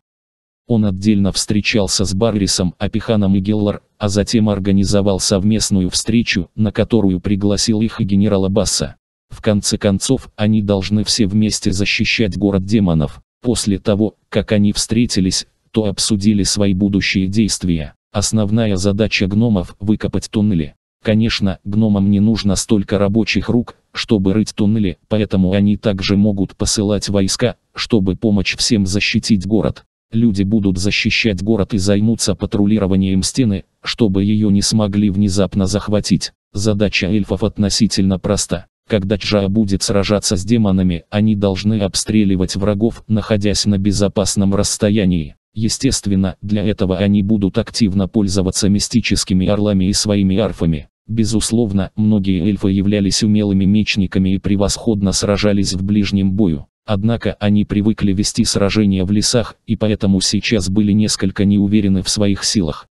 Он отдельно встречался с Баррисом, Апиханом и Геллар, а затем организовал совместную встречу, на которую пригласил их и генерала Басса. В конце концов, они должны все вместе защищать город демонов. После того, как они встретились, то обсудили свои будущие действия. Основная задача гномов – выкопать туннели. Конечно, гномам не нужно столько рабочих рук, чтобы рыть туннели, поэтому они также могут посылать войска, чтобы помочь всем защитить город. Люди будут защищать город и займутся патрулированием стены, чтобы ее не смогли внезапно захватить. Задача эльфов относительно проста. Когда Чжа будет сражаться с демонами, они должны обстреливать врагов, находясь на безопасном расстоянии. Естественно, для этого они будут активно пользоваться мистическими орлами и своими арфами. Безусловно, многие эльфы являлись умелыми мечниками и превосходно сражались в ближнем бою. Однако они привыкли вести сражения в лесах, и поэтому сейчас были несколько неуверены в своих силах.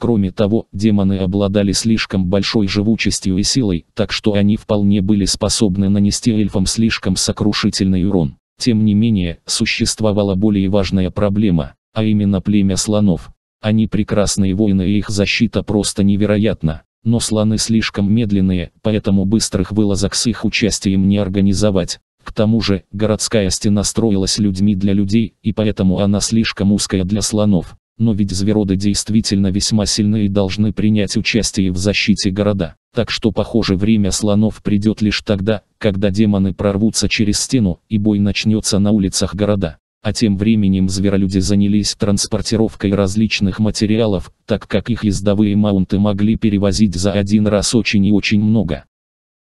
Кроме того, демоны обладали слишком большой живучестью и силой, так что они вполне были способны нанести эльфам слишком сокрушительный урон. Тем не менее, существовала более важная проблема, а именно племя слонов. Они прекрасные воины и их защита просто невероятна. Но слоны слишком медленные, поэтому быстрых вылазок с их участием не организовать. К тому же, городская стена строилась людьми для людей, и поэтому она слишком узкая для слонов. Но ведь звероды действительно весьма сильны и должны принять участие в защите города. Так что похоже время слонов придет лишь тогда, когда демоны прорвутся через стену, и бой начнется на улицах города. А тем временем зверолюди занялись транспортировкой различных материалов, так как их ездовые маунты могли перевозить за один раз очень и очень много.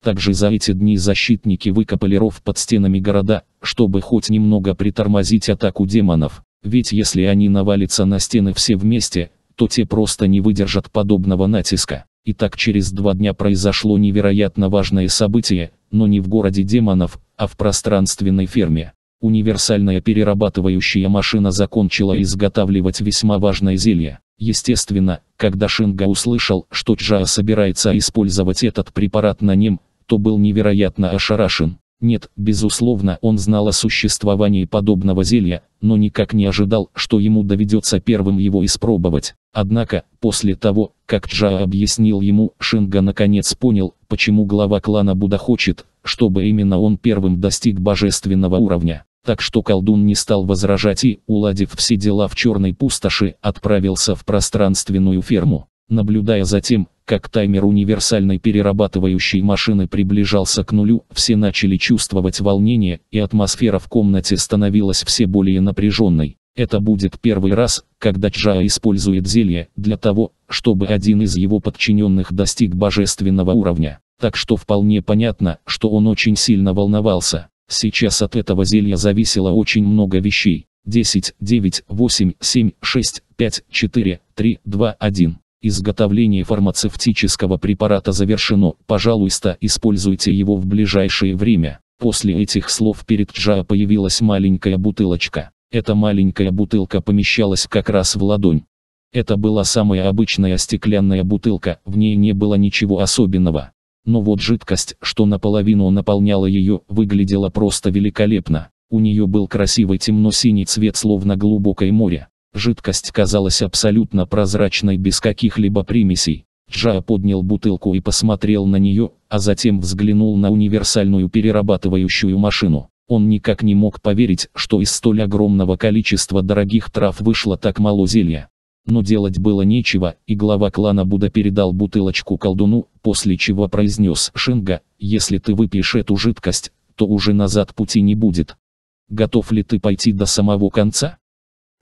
Также за эти дни защитники выкопали ров под стенами города, чтобы хоть немного притормозить атаку демонов, ведь если они навалятся на стены все вместе, то те просто не выдержат подобного натиска. И так через два дня произошло невероятно важное событие, но не в городе демонов, а в пространственной ферме. Универсальная перерабатывающая машина закончила изготавливать весьма важное зелье. Естественно, когда Шинга услышал, что Джаа собирается использовать этот препарат на нем, то был невероятно ошарашен. Нет, безусловно, он знал о существовании подобного зелья, но никак не ожидал, что ему доведется первым его испробовать. Однако, после того, как Джа объяснил ему, Шинга наконец понял, почему глава клана Буда хочет, чтобы именно он первым достиг божественного уровня. Так что колдун не стал возражать и, уладив все дела в черной пустоши, отправился в пространственную ферму. Наблюдая за тем, как таймер универсальной перерабатывающей машины приближался к нулю, все начали чувствовать волнение, и атмосфера в комнате становилась все более напряженной. Это будет первый раз, когда Чжа использует зелье, для того, чтобы один из его подчиненных достиг божественного уровня. Так что вполне понятно, что он очень сильно волновался. Сейчас от этого зелья зависело очень много вещей. 10, 9, 8, 7, 6, 5, 4, 3, 2, 1. Изготовление фармацевтического препарата завершено, пожалуйста, используйте его в ближайшее время. После этих слов перед Джа появилась маленькая бутылочка. Эта маленькая бутылка помещалась как раз в ладонь. Это была самая обычная стеклянная бутылка, в ней не было ничего особенного. Но вот жидкость, что наполовину наполняла ее, выглядела просто великолепно. У нее был красивый темно-синий цвет, словно глубокое море. Жидкость казалась абсолютно прозрачной без каких-либо примесей. Джа поднял бутылку и посмотрел на нее, а затем взглянул на универсальную перерабатывающую машину. Он никак не мог поверить, что из столь огромного количества дорогих трав вышло так мало зелья но делать было нечего, и глава клана Буда передал бутылочку колдуну, после чего произнес «Шинга, если ты выпьешь эту жидкость, то уже назад пути не будет. Готов ли ты пойти до самого конца?»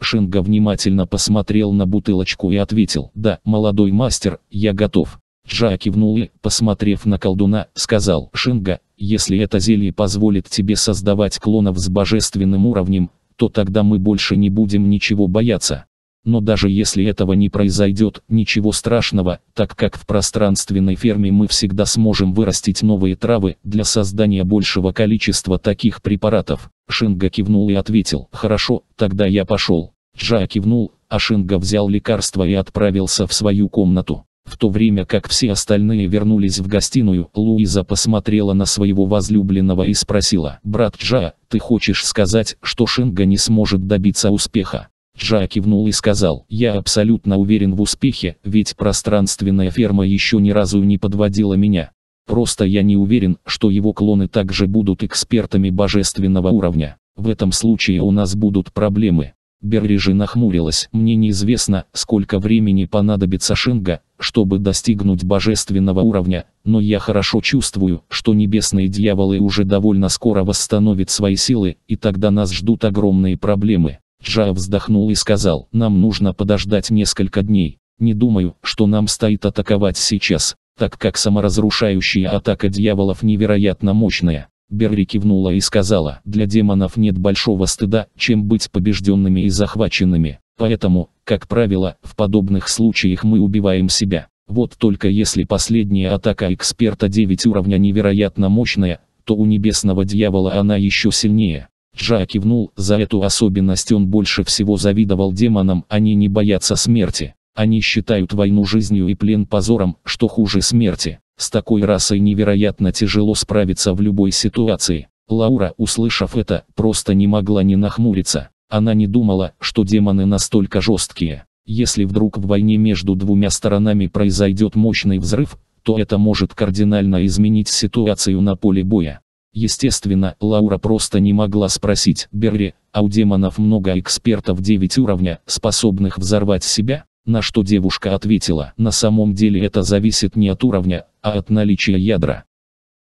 Шинга внимательно посмотрел на бутылочку и ответил «Да, молодой мастер, я готов». Джа кивнул и, посмотрев на колдуна, сказал «Шинга, если это зелье позволит тебе создавать клонов с божественным уровнем, то тогда мы больше не будем ничего бояться». Но даже если этого не произойдет, ничего страшного, так как в пространственной ферме мы всегда сможем вырастить новые травы для создания большего количества таких препаратов. Шинга кивнул и ответил, хорошо, тогда я пошел. Джа кивнул, а Шинга взял лекарство и отправился в свою комнату. В то время как все остальные вернулись в гостиную, Луиза посмотрела на своего возлюбленного и спросила, «Брат Джа, ты хочешь сказать, что Шинга не сможет добиться успеха?» Джа кивнул и сказал, «Я абсолютно уверен в успехе, ведь пространственная ферма еще ни разу не подводила меня. Просто я не уверен, что его клоны также будут экспертами божественного уровня. В этом случае у нас будут проблемы». Беррижи нахмурилась, «Мне неизвестно, сколько времени понадобится Шенга, чтобы достигнуть божественного уровня, но я хорошо чувствую, что небесные дьяволы уже довольно скоро восстановят свои силы, и тогда нас ждут огромные проблемы». Джа вздохнул и сказал, нам нужно подождать несколько дней. Не думаю, что нам стоит атаковать сейчас, так как саморазрушающая атака дьяволов невероятно мощная. Берри кивнула и сказала, для демонов нет большого стыда, чем быть побежденными и захваченными. Поэтому, как правило, в подобных случаях мы убиваем себя. Вот только если последняя атака эксперта 9 уровня невероятно мощная, то у небесного дьявола она еще сильнее. Джа кивнул, за эту особенность он больше всего завидовал демонам, они не боятся смерти. Они считают войну жизнью и плен позором, что хуже смерти. С такой расой невероятно тяжело справиться в любой ситуации. Лаура, услышав это, просто не могла не нахмуриться. Она не думала, что демоны настолько жесткие. Если вдруг в войне между двумя сторонами произойдет мощный взрыв, то это может кардинально изменить ситуацию на поле боя. Естественно, Лаура просто не могла спросить, Берри, а у демонов много экспертов 9 уровня, способных взорвать себя? На что девушка ответила, на самом деле это зависит не от уровня, а от наличия ядра.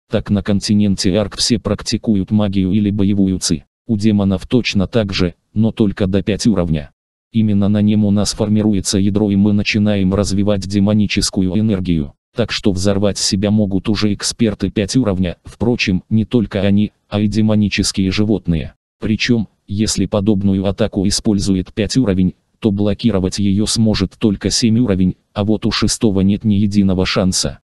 Так на континенте Арк все практикуют магию или боевую ци. У демонов точно так же, но только до 5 уровня. Именно на нем у нас формируется ядро и мы начинаем развивать демоническую энергию. Так что взорвать себя могут уже эксперты 5 уровня, впрочем, не только они, а и демонические животные. Причем, если подобную атаку использует 5 уровень, то блокировать ее сможет только 7 уровень, а вот у шестого нет ни единого шанса.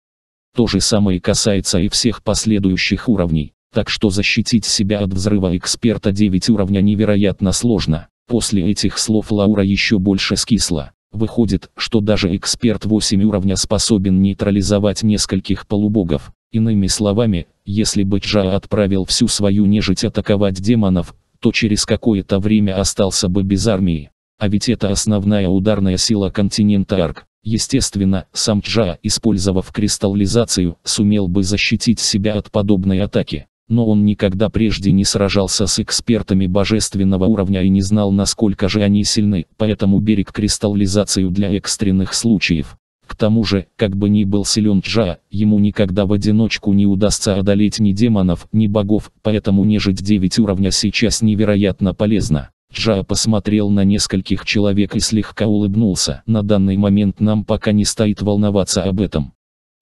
То же самое касается и всех последующих уровней, так что защитить себя от взрыва эксперта 9 уровня невероятно сложно. После этих слов Лаура еще больше скисла. Выходит, что даже эксперт 8 уровня способен нейтрализовать нескольких полубогов. Иными словами, если бы Джа отправил всю свою нежить атаковать демонов, то через какое-то время остался бы без армии. А ведь это основная ударная сила континента Арк. Естественно, сам Джа, использовав кристаллизацию, сумел бы защитить себя от подобной атаки но он никогда прежде не сражался с экспертами божественного уровня и не знал насколько же они сильны, поэтому берег кристаллизацию для экстренных случаев. К тому же, как бы ни был силен Джа, ему никогда в одиночку не удастся одолеть ни демонов, ни богов, поэтому нежить 9 уровня сейчас невероятно полезно. Джа посмотрел на нескольких человек и слегка улыбнулся. На данный момент нам пока не стоит волноваться об этом.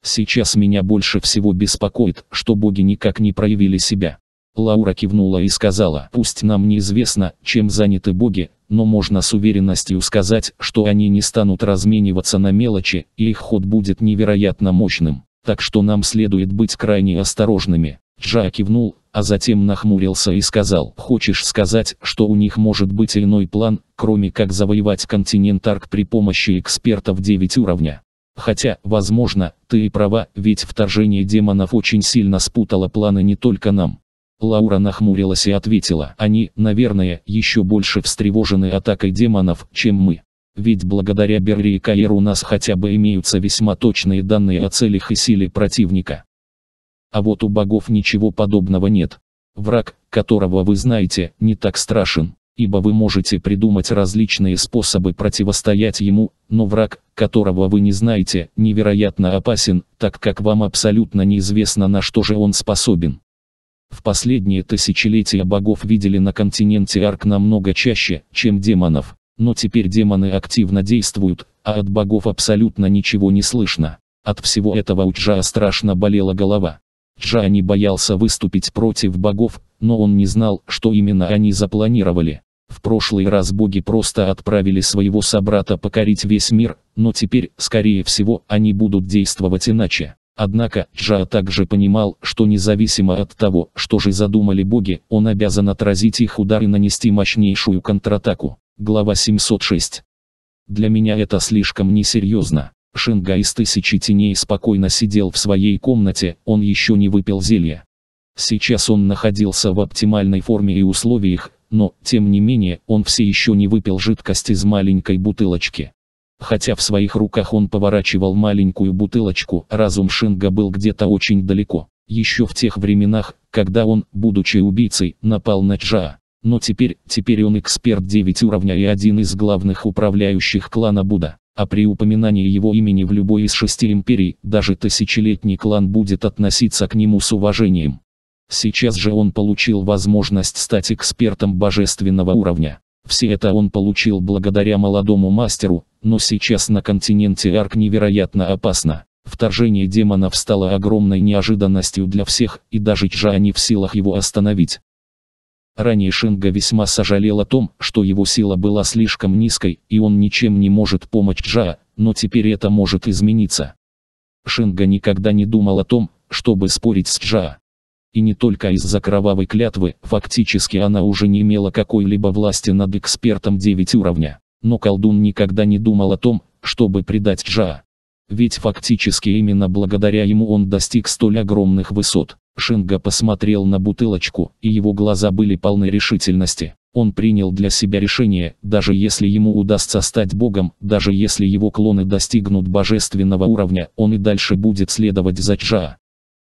Сейчас меня больше всего беспокоит, что боги никак не проявили себя. Лаура кивнула и сказала, пусть нам неизвестно, чем заняты боги, но можно с уверенностью сказать, что они не станут размениваться на мелочи, и их ход будет невероятно мощным. Так что нам следует быть крайне осторожными. Джа кивнул, а затем нахмурился и сказал, «Хочешь сказать, что у них может быть иной план, кроме как завоевать континент Арк при помощи экспертов 9 уровня?» Хотя, возможно, ты и права, ведь вторжение демонов очень сильно спутало планы не только нам. Лаура нахмурилась и ответила, они, наверное, еще больше встревожены атакой демонов, чем мы. Ведь благодаря Берри и Каир у нас хотя бы имеются весьма точные данные о целях и силе противника. А вот у богов ничего подобного нет. Враг, которого вы знаете, не так страшен ибо вы можете придумать различные способы противостоять ему, но враг, которого вы не знаете, невероятно опасен, так как вам абсолютно неизвестно на что же он способен. В последние тысячелетия богов видели на континенте Арк намного чаще, чем демонов, но теперь демоны активно действуют, а от богов абсолютно ничего не слышно. От всего этого у Чжа страшно болела голова. Чжа не боялся выступить против богов, но он не знал, что именно они запланировали. В прошлый раз боги просто отправили своего собрата покорить весь мир, но теперь, скорее всего, они будут действовать иначе. Однако, Джа также понимал, что независимо от того, что же задумали боги, он обязан отразить их удар и нанести мощнейшую контратаку. Глава 706. Для меня это слишком несерьезно. Шинга из тысячи теней спокойно сидел в своей комнате, он еще не выпил зелья. Сейчас он находился в оптимальной форме и условиях, но, тем не менее, он все еще не выпил жидкость из маленькой бутылочки. Хотя в своих руках он поворачивал маленькую бутылочку, разум Шинга был где-то очень далеко. Еще в тех временах, когда он, будучи убийцей, напал на Джаа. Но теперь, теперь он эксперт 9 уровня и один из главных управляющих клана Буда, А при упоминании его имени в любой из шести империй, даже тысячелетний клан будет относиться к нему с уважением. Сейчас же он получил возможность стать экспертом божественного уровня. Все это он получил благодаря молодому мастеру, но сейчас на континенте Арк невероятно опасно. Вторжение демонов стало огромной неожиданностью для всех, и даже Чжа не в силах его остановить. Ранее Шинга весьма сожалел о том, что его сила была слишком низкой, и он ничем не может помочь Джа, но теперь это может измениться. Шинга никогда не думал о том, чтобы спорить с Джа и не только из-за кровавой клятвы, фактически она уже не имела какой-либо власти над экспертом 9 уровня. Но колдун никогда не думал о том, чтобы предать Джа. Ведь фактически именно благодаря ему он достиг столь огромных высот. Шинга посмотрел на бутылочку, и его глаза были полны решительности. Он принял для себя решение, даже если ему удастся стать богом, даже если его клоны достигнут божественного уровня, он и дальше будет следовать за Джа.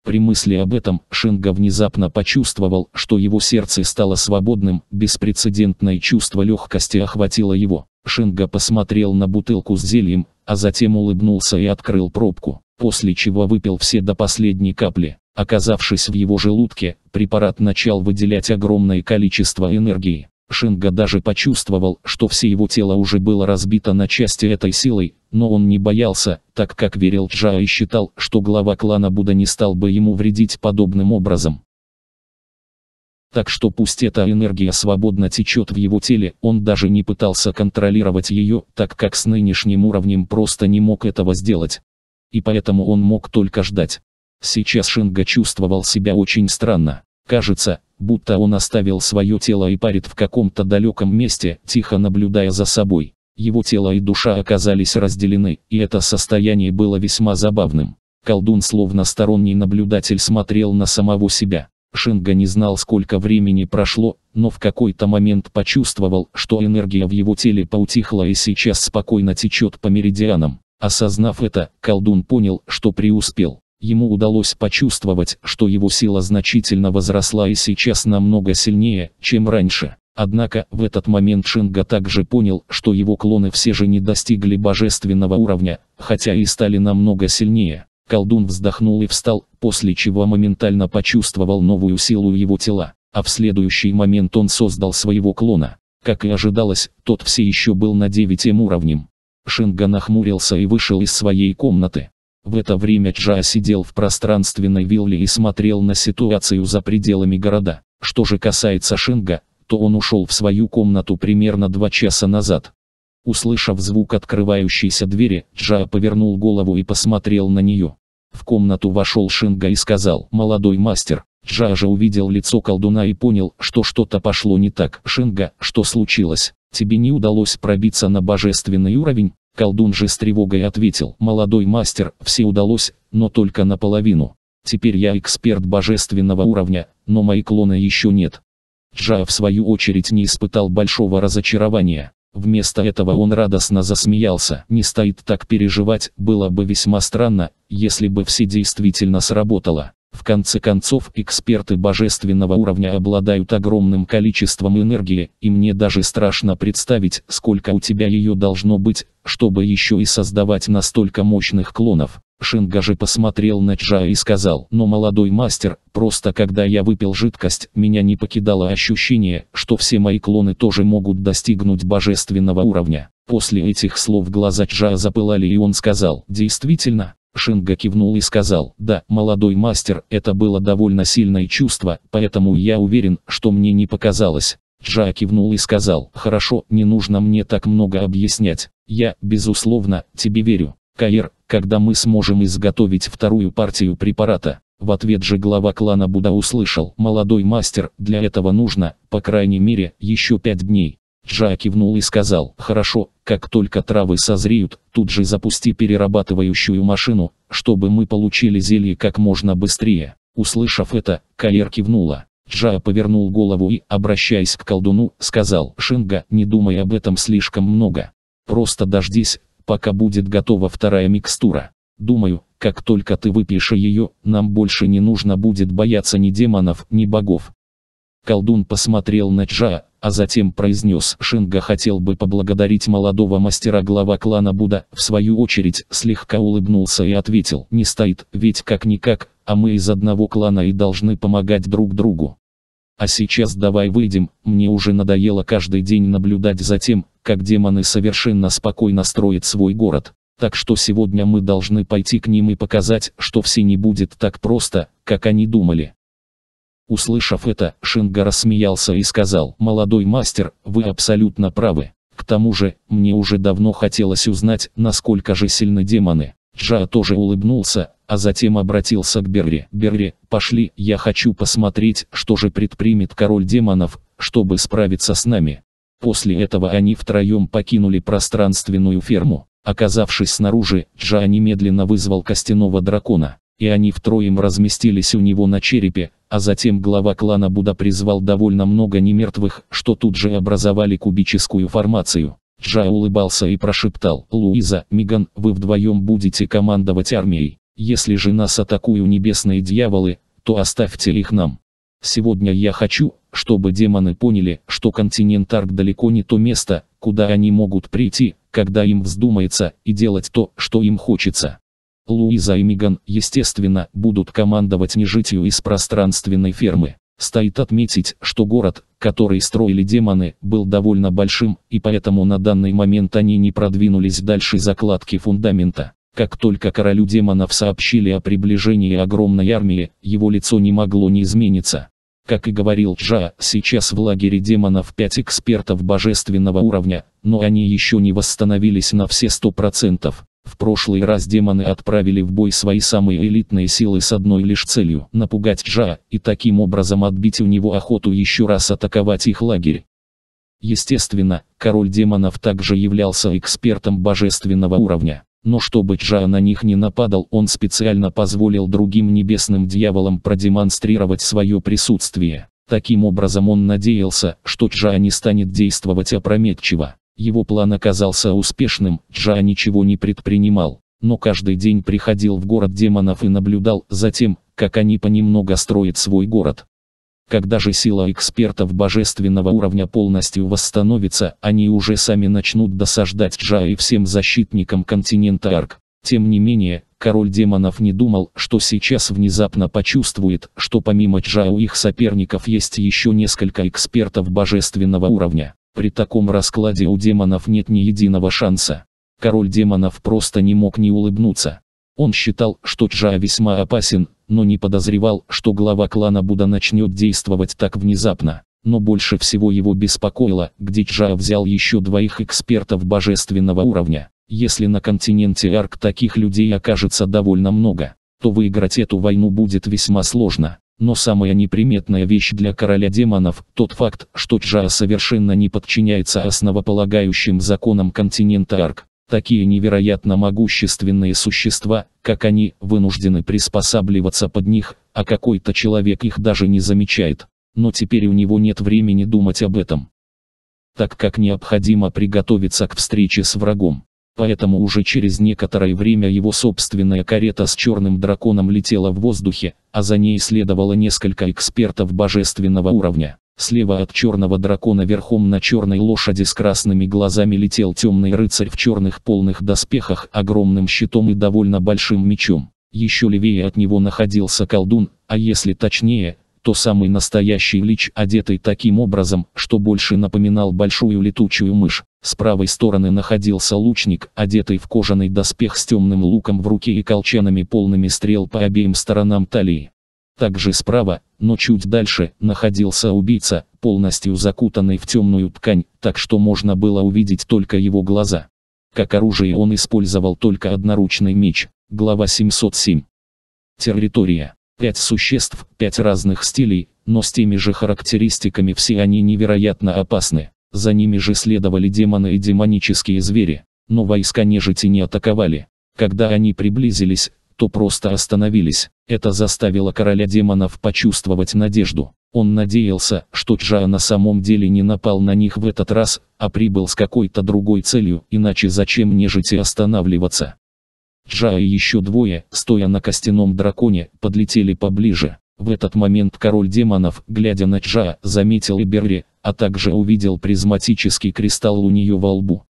При мысли об этом Шенга внезапно почувствовал, что его сердце стало свободным, беспрецедентное чувство легкости охватило его. Шенга посмотрел на бутылку с зельем, а затем улыбнулся и открыл пробку, после чего выпил все до последней капли. Оказавшись в его желудке, препарат начал выделять огромное количество энергии. Шинга даже почувствовал, что все его тело уже было разбито на части этой силой, но он не боялся, так как верил Джа и считал, что глава клана Будда не стал бы ему вредить подобным образом. Так что пусть эта энергия свободно течет в его теле, он даже не пытался контролировать ее, так как с нынешним уровнем просто не мог этого сделать. И поэтому он мог только ждать. Сейчас Шинга чувствовал себя очень странно. Кажется, будто он оставил свое тело и парит в каком-то далеком месте, тихо наблюдая за собой. Его тело и душа оказались разделены, и это состояние было весьма забавным. Колдун словно сторонний наблюдатель смотрел на самого себя. Шинга не знал сколько времени прошло, но в какой-то момент почувствовал, что энергия в его теле поутихла и сейчас спокойно течет по меридианам. Осознав это, колдун понял, что преуспел. Ему удалось почувствовать, что его сила значительно возросла и сейчас намного сильнее, чем раньше. Однако, в этот момент Шинга также понял, что его клоны все же не достигли божественного уровня, хотя и стали намного сильнее. Колдун вздохнул и встал, после чего моментально почувствовал новую силу его тела, а в следующий момент он создал своего клона. Как и ожидалось, тот все еще был на девятом уровнем. Шинга нахмурился и вышел из своей комнаты. В это время Джа сидел в пространственной вилле и смотрел на ситуацию за пределами города. Что же касается Шинга, то он ушел в свою комнату примерно два часа назад. Услышав звук открывающейся двери, Джа повернул голову и посмотрел на нее. В комнату вошел Шинга и сказал «Молодой мастер». Джа же увидел лицо колдуна и понял, что что-то пошло не так. «Шинга, что случилось? Тебе не удалось пробиться на божественный уровень?» Колдун же с тревогой ответил, молодой мастер, все удалось, но только наполовину. Теперь я эксперт божественного уровня, но мои клона еще нет. Джа в свою очередь не испытал большого разочарования. Вместо этого он радостно засмеялся. Не стоит так переживать, было бы весьма странно, если бы все действительно сработало. В конце концов, эксперты божественного уровня обладают огромным количеством энергии, и мне даже страшно представить, сколько у тебя ее должно быть, чтобы еще и создавать настолько мощных клонов. Шинга же посмотрел на Чжа и сказал, но молодой мастер, просто когда я выпил жидкость, меня не покидало ощущение, что все мои клоны тоже могут достигнуть божественного уровня. После этих слов глаза Чжа запылали и он сказал, действительно, Шинга кивнул и сказал, «Да, молодой мастер, это было довольно сильное чувство, поэтому я уверен, что мне не показалось». Джа кивнул и сказал, «Хорошо, не нужно мне так много объяснять. Я, безусловно, тебе верю. Каир, когда мы сможем изготовить вторую партию препарата?» В ответ же глава клана Буда услышал, «Молодой мастер, для этого нужно, по крайней мере, еще пять дней». Джа кивнул и сказал, хорошо, как только травы созреют, тут же запусти перерабатывающую машину, чтобы мы получили зелье как можно быстрее. Услышав это, Каэр кивнула. Джа повернул голову и, обращаясь к колдуну, сказал, Шинга, не думай об этом слишком много. Просто дождись, пока будет готова вторая микстура. Думаю, как только ты выпьешь ее, нам больше не нужно будет бояться ни демонов, ни богов. Колдун посмотрел на Чжа, а затем произнес «Шинга хотел бы поблагодарить молодого мастера глава клана Буда», в свою очередь слегка улыбнулся и ответил «Не стоит, ведь как-никак, а мы из одного клана и должны помогать друг другу». А сейчас давай выйдем, мне уже надоело каждый день наблюдать за тем, как демоны совершенно спокойно строят свой город. Так что сегодня мы должны пойти к ним и показать, что все не будет так просто, как они думали. Услышав это, Шинга рассмеялся и сказал, «Молодой мастер, вы абсолютно правы. К тому же, мне уже давно хотелось узнать, насколько же сильны демоны». Джа тоже улыбнулся, а затем обратился к Берри. «Берри, пошли, я хочу посмотреть, что же предпримет король демонов, чтобы справиться с нами». После этого они втроем покинули пространственную ферму. Оказавшись снаружи, Джа немедленно вызвал костяного дракона и они втроем разместились у него на черепе, а затем глава клана Буда призвал довольно много немертвых, что тут же образовали кубическую формацию. Джа улыбался и прошептал, «Луиза, Миган, вы вдвоем будете командовать армией. Если же нас атакуют небесные дьяволы, то оставьте их нам. Сегодня я хочу, чтобы демоны поняли, что континент Арк далеко не то место, куда они могут прийти, когда им вздумается, и делать то, что им хочется. Луиза и Миган, естественно, будут командовать нежитью из пространственной фермы. Стоит отметить, что город, который строили демоны, был довольно большим, и поэтому на данный момент они не продвинулись дальше закладки фундамента. Как только королю демонов сообщили о приближении огромной армии, его лицо не могло не измениться. Как и говорил Джа, сейчас в лагере демонов 5 экспертов божественного уровня, но они еще не восстановились на все 100%. В прошлый раз демоны отправили в бой свои самые элитные силы с одной лишь целью – напугать Джа, и таким образом отбить у него охоту еще раз атаковать их лагерь. Естественно, король демонов также являлся экспертом божественного уровня. Но чтобы Джа на них не нападал, он специально позволил другим небесным дьяволам продемонстрировать свое присутствие. Таким образом он надеялся, что Джа не станет действовать опрометчиво. Его план оказался успешным, Джа ничего не предпринимал, но каждый день приходил в город демонов и наблюдал за тем, как они понемногу строят свой город. Когда же сила экспертов божественного уровня полностью восстановится, они уже сами начнут досаждать Джа и всем защитникам континента Арк. Тем не менее, король демонов не думал, что сейчас внезапно почувствует, что помимо Джа у их соперников есть еще несколько экспертов божественного уровня. При таком раскладе у демонов нет ни единого шанса. Король демонов просто не мог не улыбнуться. Он считал, что Джа весьма опасен, но не подозревал, что глава клана Буда начнет действовать так внезапно. Но больше всего его беспокоило, где Джа взял еще двоих экспертов божественного уровня. Если на континенте Арк таких людей окажется довольно много, то выиграть эту войну будет весьма сложно. Но самая неприметная вещь для короля демонов – тот факт, что Джаа совершенно не подчиняется основополагающим законам континента Арк. Такие невероятно могущественные существа, как они, вынуждены приспосабливаться под них, а какой-то человек их даже не замечает. Но теперь у него нет времени думать об этом так как необходимо приготовиться к встрече с врагом. Поэтому уже через некоторое время его собственная карета с черным драконом летела в воздухе, а за ней следовало несколько экспертов божественного уровня. Слева от черного дракона верхом на черной лошади с красными глазами летел темный рыцарь в черных полных доспехах, огромным щитом и довольно большим мечом. Еще левее от него находился колдун, а если точнее, то самый настоящий лич, одетый таким образом, что больше напоминал большую летучую мышь. С правой стороны находился лучник, одетый в кожаный доспех с темным луком в руке и колчанами полными стрел по обеим сторонам талии. Также справа, но чуть дальше, находился убийца, полностью закутанный в темную ткань, так что можно было увидеть только его глаза. Как оружие он использовал только одноручный меч. Глава 707. Территория. Пять существ, пять разных стилей, но с теми же характеристиками все они невероятно опасны. За ними же следовали демоны и демонические звери, но войска нежити не атаковали. Когда они приблизились, то просто остановились. Это заставило короля демонов почувствовать надежду. Он надеялся, что Джа на самом деле не напал на них в этот раз, а прибыл с какой-то другой целью, иначе зачем нежити останавливаться. Джа и еще двое, стоя на костяном драконе, подлетели поближе. В этот момент король демонов, глядя на Джа, заметил и Берри, а также увидел призматический кристалл у нее во лбу.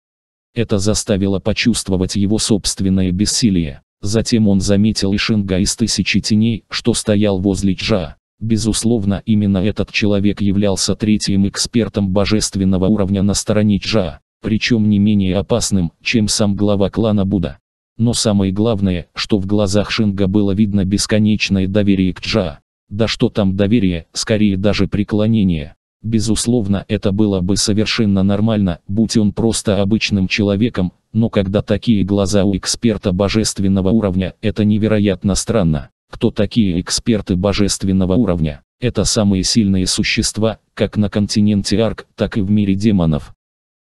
Это заставило почувствовать его собственное бессилие. Затем он заметил Ишинга из тысячи теней, что стоял возле Джа. Безусловно, именно этот человек являлся третьим экспертом божественного уровня на стороне Джа, причем не менее опасным, чем сам глава клана Буда. Но самое главное, что в глазах Шинга было видно бесконечное доверие к Джа. Да что там доверие, скорее даже преклонение. Безусловно, это было бы совершенно нормально, будь он просто обычным человеком, но когда такие глаза у эксперта божественного уровня, это невероятно странно. Кто такие эксперты божественного уровня? Это самые сильные существа, как на континенте Арк, так и в мире демонов.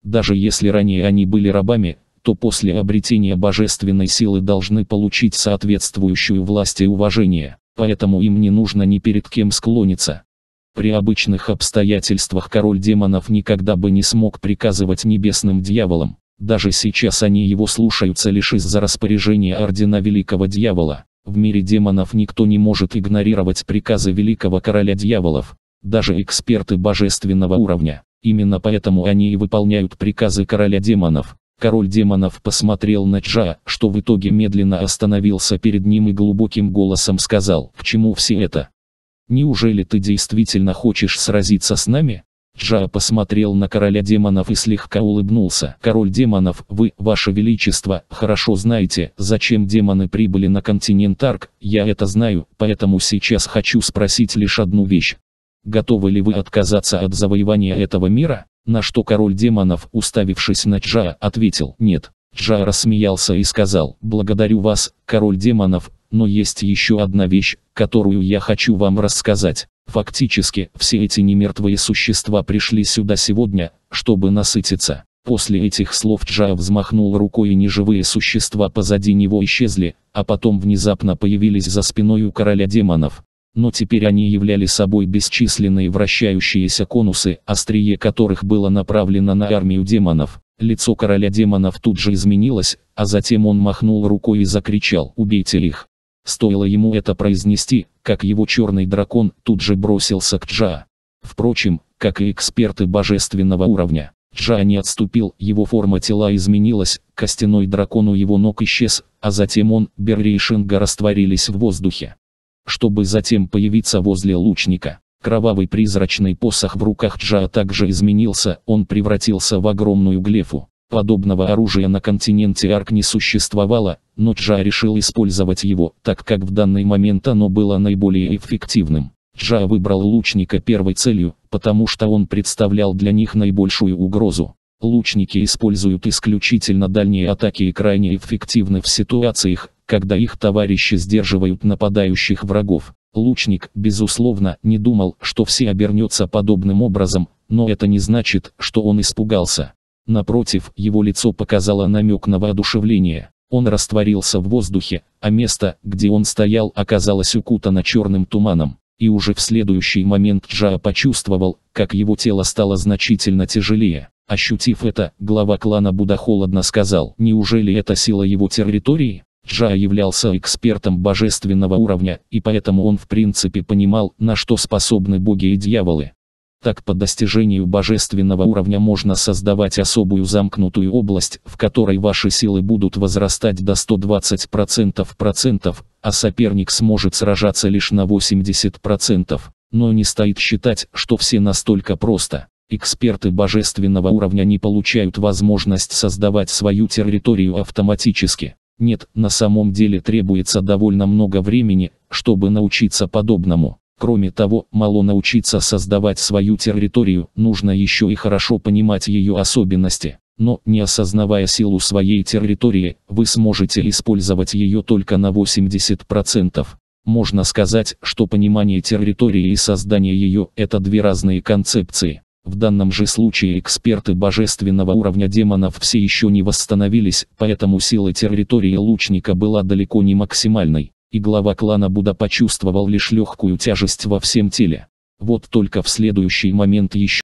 Даже если ранее они были рабами, то после обретения божественной силы должны получить соответствующую власть и уважение, поэтому им не нужно ни перед кем склониться. При обычных обстоятельствах король демонов никогда бы не смог приказывать небесным дьяволам. Даже сейчас они его слушаются лишь из-за распоряжения Ордена Великого Дьявола. В мире демонов никто не может игнорировать приказы Великого Короля Дьяволов, даже эксперты божественного уровня. Именно поэтому они и выполняют приказы Короля Демонов, Король демонов посмотрел на Джа, что в итоге медленно остановился перед ним и глубоким голосом сказал, к чему все это? Неужели ты действительно хочешь сразиться с нами? Джа посмотрел на короля демонов и слегка улыбнулся. «Король демонов, вы, ваше величество, хорошо знаете, зачем демоны прибыли на континент Арк, я это знаю, поэтому сейчас хочу спросить лишь одну вещь. Готовы ли вы отказаться от завоевания этого мира?» На что король демонов, уставившись на Чжа, ответил «нет». Чжа рассмеялся и сказал «благодарю вас, король демонов, но есть еще одна вещь, которую я хочу вам рассказать. Фактически, все эти немертвые существа пришли сюда сегодня, чтобы насытиться». После этих слов Джа взмахнул рукой и неживые существа позади него исчезли, а потом внезапно появились за спиной у короля демонов но теперь они являли собой бесчисленные вращающиеся конусы, острие которых было направлено на армию демонов. Лицо короля демонов тут же изменилось, а затем он махнул рукой и закричал «Убейте их!». Стоило ему это произнести, как его черный дракон тут же бросился к Джа. Впрочем, как и эксперты божественного уровня, Джа не отступил, его форма тела изменилась, костяной дракон у его ног исчез, а затем он, Берри и Шинга растворились в воздухе чтобы затем появиться возле лучника. Кровавый призрачный посох в руках Джа также изменился, он превратился в огромную глефу. Подобного оружия на континенте Арк не существовало, но Джа решил использовать его, так как в данный момент оно было наиболее эффективным. Джа выбрал лучника первой целью, потому что он представлял для них наибольшую угрозу. Лучники используют исключительно дальние атаки и крайне эффективны в ситуациях, когда их товарищи сдерживают нападающих врагов. Лучник, безусловно, не думал, что все обернется подобным образом, но это не значит, что он испугался. Напротив, его лицо показало намек на воодушевление. Он растворился в воздухе, а место, где он стоял, оказалось укутано черным туманом. И уже в следующий момент Джаа почувствовал, как его тело стало значительно тяжелее. Ощутив это, глава клана Буда холодно сказал, неужели это сила его территории? Джа являлся экспертом божественного уровня, и поэтому он в принципе понимал, на что способны боги и дьяволы. Так по достижению божественного уровня можно создавать особую замкнутую область, в которой ваши силы будут возрастать до 120% процентов, а соперник сможет сражаться лишь на 80%. Но не стоит считать, что все настолько просто. Эксперты божественного уровня не получают возможность создавать свою территорию автоматически. Нет, на самом деле требуется довольно много времени, чтобы научиться подобному. Кроме того, мало научиться создавать свою территорию, нужно еще и хорошо понимать ее особенности. Но, не осознавая силу своей территории, вы сможете использовать ее только на 80%. Можно сказать, что понимание территории и создание ее – это две разные концепции. В данном же случае эксперты божественного уровня демонов все еще не восстановились, поэтому сила территории лучника была далеко не максимальной, и глава клана Буда почувствовал лишь легкую тяжесть во всем теле. Вот только в следующий момент еще